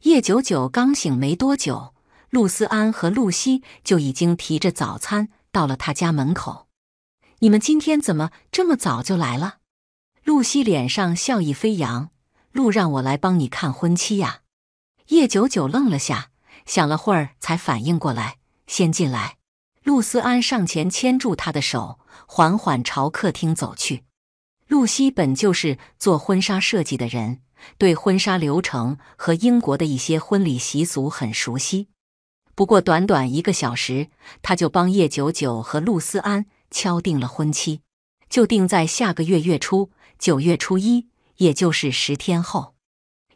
叶九九刚醒没多久。露丝安和露西就已经提着早餐到了他家门口。你们今天怎么这么早就来了？露西脸上笑意飞扬。露，让我来帮你看婚期呀。叶九九愣了下，想了会儿才反应过来。先进来。露丝安上前牵住他的手，缓缓朝客厅走去。露西本就是做婚纱设计的人，对婚纱流程和英国的一些婚礼习俗很熟悉。不过短短一个小时，他就帮叶九九和陆思安敲定了婚期，就定在下个月月初，九月初一，也就是十天后。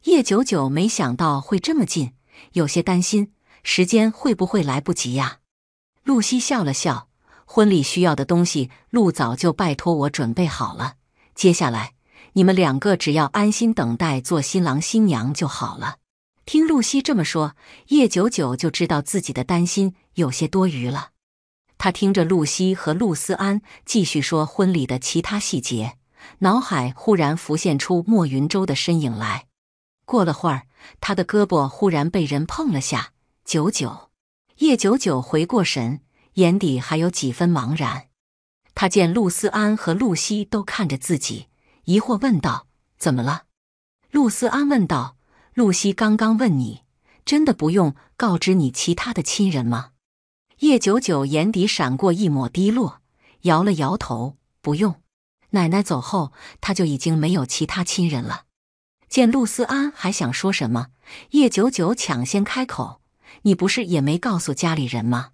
叶九九没想到会这么近，有些担心时间会不会来不及呀？露西笑了笑：“婚礼需要的东西，陆早就拜托我准备好了。接下来你们两个只要安心等待，做新郎新娘就好了。”听露西这么说，叶九九就知道自己的担心有些多余了。他听着露西和陆思安继续说婚礼的其他细节，脑海忽然浮现出莫云洲的身影来。过了会儿，他的胳膊忽然被人碰了下。九九，叶九九回过神，眼底还有几分茫然。他见陆思安和露西都看着自己，疑惑问道：“怎么了？”陆思安问道。露西刚刚问你：“真的不用告知你其他的亲人吗？”叶九九眼底闪过一抹低落，摇了摇头：“不用。奶奶走后，他就已经没有其他亲人了。”见陆思安还想说什么，叶九九抢先开口：“你不是也没告诉家里人吗？”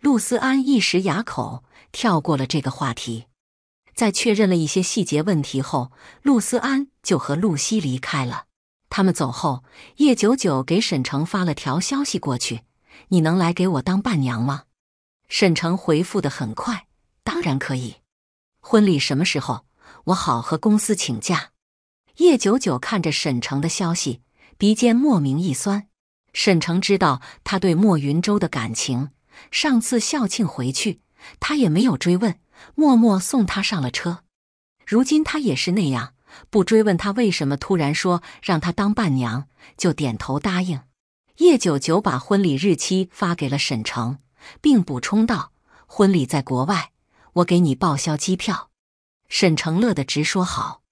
陆思安一时哑口，跳过了这个话题。在确认了一些细节问题后，陆思安就和露西离开了。他们走后，叶九九给沈城发了条消息过去：“你能来给我当伴娘吗？”沈城回复的很快：“当然可以。婚礼什么时候？我好和公司请假。”叶九九看着沈城的消息，鼻尖莫名一酸。沈城知道他对莫云舟的感情，上次校庆回去，他也没有追问，默默送他上了车。如今他也是那样。不追问他为什么突然说让她当伴娘，就点头答应。叶九九把婚礼日期发给了沈城，并补充道：“婚礼在国外，我给你报销机票。”沈城乐得直说好。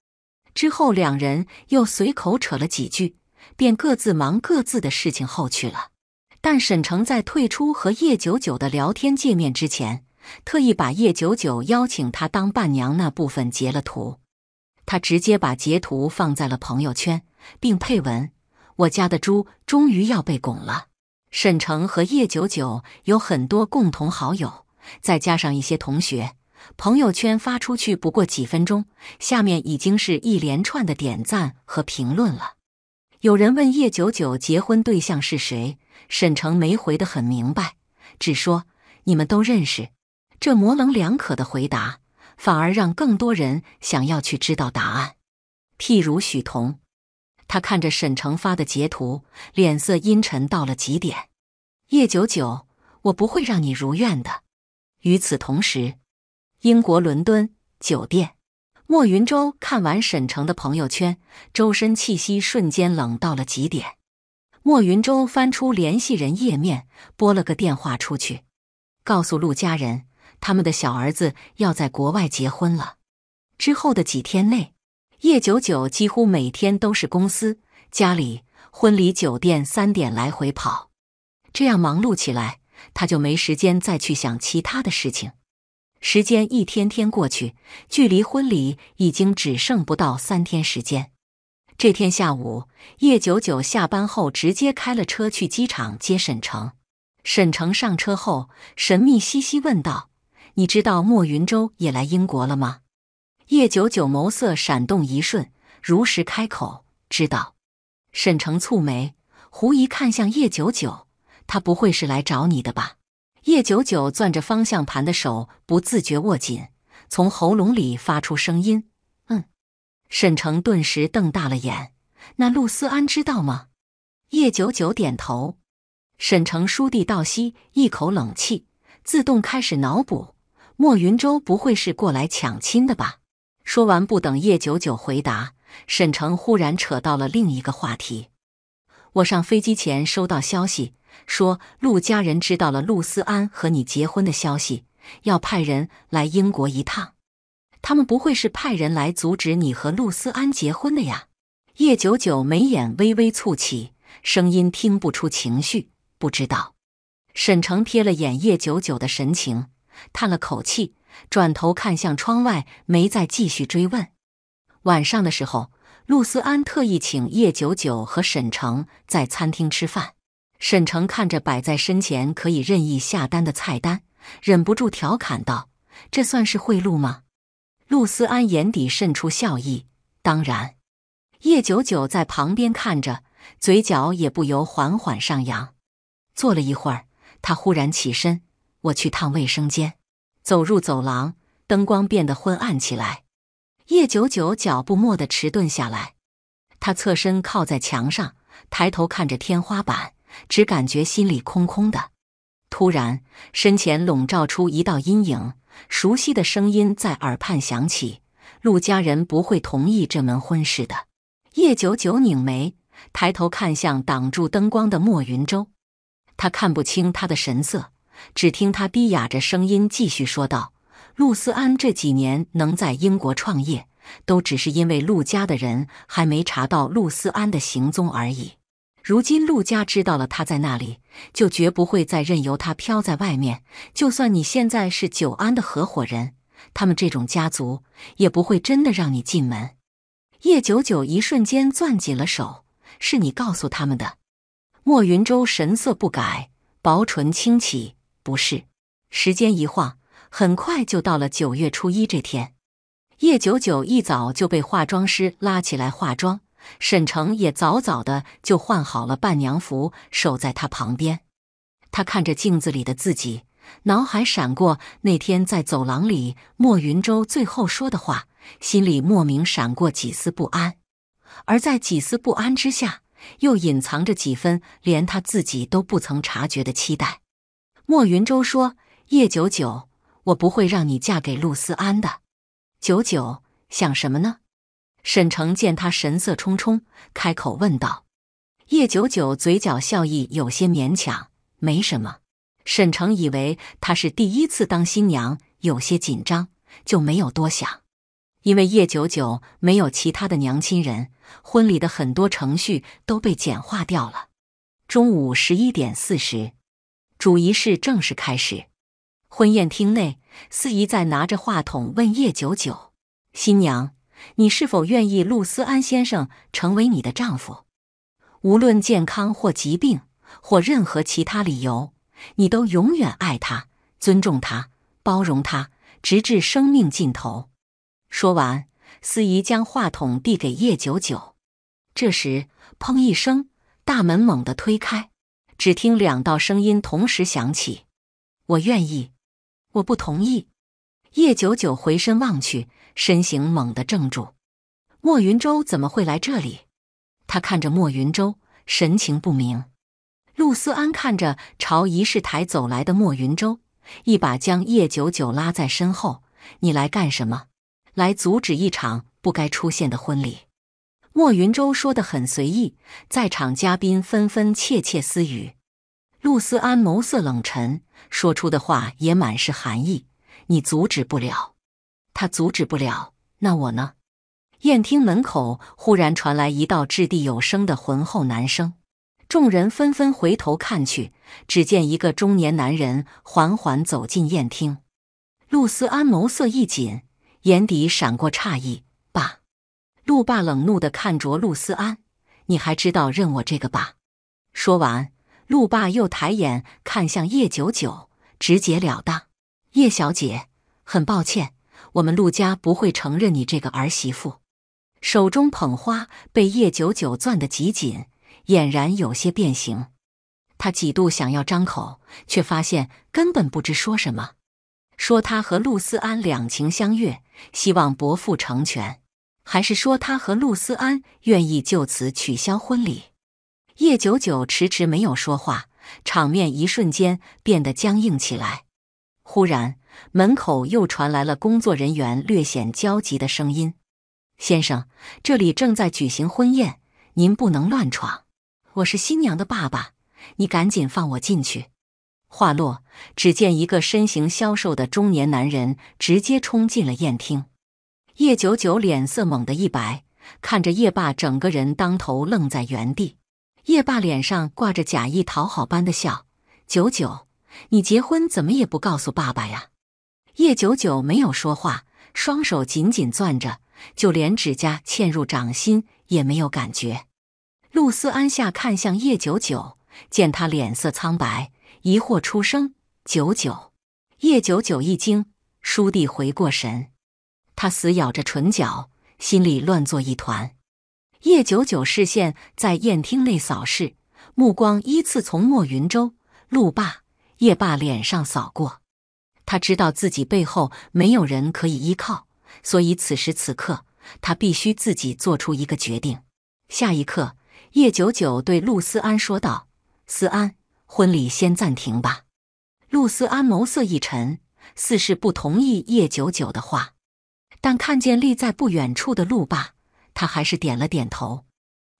之后两人又随口扯了几句，便各自忙各自的事情后去了。但沈城在退出和叶九九的聊天界面之前，特意把叶九九邀请她当伴娘那部分截了图。他直接把截图放在了朋友圈，并配文：“我家的猪终于要被拱了。”沈城和叶九九有很多共同好友，再加上一些同学，朋友圈发出去不过几分钟，下面已经是一连串的点赞和评论了。有人问叶九九结婚对象是谁，沈城没回的很明白，只说：“你们都认识。”这模棱两可的回答。反而让更多人想要去知道答案，譬如许彤，他看着沈城发的截图，脸色阴沉到了极点。叶九九，我不会让你如愿的。与此同时，英国伦敦酒店，莫云洲看完沈城的朋友圈，周身气息瞬间冷到了极点。莫云洲翻出联系人页面，拨了个电话出去，告诉陆家人。他们的小儿子要在国外结婚了。之后的几天内，叶九九几乎每天都是公司、家里、婚礼酒店三点来回跑。这样忙碌起来，他就没时间再去想其他的事情。时间一天天过去，距离婚礼已经只剩不到三天时间。这天下午，叶九九下班后直接开了车去机场接沈城。沈城上车后，神秘兮兮问道。你知道莫云洲也来英国了吗？叶九九眸色闪动一瞬，如实开口：“知道。”沈城蹙眉，狐疑看向叶九九：“他不会是来找你的吧？”叶九九攥着方向盘的手不自觉握紧，从喉咙里发出声音：“嗯。”沈城顿时瞪大了眼：“那陆思安知道吗？”叶九九点头。沈城倏地倒吸一口冷气，自动开始脑补。莫云舟不会是过来抢亲的吧？说完，不等叶九九回答，沈城忽然扯到了另一个话题。我上飞机前收到消息，说陆家人知道了陆思安和你结婚的消息，要派人来英国一趟。他们不会是派人来阻止你和陆思安结婚的呀？叶九九眉眼微微蹙起，声音听不出情绪。不知道。沈城瞥了眼叶九九的神情。叹了口气，转头看向窗外，没再继续追问。晚上的时候，陆思安特意请叶九九和沈城在餐厅吃饭。沈城看着摆在身前可以任意下单的菜单，忍不住调侃道：“这算是贿赂吗？”陆思安眼底渗出笑意：“当然。”叶九九在旁边看着，嘴角也不由缓缓上扬。坐了一会儿，他忽然起身。我去趟卫生间，走入走廊，灯光变得昏暗起来。叶九九脚步蓦地迟钝下来，他侧身靠在墙上，抬头看着天花板，只感觉心里空空的。突然，身前笼罩出一道阴影，熟悉的声音在耳畔响起：“陆家人不会同意这门婚事的。”叶九九拧眉，抬头看向挡住灯光的莫云舟，他看不清他的神色。只听他低哑着声音继续说道：“陆思安这几年能在英国创业，都只是因为陆家的人还没查到陆思安的行踪而已。如今陆家知道了他在那里，就绝不会再任由他飘在外面。就算你现在是久安的合伙人，他们这种家族也不会真的让你进门。”叶九九一瞬间攥紧了手：“是你告诉他们的？”莫云舟神色不改，薄唇轻启。不是，时间一晃，很快就到了九月初一这天。叶九九一早就被化妆师拉起来化妆，沈城也早早的就换好了伴娘服，守在她旁边。他看着镜子里的自己，脑海闪过那天在走廊里莫云舟最后说的话，心里莫名闪过几丝不安，而在几丝不安之下，又隐藏着几分连他自己都不曾察觉的期待。莫云舟说：“叶九九，我不会让你嫁给陆思安的。”九九想什么呢？沈城见他神色冲冲，开口问道。叶九九嘴角笑意有些勉强，没什么。沈城以为他是第一次当新娘，有些紧张，就没有多想。因为叶九九没有其他的娘亲人，婚礼的很多程序都被简化掉了。中午十一点四十。主仪式正式开始，婚宴厅内，司仪在拿着话筒问叶九九：“新娘，你是否愿意陆思安先生成为你的丈夫？无论健康或疾病或任何其他理由，你都永远爱他、尊重他、包容他，直至生命尽头。”说完，司仪将话筒递给叶九九。这时，砰一声，大门猛地推开。只听两道声音同时响起：“我愿意，我不同意。”叶九九回身望去，身形猛地怔住。莫云舟怎么会来这里？他看着莫云舟，神情不明。陆思安看着朝仪式台走来的莫云舟，一把将叶九九拉在身后：“你来干什么？来阻止一场不该出现的婚礼？”莫云洲说的很随意，在场嘉宾纷纷窃窃私语。陆思安眸色冷沉，说出的话也满是寒意：“你阻止不了，他阻止不了，那我呢？”宴厅门口忽然传来一道掷地有声的浑厚男声，众人纷纷回头看去，只见一个中年男人缓缓走进宴厅。陆思安眸色一紧，眼底闪过诧异。陆霸冷怒的看着陆思安，你还知道认我这个爸？说完，陆霸又抬眼看向叶九九，直截了当：“叶小姐，很抱歉，我们陆家不会承认你这个儿媳妇。”手中捧花被叶九九攥得极紧，俨然有些变形。他几度想要张口，却发现根本不知说什么。说他和陆思安两情相悦，希望伯父成全。还是说他和陆思安愿意就此取消婚礼？叶九九迟迟没有说话，场面一瞬间变得僵硬起来。忽然，门口又传来了工作人员略显焦急的声音：“先生，这里正在举行婚宴，您不能乱闯。”“我是新娘的爸爸，你赶紧放我进去！”话落，只见一个身形消瘦的中年男人直接冲进了宴厅。叶九九脸色猛的一白，看着叶爸，整个人当头愣在原地。叶爸脸上挂着假意讨好般的笑：“九九，你结婚怎么也不告诉爸爸呀？”叶九九没有说话，双手紧紧攥着，就连指甲嵌入掌心也没有感觉。陆思安下看向叶九九，见他脸色苍白，疑惑出声：“九九。”叶九九一惊，倏地回过神。他死咬着唇角，心里乱作一团。叶九九视线在宴厅内扫视，目光依次从莫云舟、陆霸、叶霸脸上扫过。他知道自己背后没有人可以依靠，所以此时此刻，他必须自己做出一个决定。下一刻，叶九九对陆思安说道：“思安，婚礼先暂停吧。”陆思安眸色一沉，似是不同意叶九九的话。但看见立在不远处的路霸，他还是点了点头。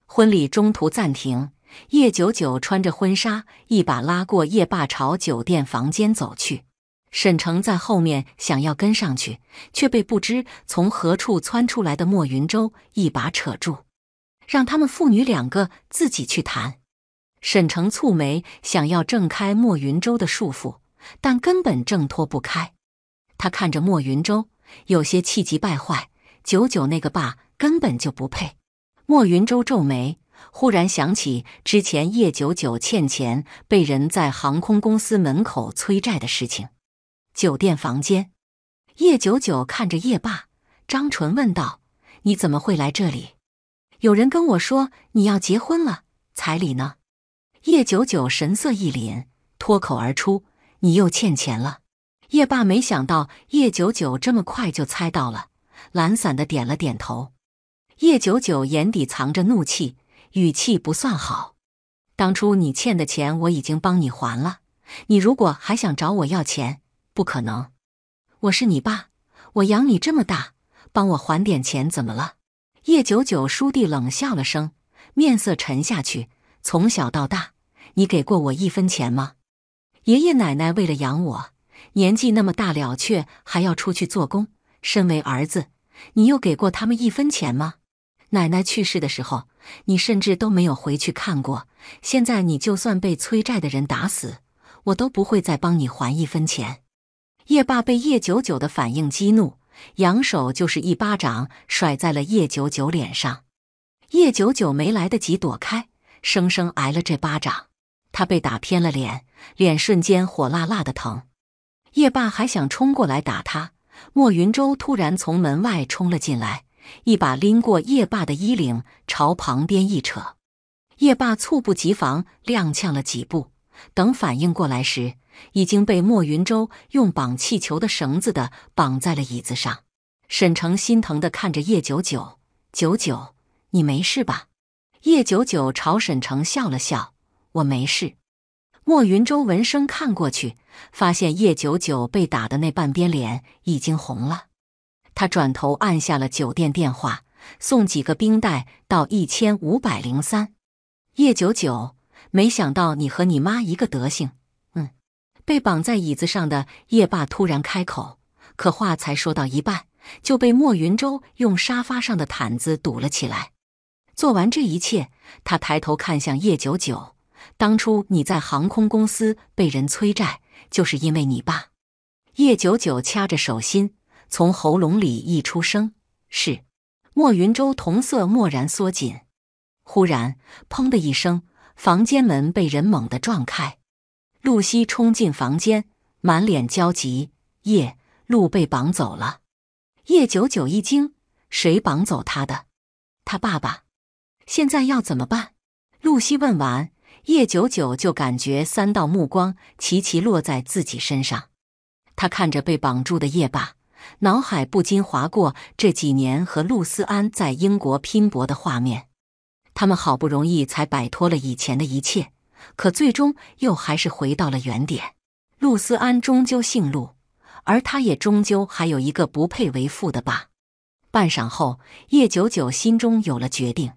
婚礼中途暂停，叶九九穿着婚纱，一把拉过叶霸，朝酒店房间走去。沈城在后面想要跟上去，却被不知从何处窜出来的莫云舟一把扯住，让他们父女两个自己去谈。沈城蹙眉，想要挣开莫云舟的束缚，但根本挣脱不开。他看着莫云舟。有些气急败坏，九九那个爸根本就不配。莫云舟皱眉，忽然想起之前叶九九欠钱被人在航空公司门口催债的事情。酒店房间，叶九九看着叶爸张纯问道：“你怎么会来这里？有人跟我说你要结婚了，彩礼呢？”叶九九神色一凛，脱口而出：“你又欠钱了！”叶爸没想到叶九九这么快就猜到了，懒散的点了点头。叶九九眼底藏着怒气，语气不算好。当初你欠的钱我已经帮你还了，你如果还想找我要钱，不可能。我是你爸，我养你这么大，帮我还点钱怎么了？叶九九倏弟冷笑了声，面色沉下去。从小到大，你给过我一分钱吗？爷爷奶奶为了养我。年纪那么大了，却还要出去做工。身为儿子，你又给过他们一分钱吗？奶奶去世的时候，你甚至都没有回去看过。现在你就算被催债的人打死，我都不会再帮你还一分钱。叶爸被叶九九的反应激怒，扬手就是一巴掌甩在了叶九九脸上。叶九九没来得及躲开，生生挨了这巴掌。他被打偏了脸，脸瞬间火辣辣的疼。叶霸还想冲过来打他，莫云舟突然从门外冲了进来，一把拎过叶霸的衣领，朝旁边一扯，叶霸猝不及防，踉跄了几步。等反应过来时，已经被莫云舟用绑气球的绳子的绑在了椅子上。沈城心疼的看着叶九九九九，你没事吧？叶九九朝沈城笑了笑：“我没事。”莫云舟闻声看过去，发现叶九九被打的那半边脸已经红了。他转头按下了酒店电话，送几个冰袋到一千五百零三。叶九九，没想到你和你妈一个德行。嗯，被绑在椅子上的叶爸突然开口，可话才说到一半，就被莫云舟用沙发上的毯子堵了起来。做完这一切，他抬头看向叶九九。当初你在航空公司被人催债，就是因为你爸。叶九九掐着手心，从喉咙里溢出声：“是。”莫云舟瞳色蓦然缩紧。忽然，砰的一声，房间门被人猛地撞开，露西冲进房间，满脸焦急：“叶露被绑走了！”叶九九一惊：“谁绑走他的？他爸爸？现在要怎么办？”露西问完。叶九九就感觉三道目光齐齐落在自己身上，他看着被绑住的叶爸，脑海不禁划过这几年和陆思安在英国拼搏的画面。他们好不容易才摆脱了以前的一切，可最终又还是回到了原点。陆思安终究姓陆，而他也终究还有一个不配为父的爸。半晌后，叶九九心中有了决定，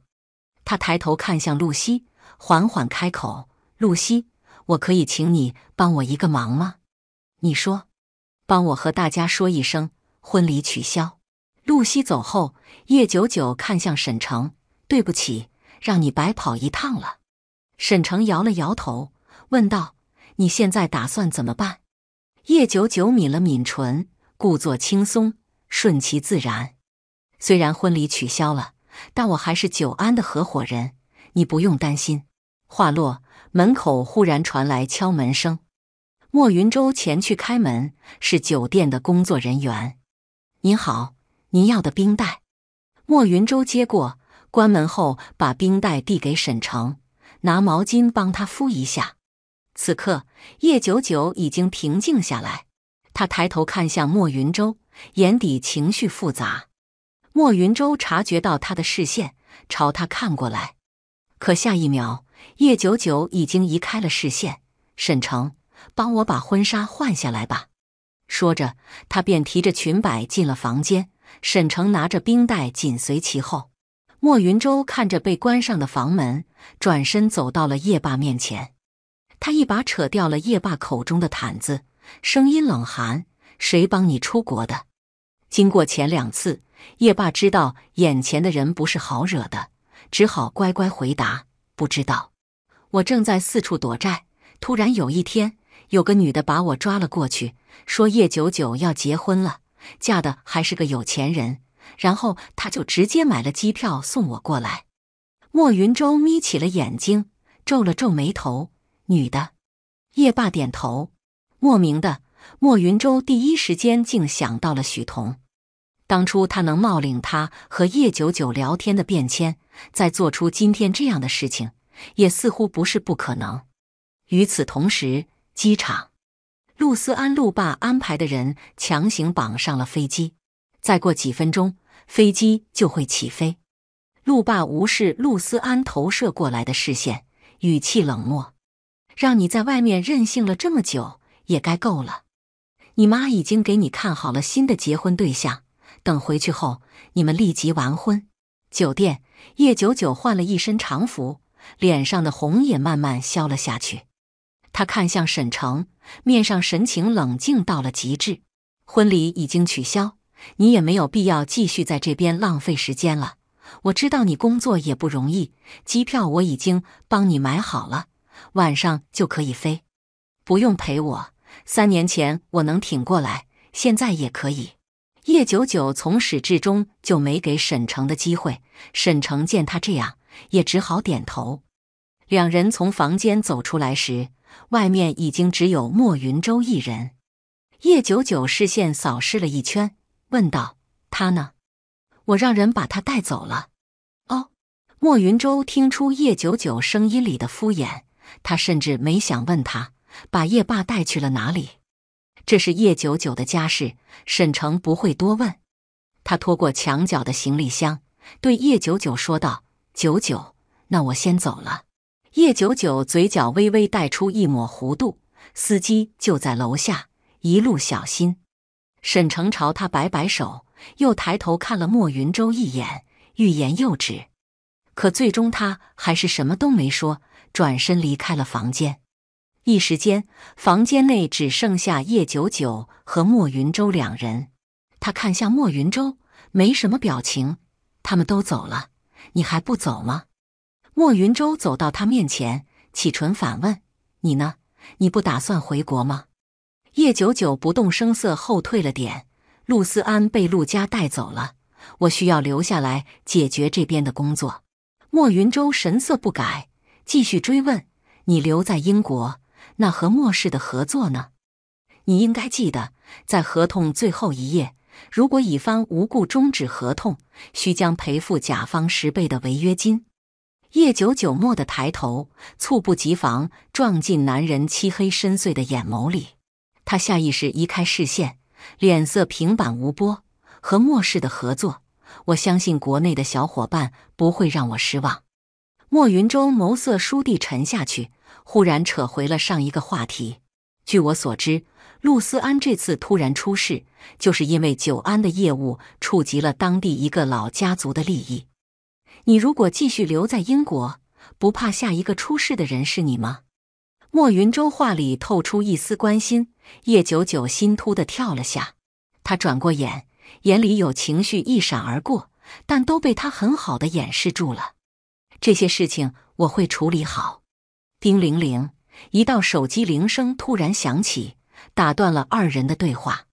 他抬头看向露西。缓缓开口：“露西，我可以请你帮我一个忙吗？你说，帮我和大家说一声婚礼取消。”露西走后，叶九九看向沈城：“对不起，让你白跑一趟了。”沈城摇了摇头，问道：“你现在打算怎么办？”叶九九抿了抿唇，故作轻松，顺其自然。虽然婚礼取消了，但我还是久安的合伙人，你不用担心。话落，门口忽然传来敲门声。莫云舟前去开门，是酒店的工作人员。您好，您要的冰袋。莫云舟接过，关门后把冰袋递给沈城，拿毛巾帮他敷一下。此刻，叶九九已经平静下来，他抬头看向莫云舟，眼底情绪复杂。莫云舟察觉到他的视线，朝他看过来，可下一秒。叶九九已经移开了视线。沈城，帮我把婚纱换下来吧。说着，他便提着裙摆进了房间。沈城拿着冰袋紧随其后。莫云舟看着被关上的房门，转身走到了叶爸面前。他一把扯掉了叶爸口中的毯子，声音冷寒：“谁帮你出国的？”经过前两次，叶爸知道眼前的人不是好惹的，只好乖乖回答：“不知道。”我正在四处躲债，突然有一天，有个女的把我抓了过去，说叶九九要结婚了，嫁的还是个有钱人，然后她就直接买了机票送我过来。莫云舟眯起了眼睛，皱了皱眉头。女的，叶爸点头。莫名的，莫云舟第一时间竟想到了许彤。当初他能冒领他和叶九九聊天的便签，再做出今天这样的事情。也似乎不是不可能。与此同时，机场，陆思安、陆爸安排的人强行绑上了飞机。再过几分钟，飞机就会起飞。陆爸无视陆思安投射过来的视线，语气冷漠：“让你在外面任性了这么久，也该够了。你妈已经给你看好了新的结婚对象，等回去后，你们立即完婚。”酒店，叶九九换了一身长服。脸上的红也慢慢消了下去，他看向沈城，面上神情冷静到了极致。婚礼已经取消，你也没有必要继续在这边浪费时间了。我知道你工作也不容易，机票我已经帮你买好了，晚上就可以飞，不用陪我。三年前我能挺过来，现在也可以。叶九九从始至终就没给沈城的机会。沈城见他这样。也只好点头。两人从房间走出来时，外面已经只有莫云舟一人。叶九九视线扫视了一圈，问道：“他呢？”“我让人把他带走了。”“哦。”莫云舟听出叶九九声音里的敷衍，他甚至没想问他把叶爸带去了哪里。这是叶九九的家事，沈城不会多问。他拖过墙角的行李箱，对叶九九说道。九九，那我先走了。叶九九嘴角微微带出一抹弧度，司机就在楼下，一路小心。沈成朝他摆摆手，又抬头看了莫云舟一眼，欲言又止，可最终他还是什么都没说，转身离开了房间。一时间，房间内只剩下叶九九和莫云舟两人。他看向莫云舟，没什么表情。他们都走了。你还不走吗？莫云舟走到他面前，启唇反问：“你呢？你不打算回国吗？”叶九九不动声色后退了点。陆思安被陆家带走了，我需要留下来解决这边的工作。莫云舟神色不改，继续追问：“你留在英国，那和莫氏的合作呢？你应该记得，在合同最后一页。”如果乙方无故终止合同，需将赔付甲方十倍的违约金。叶九九蓦地抬头，猝不及防撞进男人漆黑深邃的眼眸里，他下意识移开视线，脸色平板无波。和末世的合作，我相信国内的小伙伴不会让我失望。莫云舟眸色倏地沉下去，忽然扯回了上一个话题。据我所知。陆思安这次突然出事，就是因为久安的业务触及了当地一个老家族的利益。你如果继续留在英国，不怕下一个出事的人是你吗？莫云舟话里透出一丝关心，叶九九心突的跳了下，他转过眼，眼里有情绪一闪而过，但都被他很好的掩饰住了。这些事情我会处理好。叮铃铃，一道手机铃声突然响起。打断了二人的对话，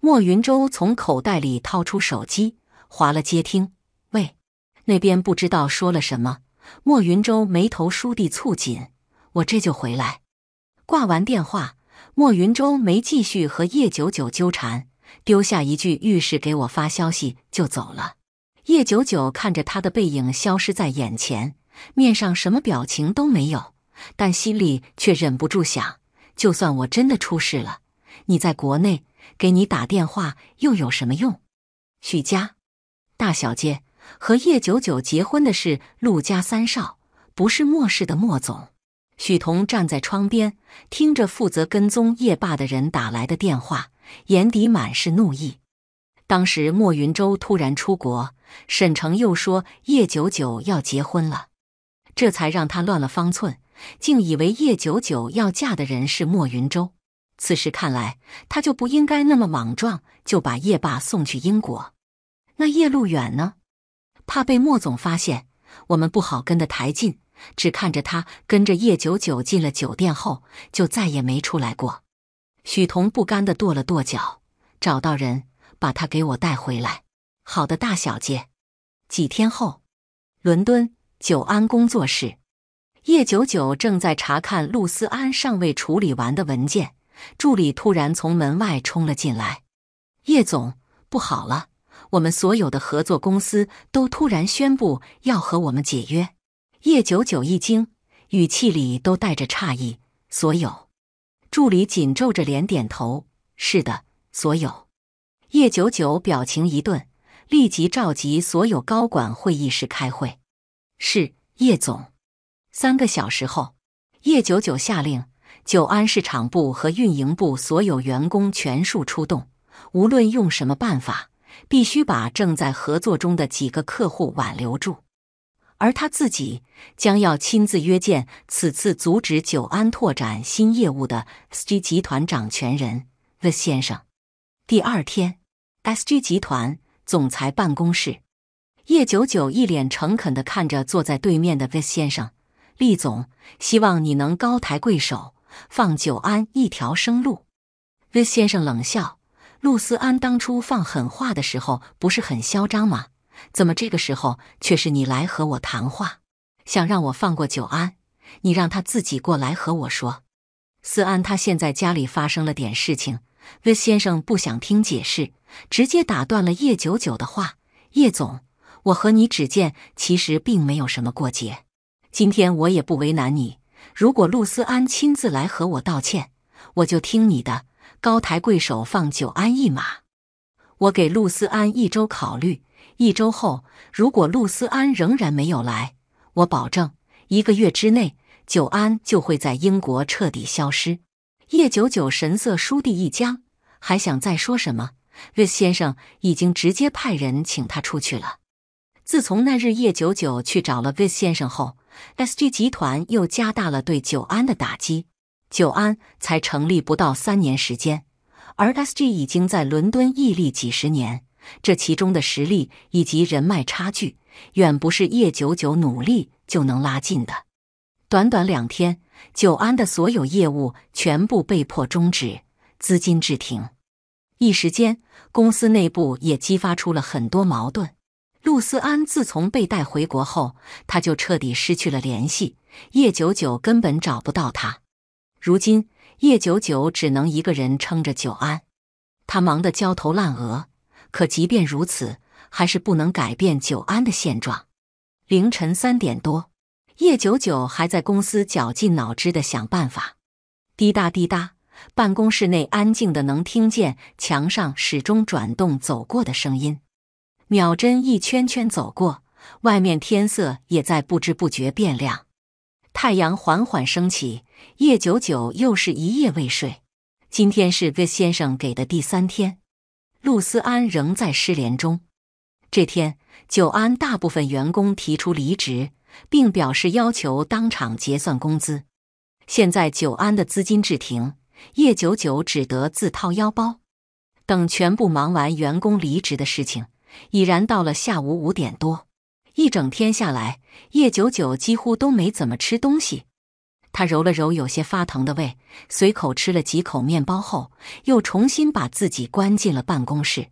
莫云舟从口袋里掏出手机，划了接听。喂，那边不知道说了什么。莫云舟眉头倏地蹙紧，我这就回来。挂完电话，莫云舟没继续和叶九九纠缠，丢下一句“浴室给我发消息”就走了。叶九九看着他的背影消失在眼前，面上什么表情都没有，但心里却忍不住想。就算我真的出事了，你在国内给你打电话又有什么用？许家大小姐和叶九九结婚的是陆家三少，不是莫氏的莫总。许彤站在窗边，听着负责跟踪叶爸的人打来的电话，眼底满是怒意。当时莫云洲突然出国，沈城又说叶九九要结婚了，这才让他乱了方寸。竟以为叶九九要嫁的人是莫云舟。此时看来，他就不应该那么莽撞，就把叶爸送去英国。那叶路远呢？怕被莫总发现，我们不好跟的太近，只看着他跟着叶九九进了酒店后，就再也没出来过。许彤不甘地跺了跺脚，找到人，把他给我带回来。好的，大小姐。几天后，伦敦久安工作室。叶九九正在查看陆思安尚未处理完的文件，助理突然从门外冲了进来：“叶总，不好了！我们所有的合作公司都突然宣布要和我们解约。”叶九九一惊，语气里都带着诧异。所有助理紧皱着脸点头：“是的，所有。”叶九九表情一顿，立即召集所有高管会议室开会。“是，叶总。”三个小时后，叶九九下令，久安市场部和运营部所有员工全数出动，无论用什么办法，必须把正在合作中的几个客户挽留住。而他自己将要亲自约见此次阻止久安拓展新业务的 S G 集团掌权人 V 先生。第二天，S G 集团总裁办公室，叶九九一脸诚恳地看着坐在对面的 V 先生。厉总，希望你能高抬贵手，放九安一条生路。魏先生冷笑：“陆思安当初放狠话的时候，不是很嚣张吗？怎么这个时候却是你来和我谈话，想让我放过九安？你让他自己过来和我说。思安他现在家里发生了点事情魏先生不想听解释，直接打断了叶九九的话。叶总，我和你只见其实并没有什么过节。”今天我也不为难你。如果陆思安亲自来和我道歉，我就听你的，高抬贵手，放九安一马。我给陆思安一周考虑，一周后如果陆思安仍然没有来，我保证一个月之内，九安就会在英国彻底消失。叶九九神色倏地一僵，还想再说什么魏先生已经直接派人请他出去了。自从那日叶九九去找了魏先生后。S G 集团又加大了对久安的打击。久安才成立不到三年时间，而 S G 已经在伦敦屹立几十年。这其中的实力以及人脉差距，远不是叶九九努力就能拉近的。短短两天，久安的所有业务全部被迫终止，资金置停。一时间，公司内部也激发出了很多矛盾。陆思安自从被带回国后，他就彻底失去了联系。叶九九根本找不到他。如今，叶九九只能一个人撑着九安，他忙得焦头烂额。可即便如此，还是不能改变九安的现状。凌晨三点多，叶九九还在公司绞尽脑汁的想办法。滴答滴答，办公室内安静的能听见墙上始终转动走过的声音。秒针一圈圈走过，外面天色也在不知不觉变亮，太阳缓缓升起。叶九九又是一夜未睡。今天是魏先生给的第三天，陆思安仍在失联中。这天，九安大部分员工提出离职，并表示要求当场结算工资。现在九安的资金滞停，叶九九只得自掏腰包，等全部忙完员工离职的事情。已然到了下午五点多，一整天下来，叶九九几乎都没怎么吃东西。他揉了揉有些发疼的胃，随口吃了几口面包后，又重新把自己关进了办公室。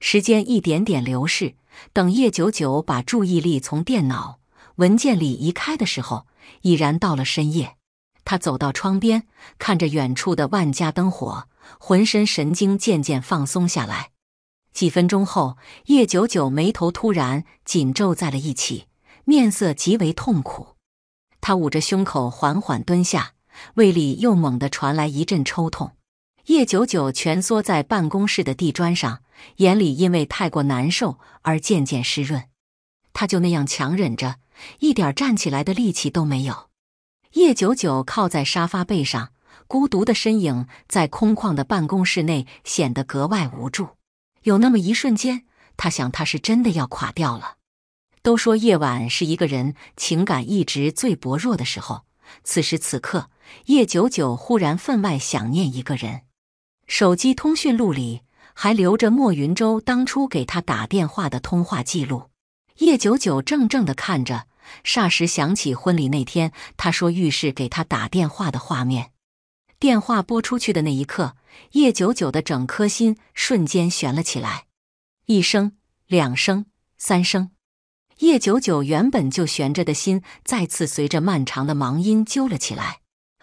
时间一点点流逝，等叶九九把注意力从电脑文件里移开的时候，已然到了深夜。他走到窗边，看着远处的万家灯火，浑身神经渐渐放松下来。几分钟后，叶九九眉头突然紧皱在了一起，面色极为痛苦。他捂着胸口，缓缓蹲下，胃里又猛地传来一阵抽痛。叶九九蜷缩在办公室的地砖上，眼里因为太过难受而渐渐湿润。他就那样强忍着，一点站起来的力气都没有。叶九九靠在沙发背上，孤独的身影在空旷的办公室内显得格外无助。有那么一瞬间，他想他是真的要垮掉了。都说夜晚是一个人情感一直最薄弱的时候，此时此刻，叶九九忽然分外想念一个人。手机通讯录里还留着莫云舟当初给他打电话的通话记录，叶九九怔怔的看着，霎时想起婚礼那天他说遇事给他打电话的画面，电话拨出去的那一刻。叶九九的整颗心瞬间悬了起来，一声、两声、三声，叶九九原本就悬着的心再次随着漫长的忙音揪了起来。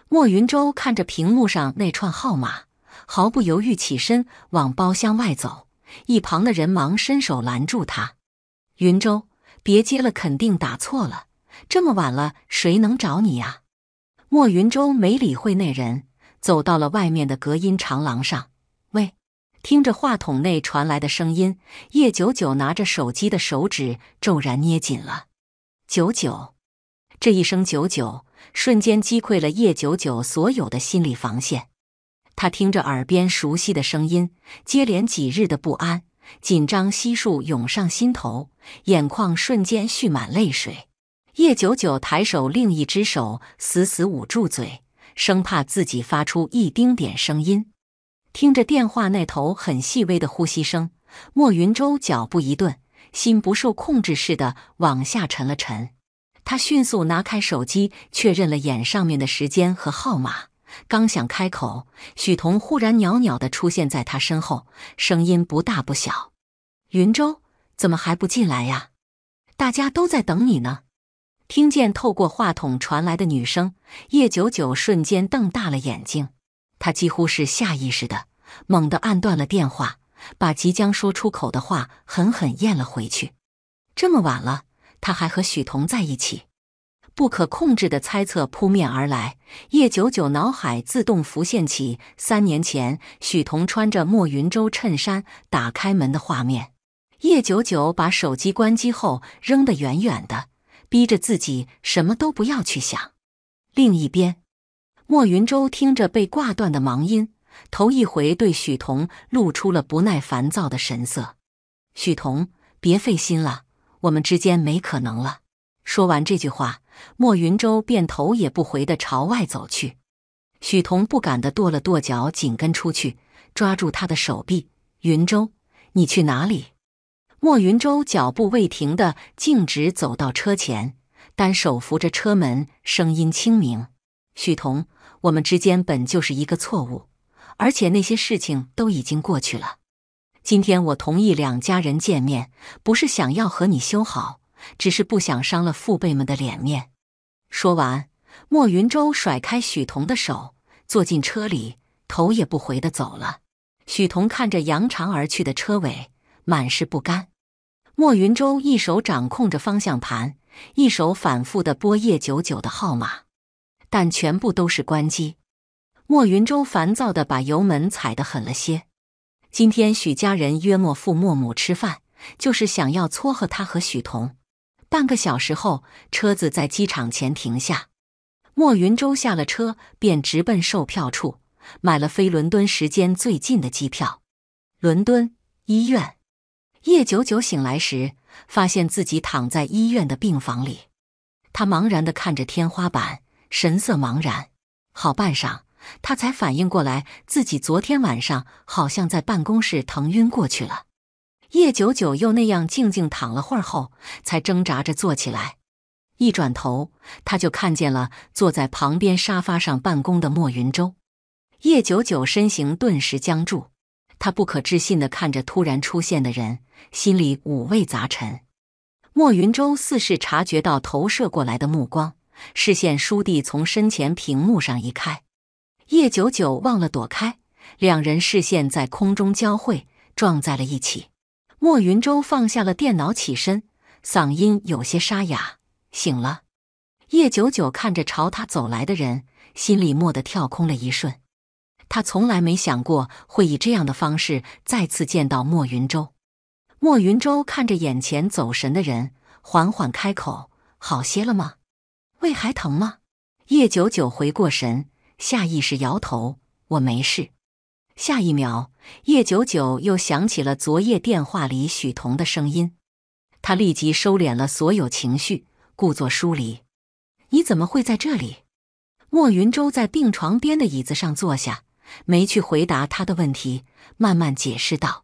莫云舟看着屏幕上那串号码，毫不犹豫起身往包厢外走，一旁的人忙伸手拦住他：“云舟，别接了，肯定打错了，这么晚了，谁能找你呀？”莫云舟没理会那人。走到了外面的隔音长廊上，喂，听着话筒内传来的声音，叶九九拿着手机的手指骤然捏紧了。九九，这一声九九，瞬间击溃了叶九九所有的心理防线。他听着耳边熟悉的声音，接连几日的不安、紧张悉数涌上心头，眼眶瞬间蓄满泪水。叶九九抬手，另一只手死死捂住嘴。生怕自己发出一丁点声音，听着电话那头很细微的呼吸声，莫云舟脚步一顿，心不受控制似的往下沉了沉。他迅速拿开手机，确认了眼上面的时间和号码，刚想开口，许彤忽然袅袅的出现在他身后，声音不大不小：“云舟，怎么还不进来呀？大家都在等你呢。”听见透过话筒传来的女声，叶九九瞬间瞪大了眼睛。他几乎是下意识的，猛地按断了电话，把即将说出口的话狠狠咽了回去。这么晚了，他还和许彤在一起？不可控制的猜测扑面而来。叶九九脑海自动浮现起三年前许彤穿着莫云洲衬衫打开门的画面。叶九九把手机关机后，扔得远远的。逼着自己什么都不要去想。另一边，莫云舟听着被挂断的忙音，头一回对许彤露出了不耐烦躁的神色。许彤，别费心了，我们之间没可能了。说完这句话，莫云舟便头也不回地朝外走去。许彤不敢地跺了跺脚，紧跟出去，抓住他的手臂：“云舟，你去哪里？”莫云舟脚步未停的径直走到车前，单手扶着车门，声音清明：“许彤，我们之间本就是一个错误，而且那些事情都已经过去了。今天我同意两家人见面，不是想要和你修好，只是不想伤了父辈们的脸面。”说完，莫云舟甩开许彤的手，坐进车里，头也不回的走了。许彤看着扬长而去的车尾，满是不甘。莫云舟一手掌控着方向盘，一手反复的拨叶九九的号码，但全部都是关机。莫云舟烦躁的把油门踩得狠了些。今天许家人约莫父莫母吃饭，就是想要撮合他和许彤。半个小时后，车子在机场前停下。莫云舟下了车，便直奔售票处，买了飞伦敦时间最近的机票。伦敦医院。叶九九醒来时，发现自己躺在医院的病房里。他茫然的看着天花板，神色茫然。好半晌，他才反应过来，自己昨天晚上好像在办公室疼晕过去了。叶九九又那样静静躺了会儿后，才挣扎着坐起来。一转头，他就看见了坐在旁边沙发上办公的莫云舟。叶九九身形顿时僵住，他不可置信的看着突然出现的人。心里五味杂陈，莫云舟似是察觉到投射过来的目光，视线倏地从身前屏幕上移开。叶九九忘了躲开，两人视线在空中交汇，撞在了一起。莫云舟放下了电脑，起身，嗓音有些沙哑：“醒了。”叶九九看着朝他走来的人，心里蓦地跳空了一瞬。他从来没想过会以这样的方式再次见到莫云舟。莫云舟看着眼前走神的人，缓缓开口：“好些了吗？胃还疼吗？”叶九九回过神，下意识摇头：“我没事。”下一秒，叶九九又想起了昨夜电话里许彤的声音，他立即收敛了所有情绪，故作疏离：“你怎么会在这里？”莫云舟在病床边的椅子上坐下，没去回答他的问题，慢慢解释道。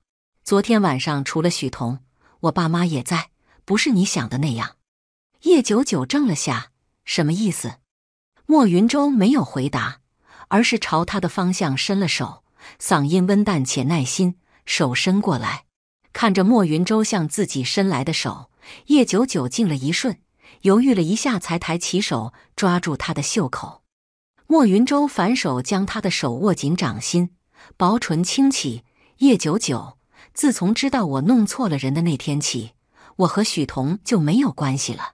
昨天晚上除了许彤，我爸妈也在。不是你想的那样。叶九九怔了下，什么意思？莫云舟没有回答，而是朝他的方向伸了手，嗓音温淡且耐心：“手伸过来。”看着莫云舟向自己伸来的手，叶九九静了一瞬，犹豫了一下，才抬起手抓住他的袖口。莫云舟反手将他的手握紧，掌心，薄唇轻启：“叶九九。”自从知道我弄错了人的那天起，我和许彤就没有关系了。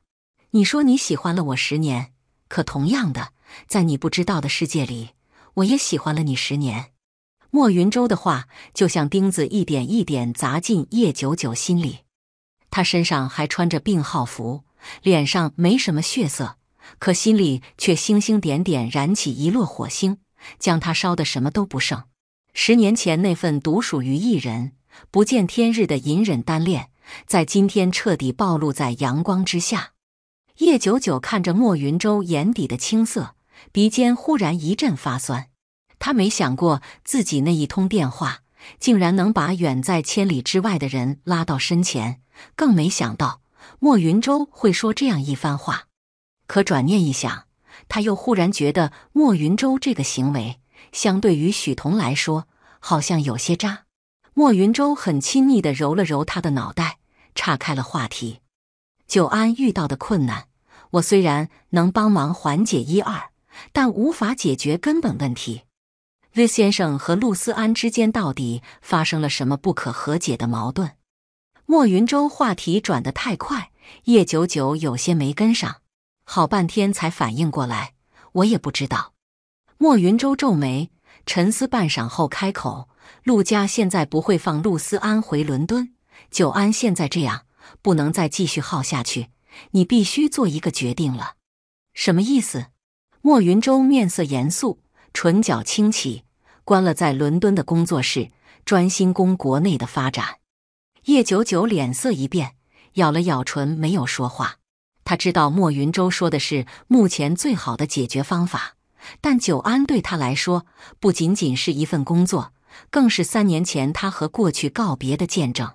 你说你喜欢了我十年，可同样的，在你不知道的世界里，我也喜欢了你十年。莫云舟的话就像钉子，一点一点砸进叶九九心里。他身上还穿着病号服，脸上没什么血色，可心里却星星点点燃起一摞火星，将他烧的什么都不剩。十年前那份独属于一人。不见天日的隐忍单恋，在今天彻底暴露在阳光之下。叶九九看着莫云舟眼底的青涩，鼻尖忽然一阵发酸。他没想过自己那一通电话，竟然能把远在千里之外的人拉到身前，更没想到莫云舟会说这样一番话。可转念一想，他又忽然觉得莫云舟这个行为，相对于许彤来说，好像有些渣。莫云舟很亲昵的揉了揉他的脑袋，岔开了话题。久安遇到的困难，我虽然能帮忙缓解一二，但无法解决根本问题。V 先生和陆思安之间到底发生了什么不可和解的矛盾？莫云舟话题转得太快，叶九九有些没跟上，好半天才反应过来。我也不知道。莫云舟皱眉沉思半晌后开口。陆家现在不会放陆思安回伦敦。九安现在这样，不能再继续耗下去。你必须做一个决定了。什么意思？莫云舟面色严肃，唇角轻启，关了在伦敦的工作室，专心攻国内的发展。叶九九脸色一变，咬了咬唇，没有说话。他知道莫云舟说的是目前最好的解决方法，但九安对他来说不仅仅是一份工作。更是三年前他和过去告别的见证。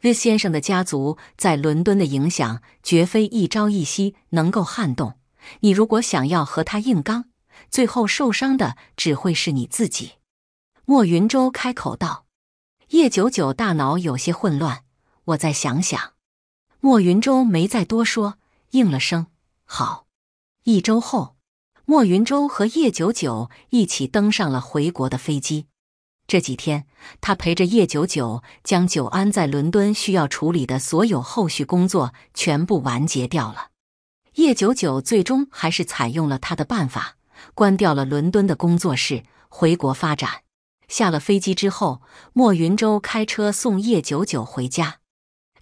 日先生的家族在伦敦的影响绝非一朝一夕能够撼动。你如果想要和他硬刚，最后受伤的只会是你自己。莫云舟开口道：“叶九九，大脑有些混乱，我再想想。”莫云舟没再多说，应了声“好”。一周后，莫云舟和叶九九一起登上了回国的飞机。这几天，他陪着叶九九将九安在伦敦需要处理的所有后续工作全部完结掉了。叶九九最终还是采用了他的办法，关掉了伦敦的工作室，回国发展。下了飞机之后，莫云舟开车送叶九九回家。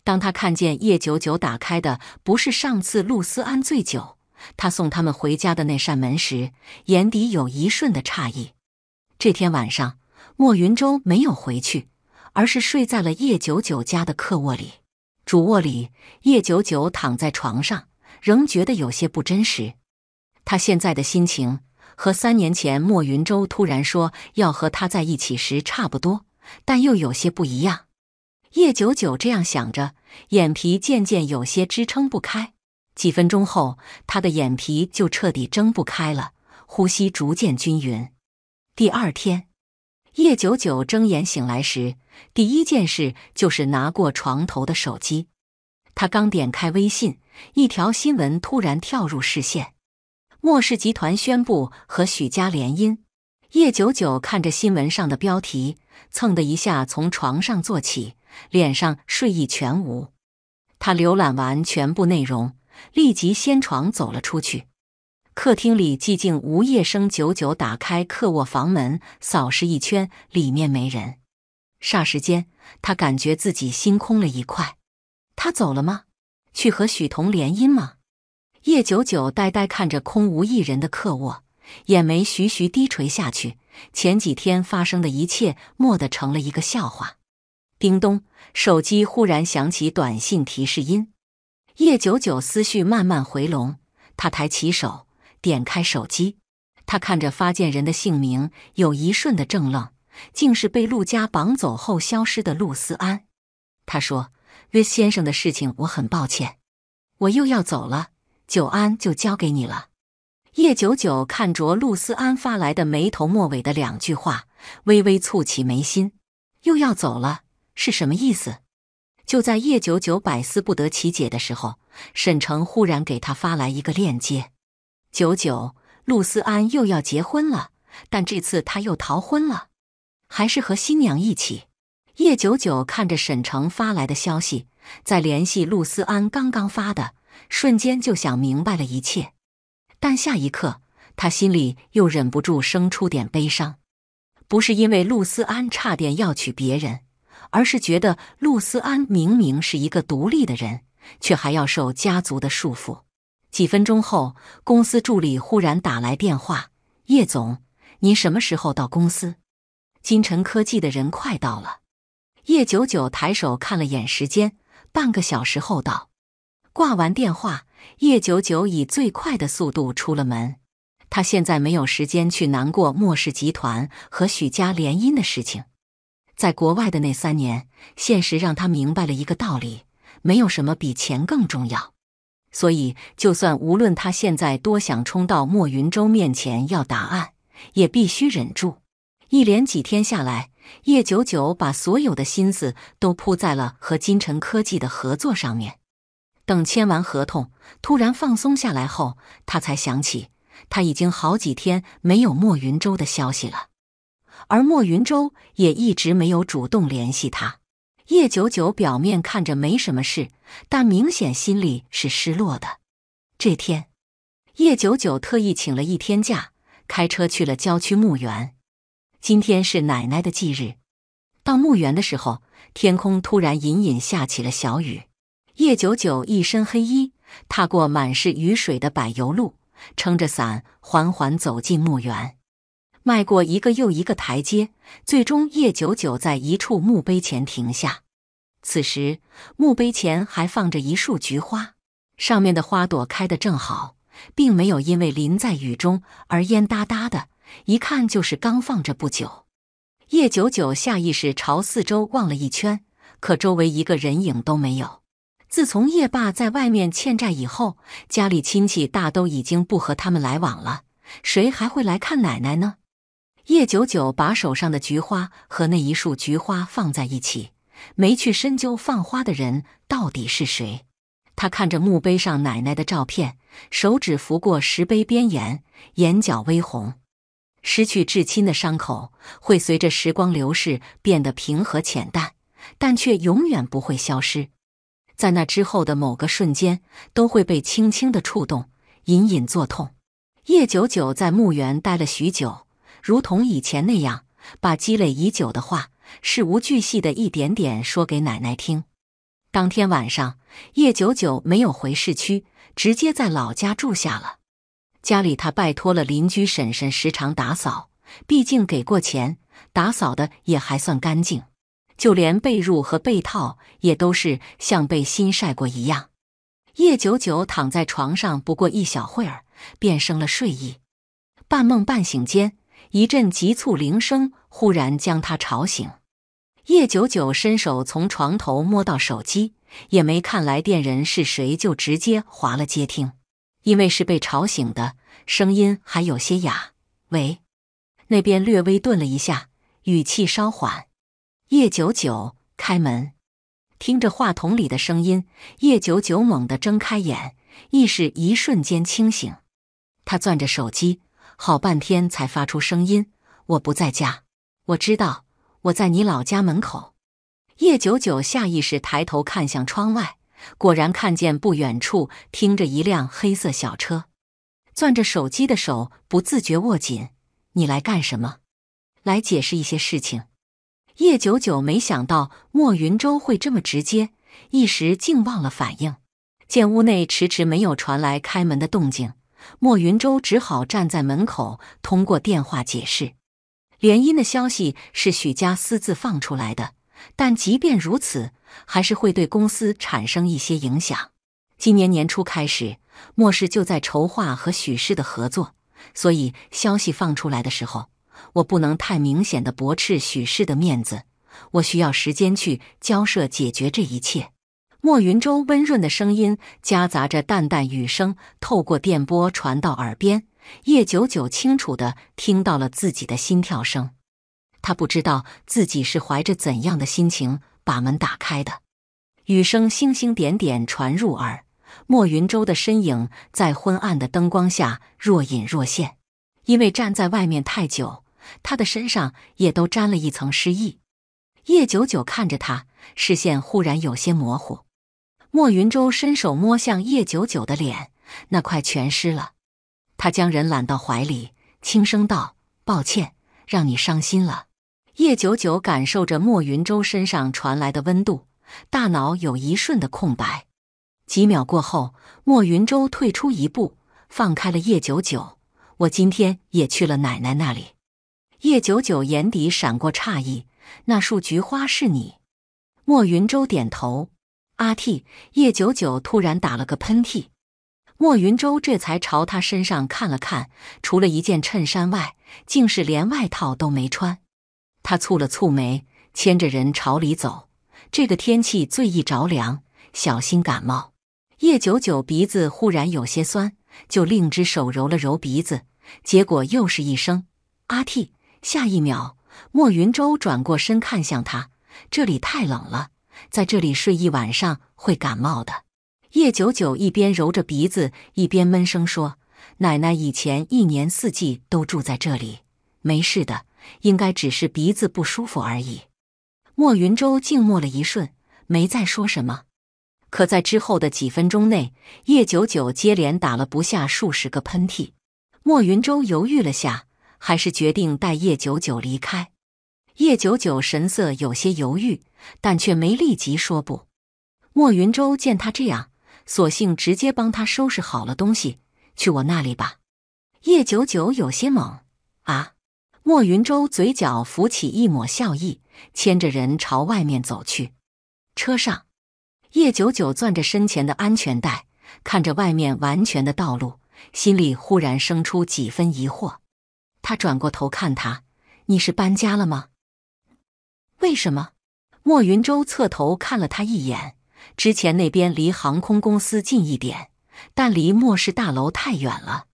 当他看见叶九九打开的不是上次陆思安醉酒他送他们回家的那扇门时，眼底有一瞬的诧异。这天晚上。莫云舟没有回去，而是睡在了叶九九家的客卧里。主卧里，叶九九躺在床上，仍觉得有些不真实。他现在的心情和三年前莫云舟突然说要和他在一起时差不多，但又有些不一样。叶九九这样想着，眼皮渐渐有些支撑不开。几分钟后，他的眼皮就彻底睁不开了，呼吸逐渐均匀。第二天。叶九九睁眼醒来时，第一件事就是拿过床头的手机。他刚点开微信，一条新闻突然跳入视线：莫氏集团宣布和许家联姻。叶九九看着新闻上的标题，蹭的一下从床上坐起，脸上睡意全无。他浏览完全部内容，立即掀床走了出去。客厅里寂静无夜声，久久打开客卧房门，扫视一圈，里面没人。霎时间，他感觉自己心空了一块。他走了吗？去和许彤联姻吗？叶九九呆呆看着空无一人的客卧，眼眉徐徐低垂下去。前几天发生的一切，蓦地成了一个笑话。叮咚，手机忽然响起短信提示音。叶九九思绪慢慢回笼，他抬起手。点开手机，他看着发件人的姓名，有一瞬的怔愣，竟是被陆家绑走后消失的陆思安。他说：“约先生的事情，我很抱歉，我又要走了，九安就交给你了。”叶九九看着陆思安发来的眉头末尾的两句话，微微蹙起眉心。又要走了是什么意思？就在叶九九百思不得其解的时候，沈城忽然给他发来一个链接。九九，陆思安又要结婚了，但这次他又逃婚了，还是和新娘一起。叶九九看着沈城发来的消息，在联系陆思安刚刚发的瞬间，就想明白了一切。但下一刻，他心里又忍不住生出点悲伤，不是因为陆思安差点要娶别人，而是觉得陆思安明明是一个独立的人，却还要受家族的束缚。几分钟后，公司助理忽然打来电话：“叶总，您什么时候到公司？金晨科技的人快到了。”叶九九抬手看了眼时间，半个小时后到。挂完电话，叶九九以最快的速度出了门。他现在没有时间去难过莫氏集团和许家联姻的事情。在国外的那三年，现实让他明白了一个道理：没有什么比钱更重要。所以，就算无论他现在多想冲到莫云洲面前要答案，也必须忍住。一连几天下来，叶九九把所有的心思都扑在了和金晨科技的合作上面。等签完合同，突然放松下来后，他才想起他已经好几天没有莫云洲的消息了，而莫云洲也一直没有主动联系他。叶九九表面看着没什么事。但明显心里是失落的。这天，叶九九特意请了一天假，开车去了郊区墓园。今天是奶奶的忌日。到墓园的时候，天空突然隐隐下起了小雨。叶九九一身黑衣，踏过满是雨水的柏油路，撑着伞，缓缓走进墓园。迈过一个又一个台阶，最终，叶九九在一处墓碑前停下。此时，墓碑前还放着一束菊花，上面的花朵开得正好，并没有因为淋在雨中而蔫哒哒的，一看就是刚放着不久。叶九九下意识朝四周望了一圈，可周围一个人影都没有。自从叶爸在外面欠债以后，家里亲戚大都已经不和他们来往了，谁还会来看奶奶呢？叶九九把手上的菊花和那一束菊花放在一起。没去深究放花的人到底是谁。他看着墓碑上奶奶的照片，手指拂过石碑边沿，眼角微红。失去至亲的伤口会随着时光流逝变得平和浅淡，但却永远不会消失。在那之后的某个瞬间，都会被轻轻的触动，隐隐作痛。叶九九在墓园待了许久，如同以前那样，把积累已久的话。事无巨细的一点点说给奶奶听。当天晚上，叶九九没有回市区，直接在老家住下了。家里，他拜托了邻居婶婶时常打扫，毕竟给过钱，打扫的也还算干净。就连被褥和被套也都是像被新晒过一样。叶九九躺在床上不过一小会儿，便生了睡意。半梦半醒间，一阵急促铃声忽然将他吵醒。叶九九伸手从床头摸到手机，也没看来电人是谁，就直接划了接听。因为是被吵醒的，声音还有些哑。喂，那边略微顿了一下，语气稍缓。叶九九，开门。听着话筒里的声音，叶九九猛地睁开眼，意识一瞬间清醒。他攥着手机，好半天才发出声音：“我不在家，我知道。”我在你老家门口。叶九九下意识抬头看向窗外，果然看见不远处停着一辆黑色小车，攥着手机的手不自觉握紧。你来干什么？来解释一些事情。叶九九没想到莫云舟会这么直接，一时竟忘了反应。见屋内迟迟没有传来开门的动静，莫云舟只好站在门口，通过电话解释。联姻的消息是许家私自放出来的，但即便如此，还是会对公司产生一些影响。今年年初开始，莫氏就在筹划和许氏的合作，所以消息放出来的时候，我不能太明显的驳斥许氏的面子，我需要时间去交涉解决这一切。莫云舟温润的声音夹杂着淡淡雨声，透过电波传到耳边。叶九九清楚的听到了自己的心跳声，他不知道自己是怀着怎样的心情把门打开的。雨声星星点点传入耳，莫云舟的身影在昏暗的灯光下若隐若现。因为站在外面太久，他的身上也都沾了一层湿意。叶九九看着他，视线忽然有些模糊。莫云舟伸手摸向叶九九的脸，那块全湿了。他将人揽到怀里，轻声道：“抱歉，让你伤心了。”叶九九感受着莫云舟身上传来的温度，大脑有一瞬的空白。几秒过后，莫云舟退出一步，放开了叶九九。“我今天也去了奶奶那里。”叶九九眼底闪过诧异，“那束菊花是你？”莫云舟点头。阿嚏！叶九九突然打了个喷嚏。莫云舟这才朝他身上看了看，除了一件衬衫外，竟是连外套都没穿。他蹙了蹙眉，牵着人朝里走。这个天气最易着凉，小心感冒。叶九九鼻子忽然有些酸，就另只手揉了揉鼻子，结果又是一声“阿嚏”。下一秒，莫云舟转过身看向他：“这里太冷了，在这里睡一晚上会感冒的。”叶九九一边揉着鼻子，一边闷声说：“奶奶以前一年四季都住在这里，没事的，应该只是鼻子不舒服而已。”莫云舟静默了一瞬，没再说什么。可在之后的几分钟内，叶九九接连打了不下数十个喷嚏。莫云舟犹豫了下，还是决定带叶九九离开。叶九九神色有些犹豫，但却没立即说不。莫云舟见他这样。索性直接帮他收拾好了东西，去我那里吧。叶九九有些懵。啊！莫云舟嘴角浮起一抹笑意，牵着人朝外面走去。车上，叶九九攥着身前的安全带，看着外面完全的道路，心里忽然生出几分疑惑。他转过头看他：“你是搬家了吗？为什么？”莫云舟侧头看了他一眼。之前那边离航空公司近一点，但离末世大楼太远了。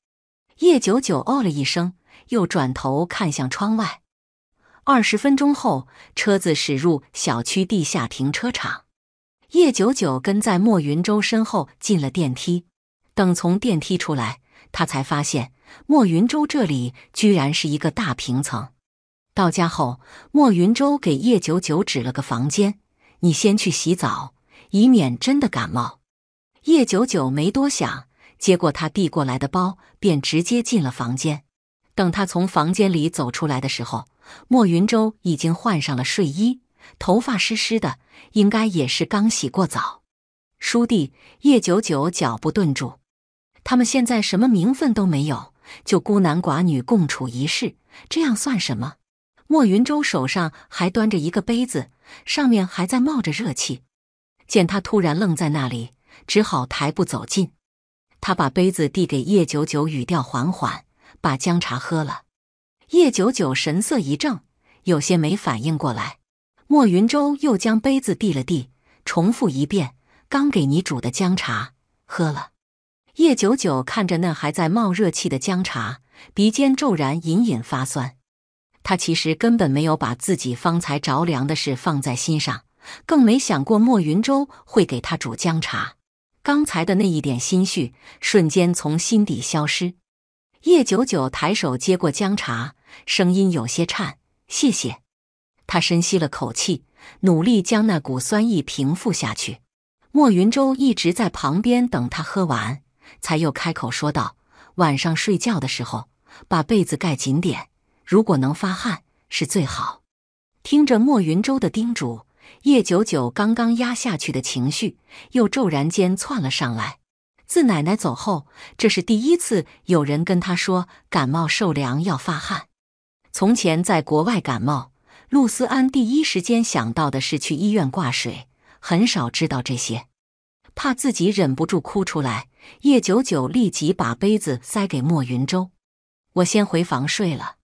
叶九九哦了一声，又转头看向窗外。二十分钟后，车子驶入小区地下停车场。叶九九跟在莫云洲身后进了电梯。等从电梯出来，他才发现莫云洲这里居然是一个大平层。到家后，莫云洲给叶九九指了个房间：“你先去洗澡。”以免真的感冒，叶九九没多想，接过他递过来的包，便直接进了房间。等他从房间里走出来的时候，莫云舟已经换上了睡衣，头发湿湿的，应该也是刚洗过澡。叔弟，叶九九脚步顿住。他们现在什么名分都没有，就孤男寡女共处一室，这样算什么？莫云舟手上还端着一个杯子，上面还在冒着热气。见他突然愣在那里，只好抬步走近。他把杯子递给叶九九，语调缓缓，把姜茶喝了。叶九九神色一怔，有些没反应过来。莫云舟又将杯子递了递，重复一遍：“刚给你煮的姜茶，喝了。”叶九九看着那还在冒热气的姜茶，鼻尖骤然隐隐发酸。他其实根本没有把自己方才着凉的事放在心上。更没想过莫云舟会给他煮姜茶，刚才的那一点心绪瞬间从心底消失。叶九九抬手接过姜茶，声音有些颤：“谢谢。”他深吸了口气，努力将那股酸意平复下去。莫云舟一直在旁边等他喝完，才又开口说道：“晚上睡觉的时候，把被子盖紧点，如果能发汗是最好。”听着莫云舟的叮嘱。叶九九刚刚压下去的情绪又骤然间窜了上来。自奶奶走后，这是第一次有人跟他说感冒受凉要发汗。从前在国外感冒，陆思安第一时间想到的是去医院挂水，很少知道这些。怕自己忍不住哭出来，叶九九立即把杯子塞给莫云舟：“我先回房睡了。”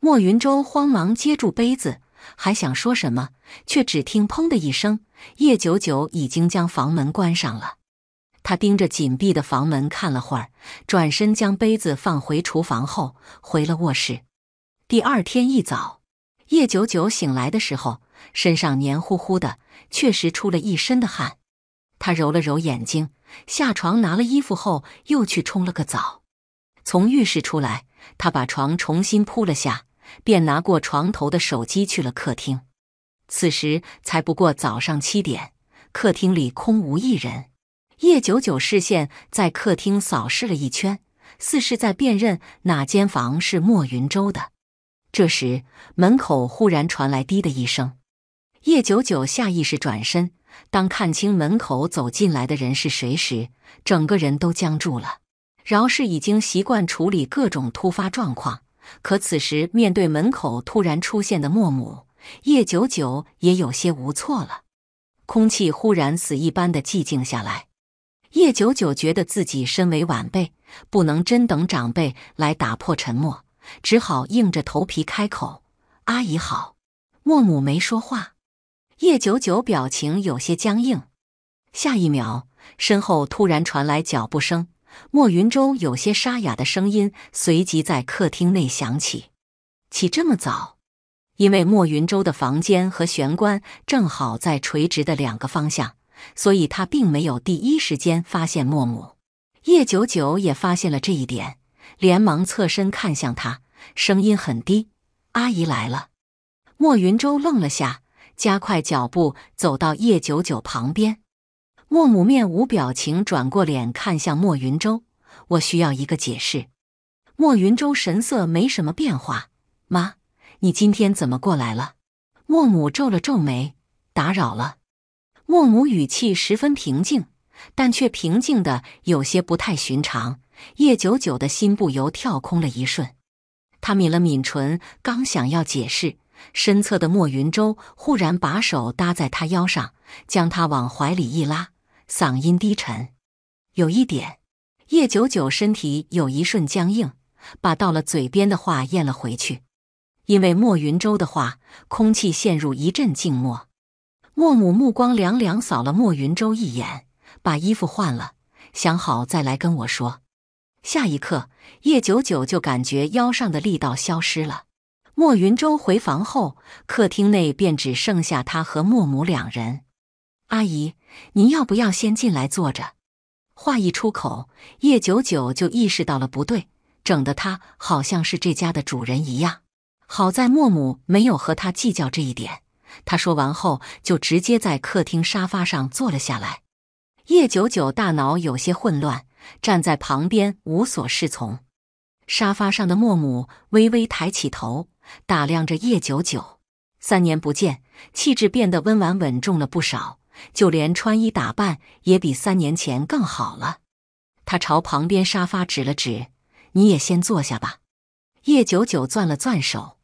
莫云舟慌忙接住杯子，还想说什么。却只听“砰”的一声，叶九九已经将房门关上了。他盯着紧闭的房门看了会儿，转身将杯子放回厨房后，回了卧室。第二天一早，叶九九醒来的时候，身上黏糊糊的，确实出了一身的汗。他揉了揉眼睛，下床拿了衣服后，又去冲了个澡。从浴室出来，他把床重新铺了下，便拿过床头的手机去了客厅。此时才不过早上七点，客厅里空无一人。叶九九视线在客厅扫视了一圈，似是在辨认哪间房是莫云洲的。这时，门口忽然传来“滴”的一声，叶九九下意识转身，当看清门口走进来的人是谁时，整个人都僵住了。饶是已经习惯处理各种突发状况，可此时面对门口突然出现的莫母，叶九九也有些无措了，空气忽然死一般的寂静下来。叶九九觉得自己身为晚辈，不能真等长辈来打破沉默，只好硬着头皮开口：“阿姨好。”莫母没说话，叶九九表情有些僵硬。下一秒，身后突然传来脚步声，莫云舟有些沙哑的声音随即在客厅内响起：“起这么早？”因为莫云洲的房间和玄关正好在垂直的两个方向，所以他并没有第一时间发现莫母。叶九九也发现了这一点，连忙侧身看向他，声音很低：“阿姨来了。”莫云洲愣了下，加快脚步走到叶九九旁边。莫母面无表情，转过脸看向莫云洲：“我需要一个解释。”莫云洲神色没什么变化：“妈。”你今天怎么过来了？莫母皱了皱眉，打扰了。莫母语气十分平静，但却平静的有些不太寻常。叶九九的心不由跳空了一瞬，他抿了抿唇，刚想要解释，身侧的莫云舟忽然把手搭在他腰上，将他往怀里一拉，嗓音低沉。有一点，叶九九身体有一瞬僵硬，把到了嘴边的话咽了回去。因为莫云洲的话，空气陷入一阵静默。莫母目光凉凉扫了莫云洲一眼，把衣服换了，想好再来跟我说。下一刻，叶九九就感觉腰上的力道消失了。莫云洲回房后，客厅内便只剩下他和莫母两人。阿姨，您要不要先进来坐着？话一出口，叶九九就意识到了不对，整的他好像是这家的主人一样。好在莫母没有和他计较这一点。他说完后，就直接在客厅沙发上坐了下来。叶九九大脑有些混乱，站在旁边无所适从。沙发上的莫母微微抬起头，打量着叶九九。三年不见，气质变得温婉稳重了不少，就连穿衣打扮也比三年前更好了。他朝旁边沙发指了指：“你也先坐下吧。”叶九九攥了攥手。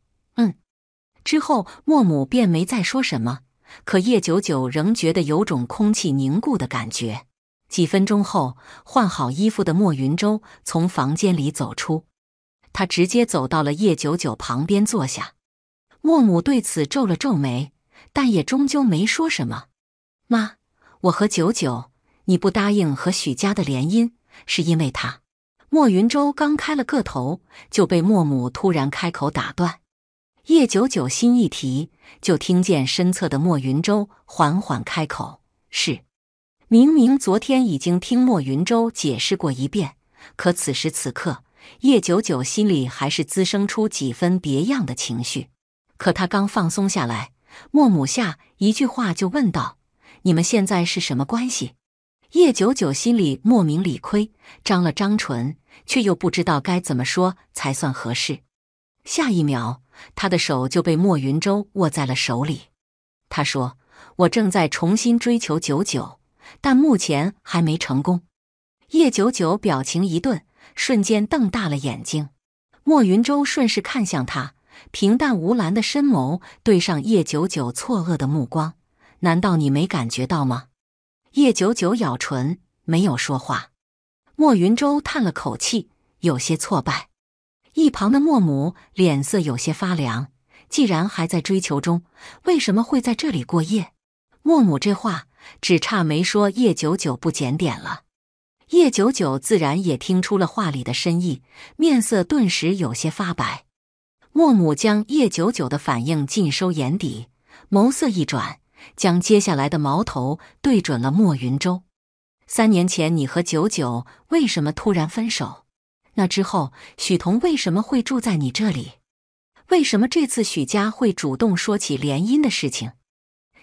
之后，莫母便没再说什么。可叶九九仍觉得有种空气凝固的感觉。几分钟后，换好衣服的莫云舟从房间里走出，他直接走到了叶九九旁边坐下。莫母对此皱了皱眉，但也终究没说什么。妈，我和九九，你不答应和许家的联姻，是因为他。莫云舟刚开了个头，就被莫母突然开口打断。叶九九心一提，就听见身侧的莫云舟缓缓开口：“是。”明明昨天已经听莫云舟解释过一遍，可此时此刻，叶九九心里还是滋生出几分别样的情绪。可他刚放松下来，莫母下一句话就问道：“你们现在是什么关系？”叶九九心里莫名理亏，张了张唇，却又不知道该怎么说才算合适。下一秒。他的手就被莫云舟握在了手里。他说：“我正在重新追求九九，但目前还没成功。”叶九九表情一顿，瞬间瞪大了眼睛。莫云舟顺势看向他，平淡无澜的深眸对上叶九九错愕的目光：“难道你没感觉到吗？”叶九九咬唇，没有说话。莫云舟叹了口气，有些挫败。一旁的莫母脸色有些发凉，既然还在追求中，为什么会在这里过夜？莫母这话只差没说叶九九不检点了。叶九九自然也听出了话里的深意，面色顿时有些发白。莫母将叶九九的反应尽收眼底，眸色一转，将接下来的矛头对准了莫云舟。三年前，你和九九为什么突然分手？那之后，许彤为什么会住在你这里？为什么这次许家会主动说起联姻的事情？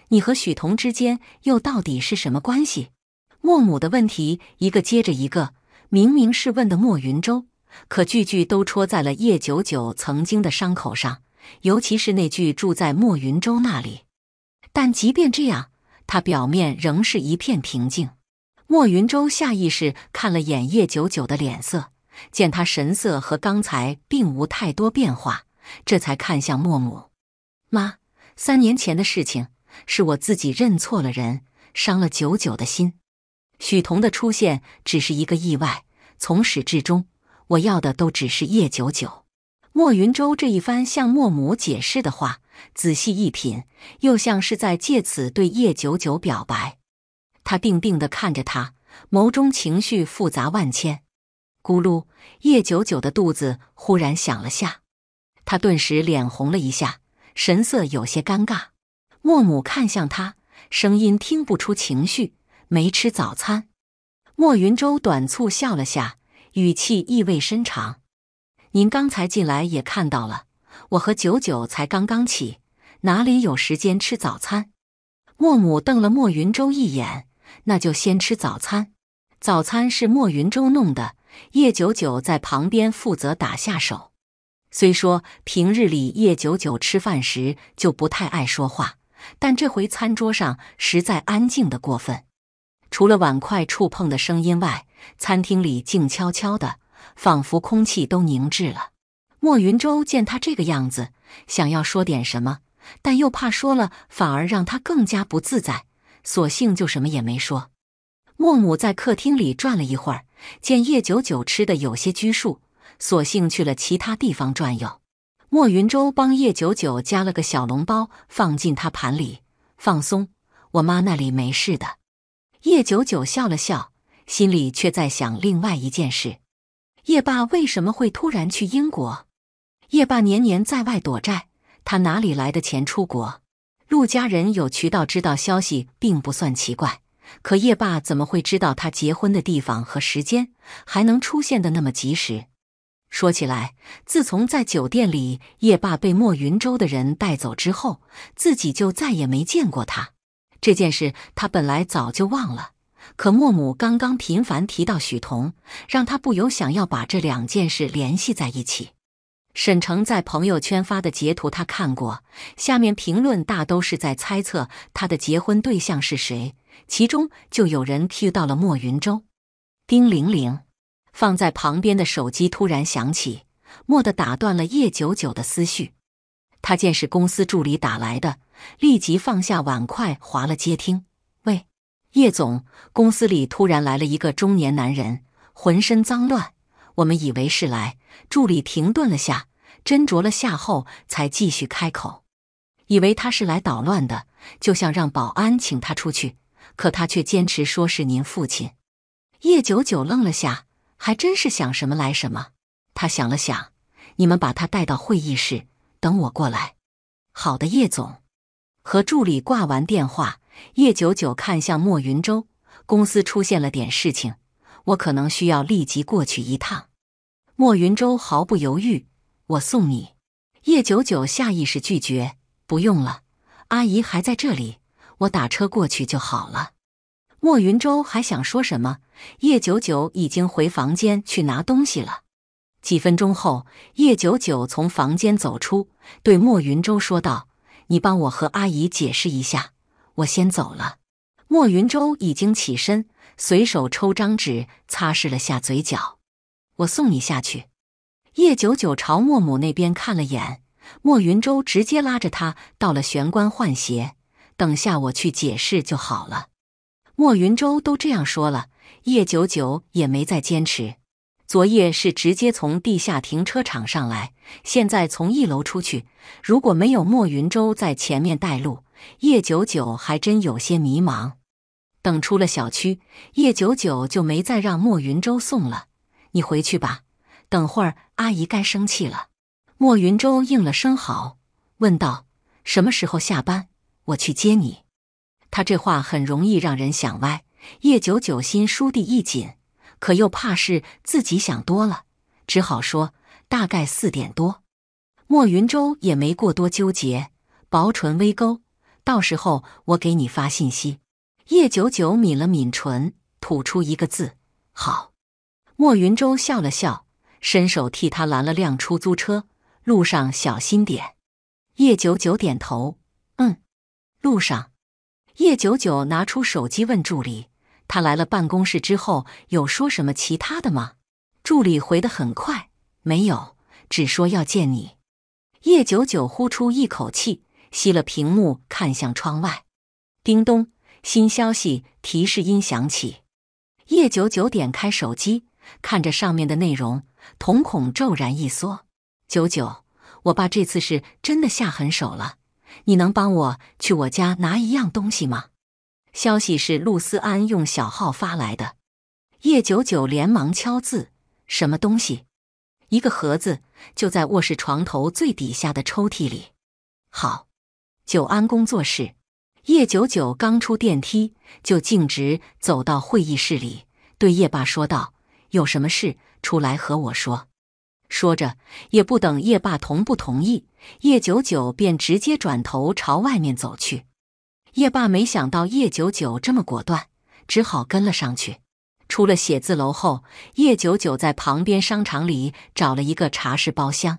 你和许彤之间又到底是什么关系？莫母的问题一个接着一个，明明是问的莫云舟，可句句都戳在了叶九九曾经的伤口上，尤其是那句住在莫云舟那里。但即便这样，他表面仍是一片平静。莫云舟下意识看了眼叶九九的脸色。见他神色和刚才并无太多变化，这才看向莫母。妈，三年前的事情是我自己认错了人，伤了九九的心。许彤的出现只是一个意外，从始至终，我要的都只是叶九九。莫云舟这一番向莫母解释的话，仔细一品，又像是在借此对叶九九表白。他定定的看着他，眸中情绪复杂万千。咕噜，叶九九的肚子忽然响了下，他顿时脸红了一下，神色有些尴尬。莫母看向他，声音听不出情绪：“没吃早餐。”莫云舟短促笑了下，语气意味深长：“您刚才进来也看到了，我和九九才刚刚起，哪里有时间吃早餐？”莫母瞪了莫云舟一眼：“那就先吃早餐。早餐是莫云舟弄的。”叶九九在旁边负责打下手。虽说平日里叶九九吃饭时就不太爱说话，但这回餐桌上实在安静的过分，除了碗筷触碰的声音外，餐厅里静悄悄的，仿佛空气都凝滞了。莫云舟见他这个样子，想要说点什么，但又怕说了反而让他更加不自在，索性就什么也没说。莫母在客厅里转了一会儿。见叶九九吃的有些拘束，索性去了其他地方转悠。莫云舟帮叶九九加了个小笼包，放进他盘里，放松。我妈那里没事的。叶九九笑了笑，心里却在想另外一件事：叶爸为什么会突然去英国？叶爸年年在外躲债，他哪里来的钱出国？陆家人有渠道知道消息，并不算奇怪。可叶爸怎么会知道他结婚的地方和时间，还能出现的那么及时？说起来，自从在酒店里叶爸被莫云洲的人带走之后，自己就再也没见过他。这件事他本来早就忘了，可莫母刚刚频繁提到许彤，让他不由想要把这两件事联系在一起。沈城在朋友圈发的截图他看过，下面评论大都是在猜测他的结婚对象是谁。其中就有人 Q 到了莫云洲。叮铃铃，放在旁边的手机突然响起，蓦地打断了叶九九的思绪。他见是公司助理打来的，立即放下碗筷，划了接听。喂，叶总，公司里突然来了一个中年男人，浑身脏乱。我们以为是来助理，停顿了下，斟酌了下后才继续开口，以为他是来捣乱的，就想让保安请他出去。可他却坚持说是您父亲。叶九九愣了下，还真是想什么来什么。他想了想，你们把他带到会议室，等我过来。好的，叶总。和助理挂完电话，叶九九看向莫云洲，公司出现了点事情，我可能需要立即过去一趟。莫云洲毫不犹豫，我送你。叶九九下意识拒绝，不用了，阿姨还在这里。我打车过去就好了。莫云舟还想说什么，叶九九已经回房间去拿东西了。几分钟后，叶九九从房间走出，对莫云舟说道：“你帮我和阿姨解释一下，我先走了。”莫云舟已经起身，随手抽张纸擦拭了下嘴角。我送你下去。叶九九朝莫母那边看了眼，莫云舟直接拉着他到了玄关换鞋。等下我去解释就好了。莫云舟都这样说了，叶九九也没再坚持。昨夜是直接从地下停车场上来，现在从一楼出去，如果没有莫云舟在前面带路，叶九九还真有些迷茫。等出了小区，叶九九就没再让莫云舟送了。你回去吧，等会儿阿姨该生气了。莫云舟应了声好，问道：“什么时候下班？”我去接你，他这话很容易让人想歪。叶九九心倏地一紧，可又怕是自己想多了，只好说大概四点多。莫云舟也没过多纠结，薄唇微勾：“到时候我给你发信息。”叶九九抿了抿唇，吐出一个字：“好。”莫云舟笑了笑，伸手替他拦了辆出租车，路上小心点。叶九九点头。路上，叶九九拿出手机问助理：“他来了办公室之后有说什么其他的吗？”助理回得很快：“没有，只说要见你。”叶九九呼出一口气，吸了屏幕，看向窗外。叮咚，新消息提示音响起。叶九九点开手机，看着上面的内容，瞳孔骤然一缩。九九，我爸这次是真的下狠手了。你能帮我去我家拿一样东西吗？消息是陆思安用小号发来的。叶九九连忙敲字：什么东西？一个盒子，就在卧室床头最底下的抽屉里。好，九安工作室。叶九九刚出电梯，就径直走到会议室里，对叶爸说道：“有什么事，出来和我说。”说着，也不等叶爸同不同意，叶九九便直接转头朝外面走去。叶爸没想到叶九九这么果断，只好跟了上去。出了写字楼后，叶九九在旁边商场里找了一个茶室包厢。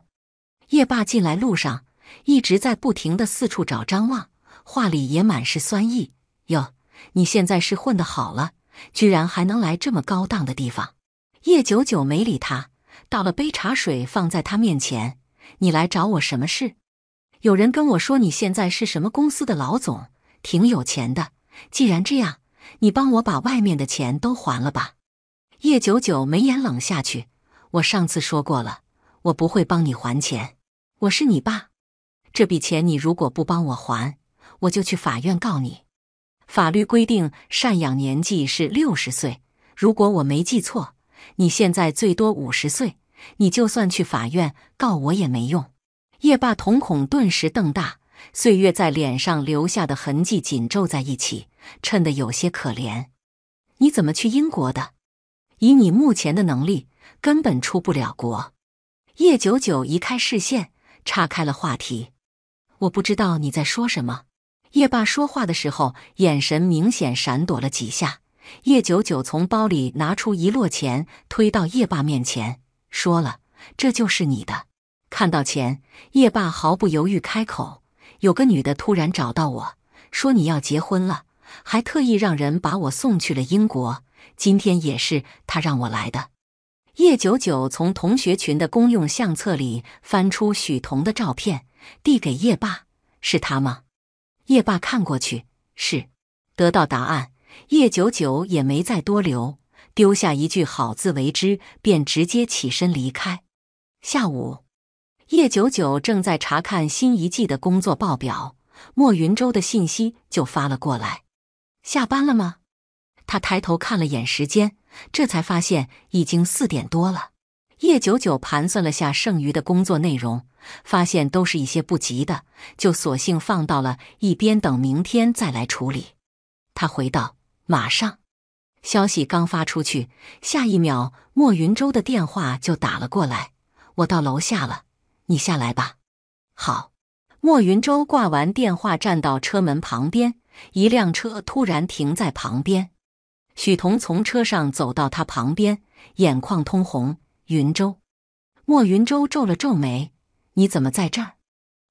叶爸进来路上一直在不停的四处找张望，话里也满是酸意：“哟，你现在是混的好了，居然还能来这么高档的地方。”叶九九没理他。倒了杯茶水放在他面前，你来找我什么事？有人跟我说你现在是什么公司的老总，挺有钱的。既然这样，你帮我把外面的钱都还了吧。叶九九眉眼冷下去，我上次说过了，我不会帮你还钱。我是你爸，这笔钱你如果不帮我还，我就去法院告你。法律规定赡养年纪是六十岁，如果我没记错。你现在最多五十岁，你就算去法院告我也没用。叶霸瞳孔顿时瞪大，岁月在脸上留下的痕迹紧皱在一起，衬得有些可怜。你怎么去英国的？以你目前的能力，根本出不了国。叶九九移开视线，岔开了话题。我不知道你在说什么。叶爸说话的时候，眼神明显闪躲了几下。叶九九从包里拿出一摞钱，推到叶爸面前，说了：“这就是你的。”看到钱，叶爸毫不犹豫开口：“有个女的突然找到我，说你要结婚了，还特意让人把我送去了英国。今天也是她让我来的。”叶九九从同学群的公用相册里翻出许彤的照片，递给叶爸：“是他吗？”叶爸看过去：“是。”得到答案。叶九九也没再多留，丢下一句“好自为之”，便直接起身离开。下午，叶九九正在查看新一季的工作报表，莫云洲的信息就发了过来：“下班了吗？”他抬头看了眼时间，这才发现已经四点多了。叶九九盘算了下剩余的工作内容，发现都是一些不急的，就索性放到了一边，等明天再来处理。他回道。马上，消息刚发出去，下一秒莫云洲的电话就打了过来。我到楼下了，你下来吧。好，莫云洲挂完电话，站到车门旁边，一辆车突然停在旁边。许彤从车上走到他旁边，眼眶通红。云洲，莫云洲皱了皱眉，你怎么在这儿？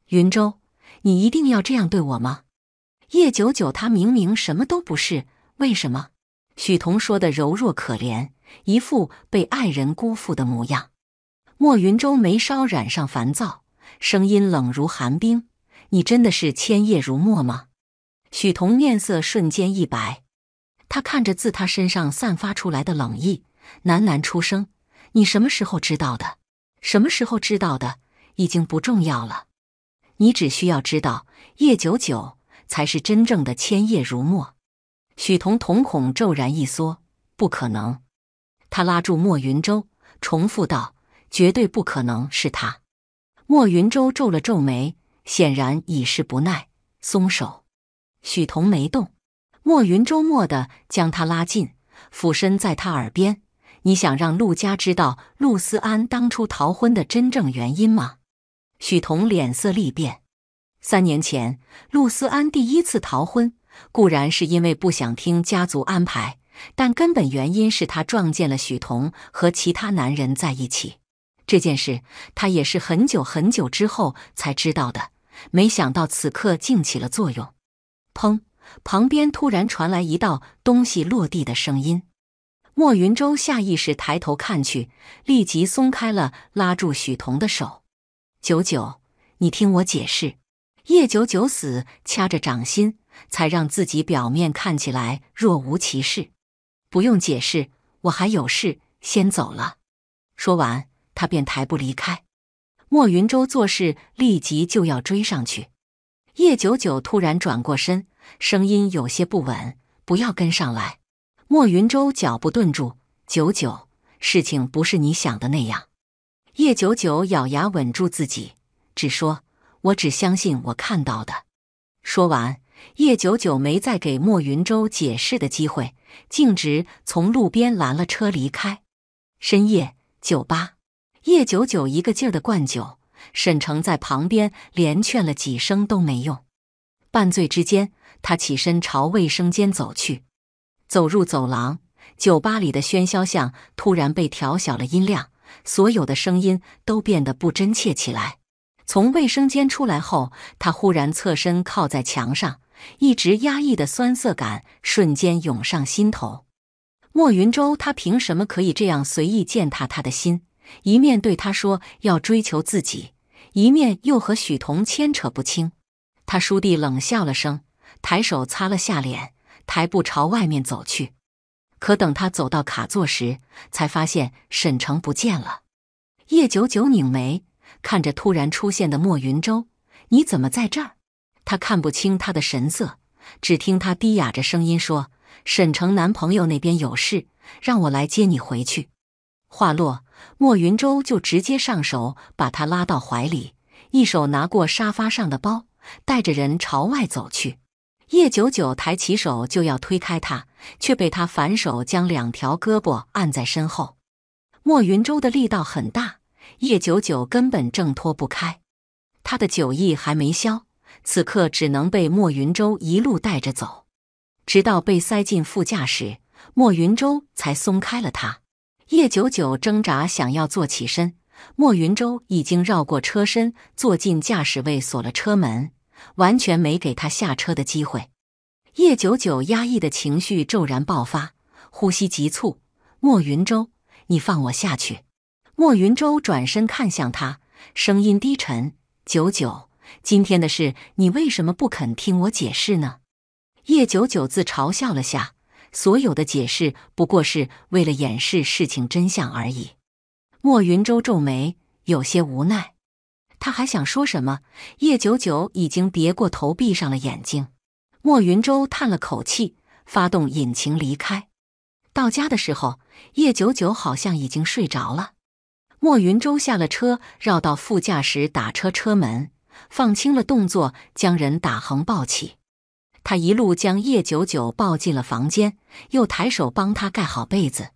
云洲，你一定要这样对我吗？叶九九，他明明什么都不是。为什么？许彤说的柔弱可怜，一副被爱人辜负的模样。莫云舟眉梢染上烦躁，声音冷如寒冰：“你真的是千叶如墨吗？”许彤面色瞬间一白，他看着自他身上散发出来的冷意，喃喃出声：“你什么时候知道的？什么时候知道的？已经不重要了。你只需要知道，叶九九才是真正的千叶如墨。”许彤瞳孔骤然一缩，不可能！他拉住莫云舟，重复道：“绝对不可能是他。”莫云舟皱了皱眉，显然已是不耐，松手。许彤没动，莫云舟默的将他拉近，俯身在他耳边：“你想让陆家知道陆思安当初逃婚的真正原因吗？”许彤脸色立变。三年前，陆思安第一次逃婚。固然是因为不想听家族安排，但根本原因是他撞见了许彤和其他男人在一起这件事，他也是很久很久之后才知道的。没想到此刻竟起了作用。砰！旁边突然传来一道东西落地的声音，莫云舟下意识抬头看去，立即松开了拉住许彤的手。九九，你听我解释。叶九九死掐着掌心。才让自己表面看起来若无其事，不用解释，我还有事先走了。说完，他便抬步离开。莫云舟做事立即就要追上去，叶九九突然转过身，声音有些不稳：“不要跟上来。”莫云舟脚步顿住，九九，事情不是你想的那样。叶九九咬牙稳住自己，只说：“我只相信我看到的。”说完。叶九九没再给莫云洲解释的机会，径直从路边拦了车离开。深夜，酒吧，叶九九一个劲儿地灌酒，沈城在旁边连劝了几声都没用。半醉之间，他起身朝卫生间走去。走入走廊，酒吧里的喧嚣像突然被调小了音量，所有的声音都变得不真切起来。从卫生间出来后，他忽然侧身靠在墙上。一直压抑的酸涩感瞬间涌上心头。莫云舟，他凭什么可以这样随意践踏他的心？一面对他说要追求自己，一面又和许彤牵扯不清。他叔弟冷笑了声，抬手擦了下脸，抬步朝外面走去。可等他走到卡座时，才发现沈城不见了。叶九九拧眉看着突然出现的莫云舟：“你怎么在这儿？”他看不清他的神色，只听他低哑着声音说：“沈城男朋友那边有事，让我来接你回去。”话落，莫云舟就直接上手把他拉到怀里，一手拿过沙发上的包，带着人朝外走去。叶九九抬起手就要推开他，却被他反手将两条胳膊按在身后。莫云舟的力道很大，叶九九根本挣脱不开。他的酒意还没消。此刻只能被莫云舟一路带着走，直到被塞进副驾驶，莫云舟才松开了他。叶九九挣扎想要坐起身，莫云舟已经绕过车身坐进驾驶位，锁了车门，完全没给他下车的机会。叶九九压抑的情绪骤然爆发，呼吸急促。莫云舟，你放我下去！莫云舟转身看向他，声音低沉：“九九。”今天的事，你为什么不肯听我解释呢？叶九九自嘲笑了下，所有的解释不过是为了掩饰事情真相而已。莫云舟皱眉，有些无奈。他还想说什么，叶九九已经别过头，闭上了眼睛。莫云舟叹了口气，发动引擎离开。到家的时候，叶九九好像已经睡着了。莫云舟下了车，绕到副驾驶打车车门。放轻了动作，将人打横抱起，他一路将叶九九抱进了房间，又抬手帮他盖好被子。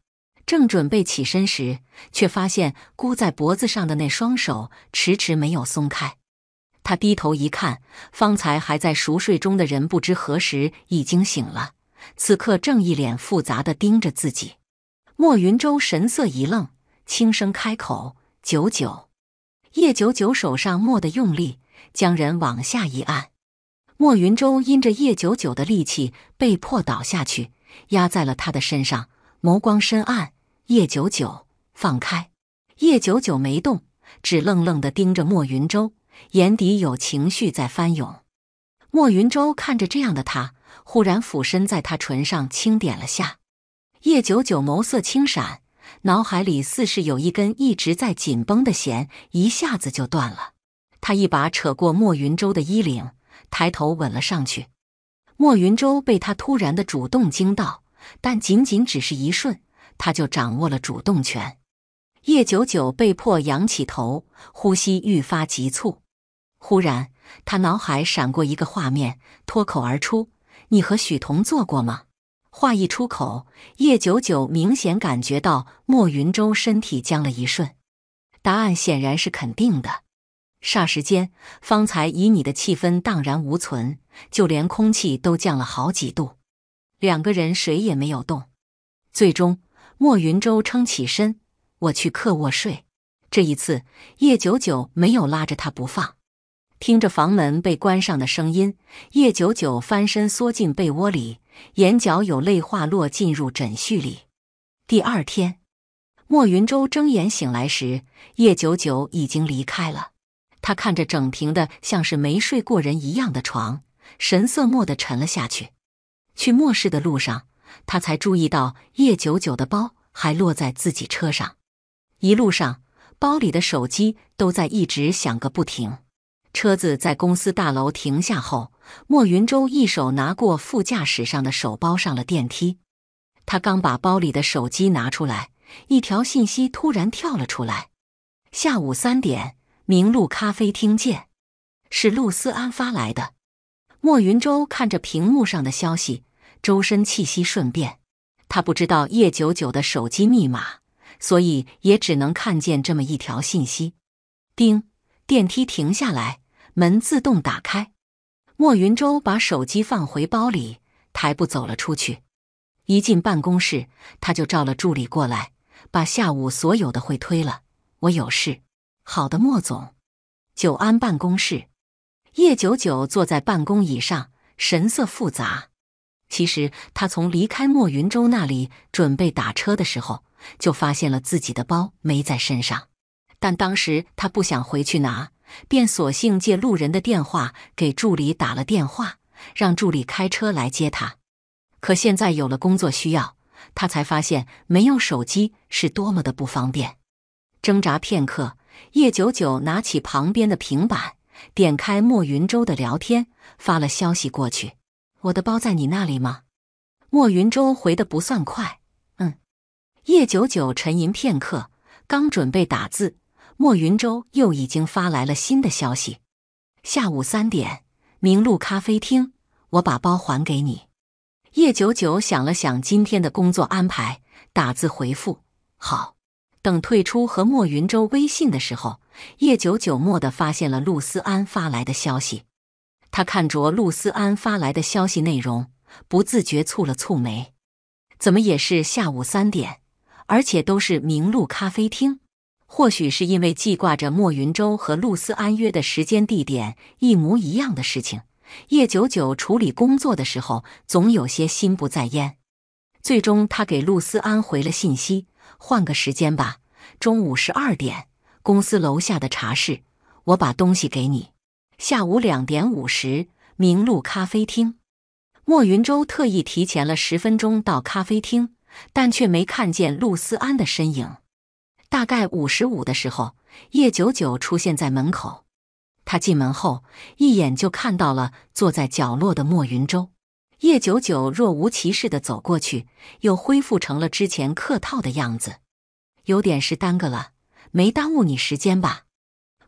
正准备起身时，却发现箍在脖子上的那双手迟迟没有松开。他低头一看，方才还在熟睡中的人，不知何时已经醒了，此刻正一脸复杂的盯着自己。莫云舟神色一愣，轻声开口：“九九。”叶九九手上蓦地用力。将人往下一按，莫云舟因着叶九九的力气被迫倒下去，压在了他的身上。眸光深暗，叶九九放开。叶九九没动，只愣愣的盯着莫云舟，眼底有情绪在翻涌。莫云舟看着这样的他，忽然俯身在他唇上轻点了下。叶九九眸色轻闪，脑海里似是有一根一直在紧绷的弦，一下子就断了。他一把扯过莫云舟的衣领，抬头吻了上去。莫云舟被他突然的主动惊到，但仅仅只是一瞬，他就掌握了主动权。叶九九被迫仰起头，呼吸愈发急促。忽然，他脑海闪过一个画面，脱口而出：“你和许彤做过吗？”话一出口，叶九九明显感觉到莫云舟身体僵了一瞬。答案显然是肯定的。霎时间，方才旖旎的气氛荡然无存，就连空气都降了好几度。两个人谁也没有动。最终，莫云舟撑起身，我去客卧睡。这一次，叶九九没有拉着他不放。听着房门被关上的声音，叶九九翻身缩进被窝里，眼角有泪滑落，进入枕絮里。第二天，莫云舟睁眼醒来时，叶九九已经离开了。他看着整平的，像是没睡过人一样的床，神色蓦地沉了下去。去末世的路上，他才注意到叶九九的包还落在自己车上。一路上，包里的手机都在一直响个不停。车子在公司大楼停下后，莫云舟一手拿过副驾驶上的手包上了电梯。他刚把包里的手机拿出来，一条信息突然跳了出来：下午三点。明路咖啡厅见，是陆思安发来的。莫云舟看着屏幕上的消息，周身气息瞬变。他不知道叶九九的手机密码，所以也只能看见这么一条信息。叮，电梯停下来，门自动打开。莫云舟把手机放回包里，抬步走了出去。一进办公室，他就召了助理过来，把下午所有的会推了。我有事。好的，莫总，久安办公室。叶九九坐在办公椅上，神色复杂。其实他从离开莫云洲那里准备打车的时候，就发现了自己的包没在身上。但当时他不想回去拿，便索性借路人的电话给助理打了电话，让助理开车来接他。可现在有了工作需要，他才发现没有手机是多么的不方便。挣扎片刻。叶九九拿起旁边的平板，点开莫云洲的聊天，发了消息过去：“我的包在你那里吗？”莫云洲回的不算快，“嗯。”叶九九沉吟片刻，刚准备打字，莫云洲又已经发来了新的消息：“下午三点，明路咖啡厅，我把包还给你。”叶九九想了想今天的工作安排，打字回复：“好。”等退出和莫云洲微信的时候，叶九九蓦地发现了陆思安发来的消息。他看着陆思安发来的消息内容，不自觉蹙了蹙眉。怎么也是下午三点，而且都是明路咖啡厅。或许是因为记挂着莫云洲和陆思安约的时间地点一模一样的事情，叶九九处理工作的时候总有些心不在焉。最终，他给陆思安回了信息。换个时间吧，中午十二点，公司楼下的茶室，我把东西给你。下午两点五十，明路咖啡厅。莫云舟特意提前了十分钟到咖啡厅，但却没看见陆思安的身影。大概五十五的时候，叶九九出现在门口。他进门后，一眼就看到了坐在角落的莫云舟。叶九九若无其事的走过去，又恢复成了之前客套的样子。有点事耽搁了，没耽误你时间吧？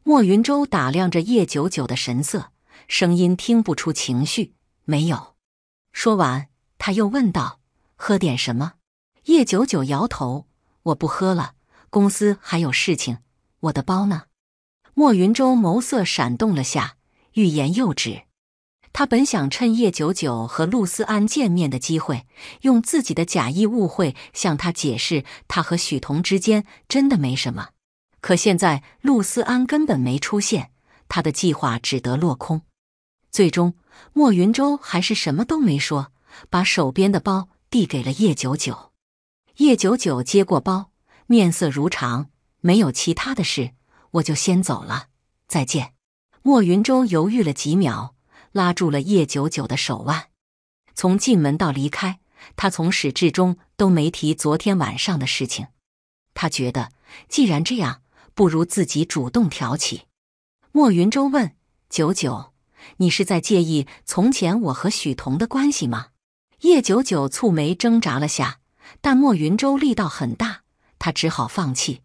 莫云舟打量着叶九九的神色，声音听不出情绪。没有。说完，他又问道：“喝点什么？”叶九九摇头：“我不喝了，公司还有事情。我的包呢？”莫云舟眸色闪动了下，欲言又止。他本想趁叶九九和陆思安见面的机会，用自己的假意误会向他解释，他和许彤之间真的没什么。可现在陆思安根本没出现，他的计划只得落空。最终，莫云舟还是什么都没说，把手边的包递给了叶九九。叶九九接过包，面色如常，没有其他的事，我就先走了，再见。莫云舟犹豫了几秒。拉住了叶九九的手腕，从进门到离开，他从始至终都没提昨天晚上的事情。他觉得既然这样，不如自己主动挑起。莫云舟问九九：“你是在介意从前我和许彤的关系吗？”叶九九蹙眉挣扎了下，但莫云舟力道很大，他只好放弃。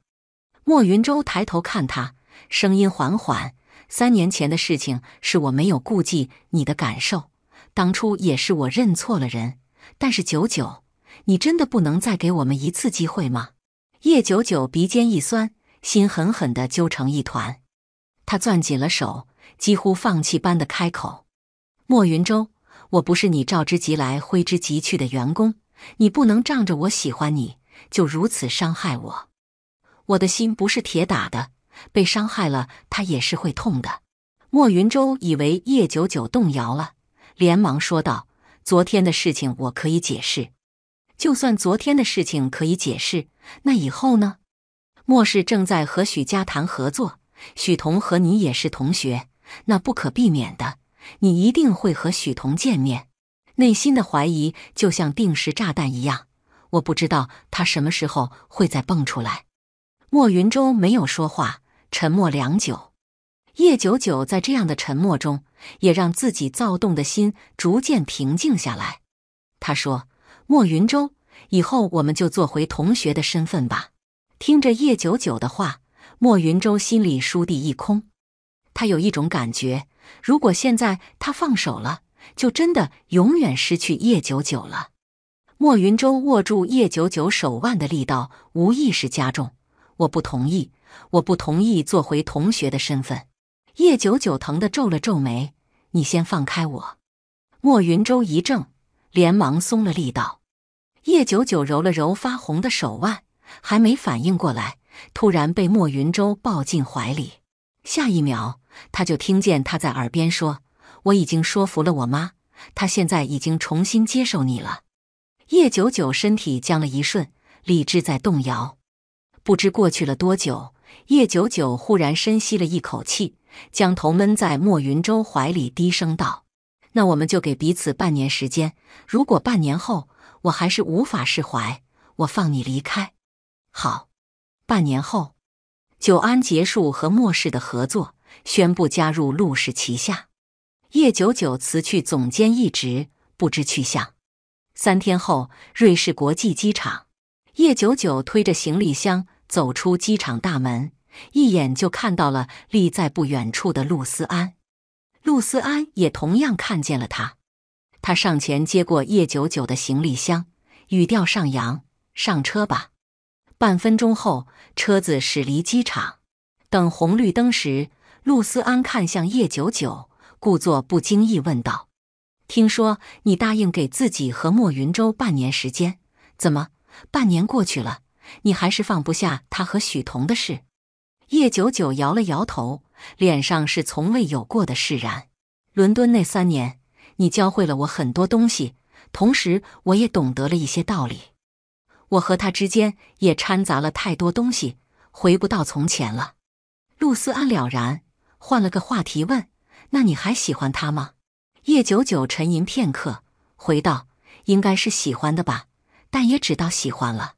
莫云舟抬头看他，声音缓缓。三年前的事情是我没有顾及你的感受，当初也是我认错了人。但是九九，你真的不能再给我们一次机会吗？叶九九鼻尖一酸，心狠狠的揪成一团，他攥紧了手，几乎放弃般的开口：“莫云舟，我不是你召之即来挥之即去的员工，你不能仗着我喜欢你就如此伤害我，我的心不是铁打的。”被伤害了，他也是会痛的。莫云舟以为叶九九动摇了，连忙说道：“昨天的事情我可以解释，就算昨天的事情可以解释，那以后呢？”莫氏正在和许家谈合作，许彤和你也是同学，那不可避免的，你一定会和许彤见面。内心的怀疑就像定时炸弹一样，我不知道他什么时候会再蹦出来。莫云舟没有说话。沉默良久，叶九九在这样的沉默中，也让自己躁动的心逐渐平静下来。他说：“莫云舟，以后我们就做回同学的身份吧。”听着叶九九的话，莫云舟心里倏地一空。他有一种感觉，如果现在他放手了，就真的永远失去叶九九了。莫云舟握住叶九九手腕的力道无意识加重。我不同意。我不同意做回同学的身份。叶九九疼得皱了皱眉，你先放开我。莫云舟一怔，连忙松了力道。叶九九揉了揉发红的手腕，还没反应过来，突然被莫云舟抱进怀里。下一秒，他就听见他在耳边说：“我已经说服了我妈，她现在已经重新接受你了。”叶九九身体僵了一瞬，理智在动摇。不知过去了多久。叶九九忽然深吸了一口气，将头闷在莫云舟怀里，低声道：“那我们就给彼此半年时间。如果半年后我还是无法释怀，我放你离开。”好，半年后，久安结束和莫氏的合作，宣布加入陆氏旗下。叶九九辞去总监一职，不知去向。三天后，瑞士国际机场，叶九九推着行李箱。走出机场大门，一眼就看到了立在不远处的陆思安。陆思安也同样看见了他。他上前接过叶九九的行李箱，语调上扬：“上车吧。”半分钟后，车子驶离机场。等红绿灯时，陆思安看向叶九九，故作不经意问道：“听说你答应给自己和莫云洲半年时间，怎么半年过去了？”你还是放不下他和许彤的事。叶九九摇了摇头，脸上是从未有过的释然。伦敦那三年，你教会了我很多东西，同时我也懂得了一些道理。我和他之间也掺杂了太多东西，回不到从前了。陆思安了然，换了个话题问：“那你还喜欢他吗？”叶九九沉吟片刻，回道：“应该是喜欢的吧，但也只到喜欢了。”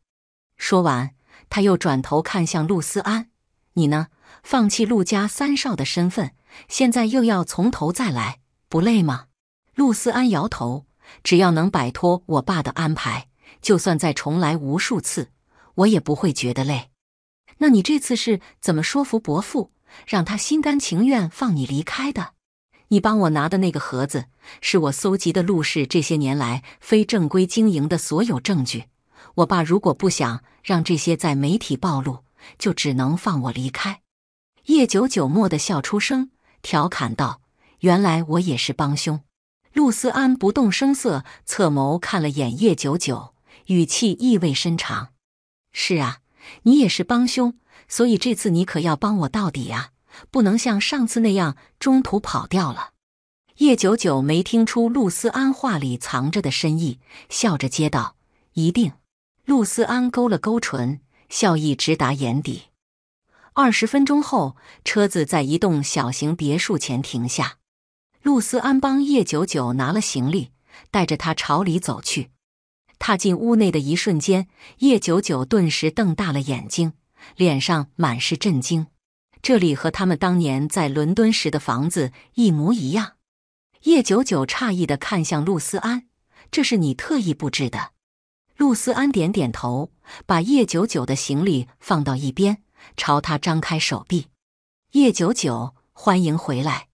说完，他又转头看向陆思安：“你呢？放弃陆家三少的身份，现在又要从头再来，不累吗？”陆思安摇头：“只要能摆脱我爸的安排，就算再重来无数次，我也不会觉得累。”那你这次是怎么说服伯父，让他心甘情愿放你离开的？你帮我拿的那个盒子，是我搜集的陆氏这些年来非正规经营的所有证据。我爸如果不想让这些在媒体暴露，就只能放我离开。叶九九蓦地笑出声，调侃道：“原来我也是帮凶。”陆思安不动声色，侧眸看了眼叶九九，语气意味深长：“是啊，你也是帮凶，所以这次你可要帮我到底啊，不能像上次那样中途跑掉了。”叶九九没听出陆思安话里藏着的深意，笑着接道：“一定。”陆思安勾了勾唇，笑意直达眼底。二十分钟后，车子在一栋小型别墅前停下。陆思安帮叶九九拿了行李，带着他朝里走去。踏进屋内的一瞬间，叶九九顿时瞪大了眼睛，脸上满是震惊。这里和他们当年在伦敦时的房子一模一样。叶九九诧异的看向陆思安：“这是你特意布置的？”陆思安点点头，把叶九九的行李放到一边，朝他张开手臂：“叶九九，欢迎回来。”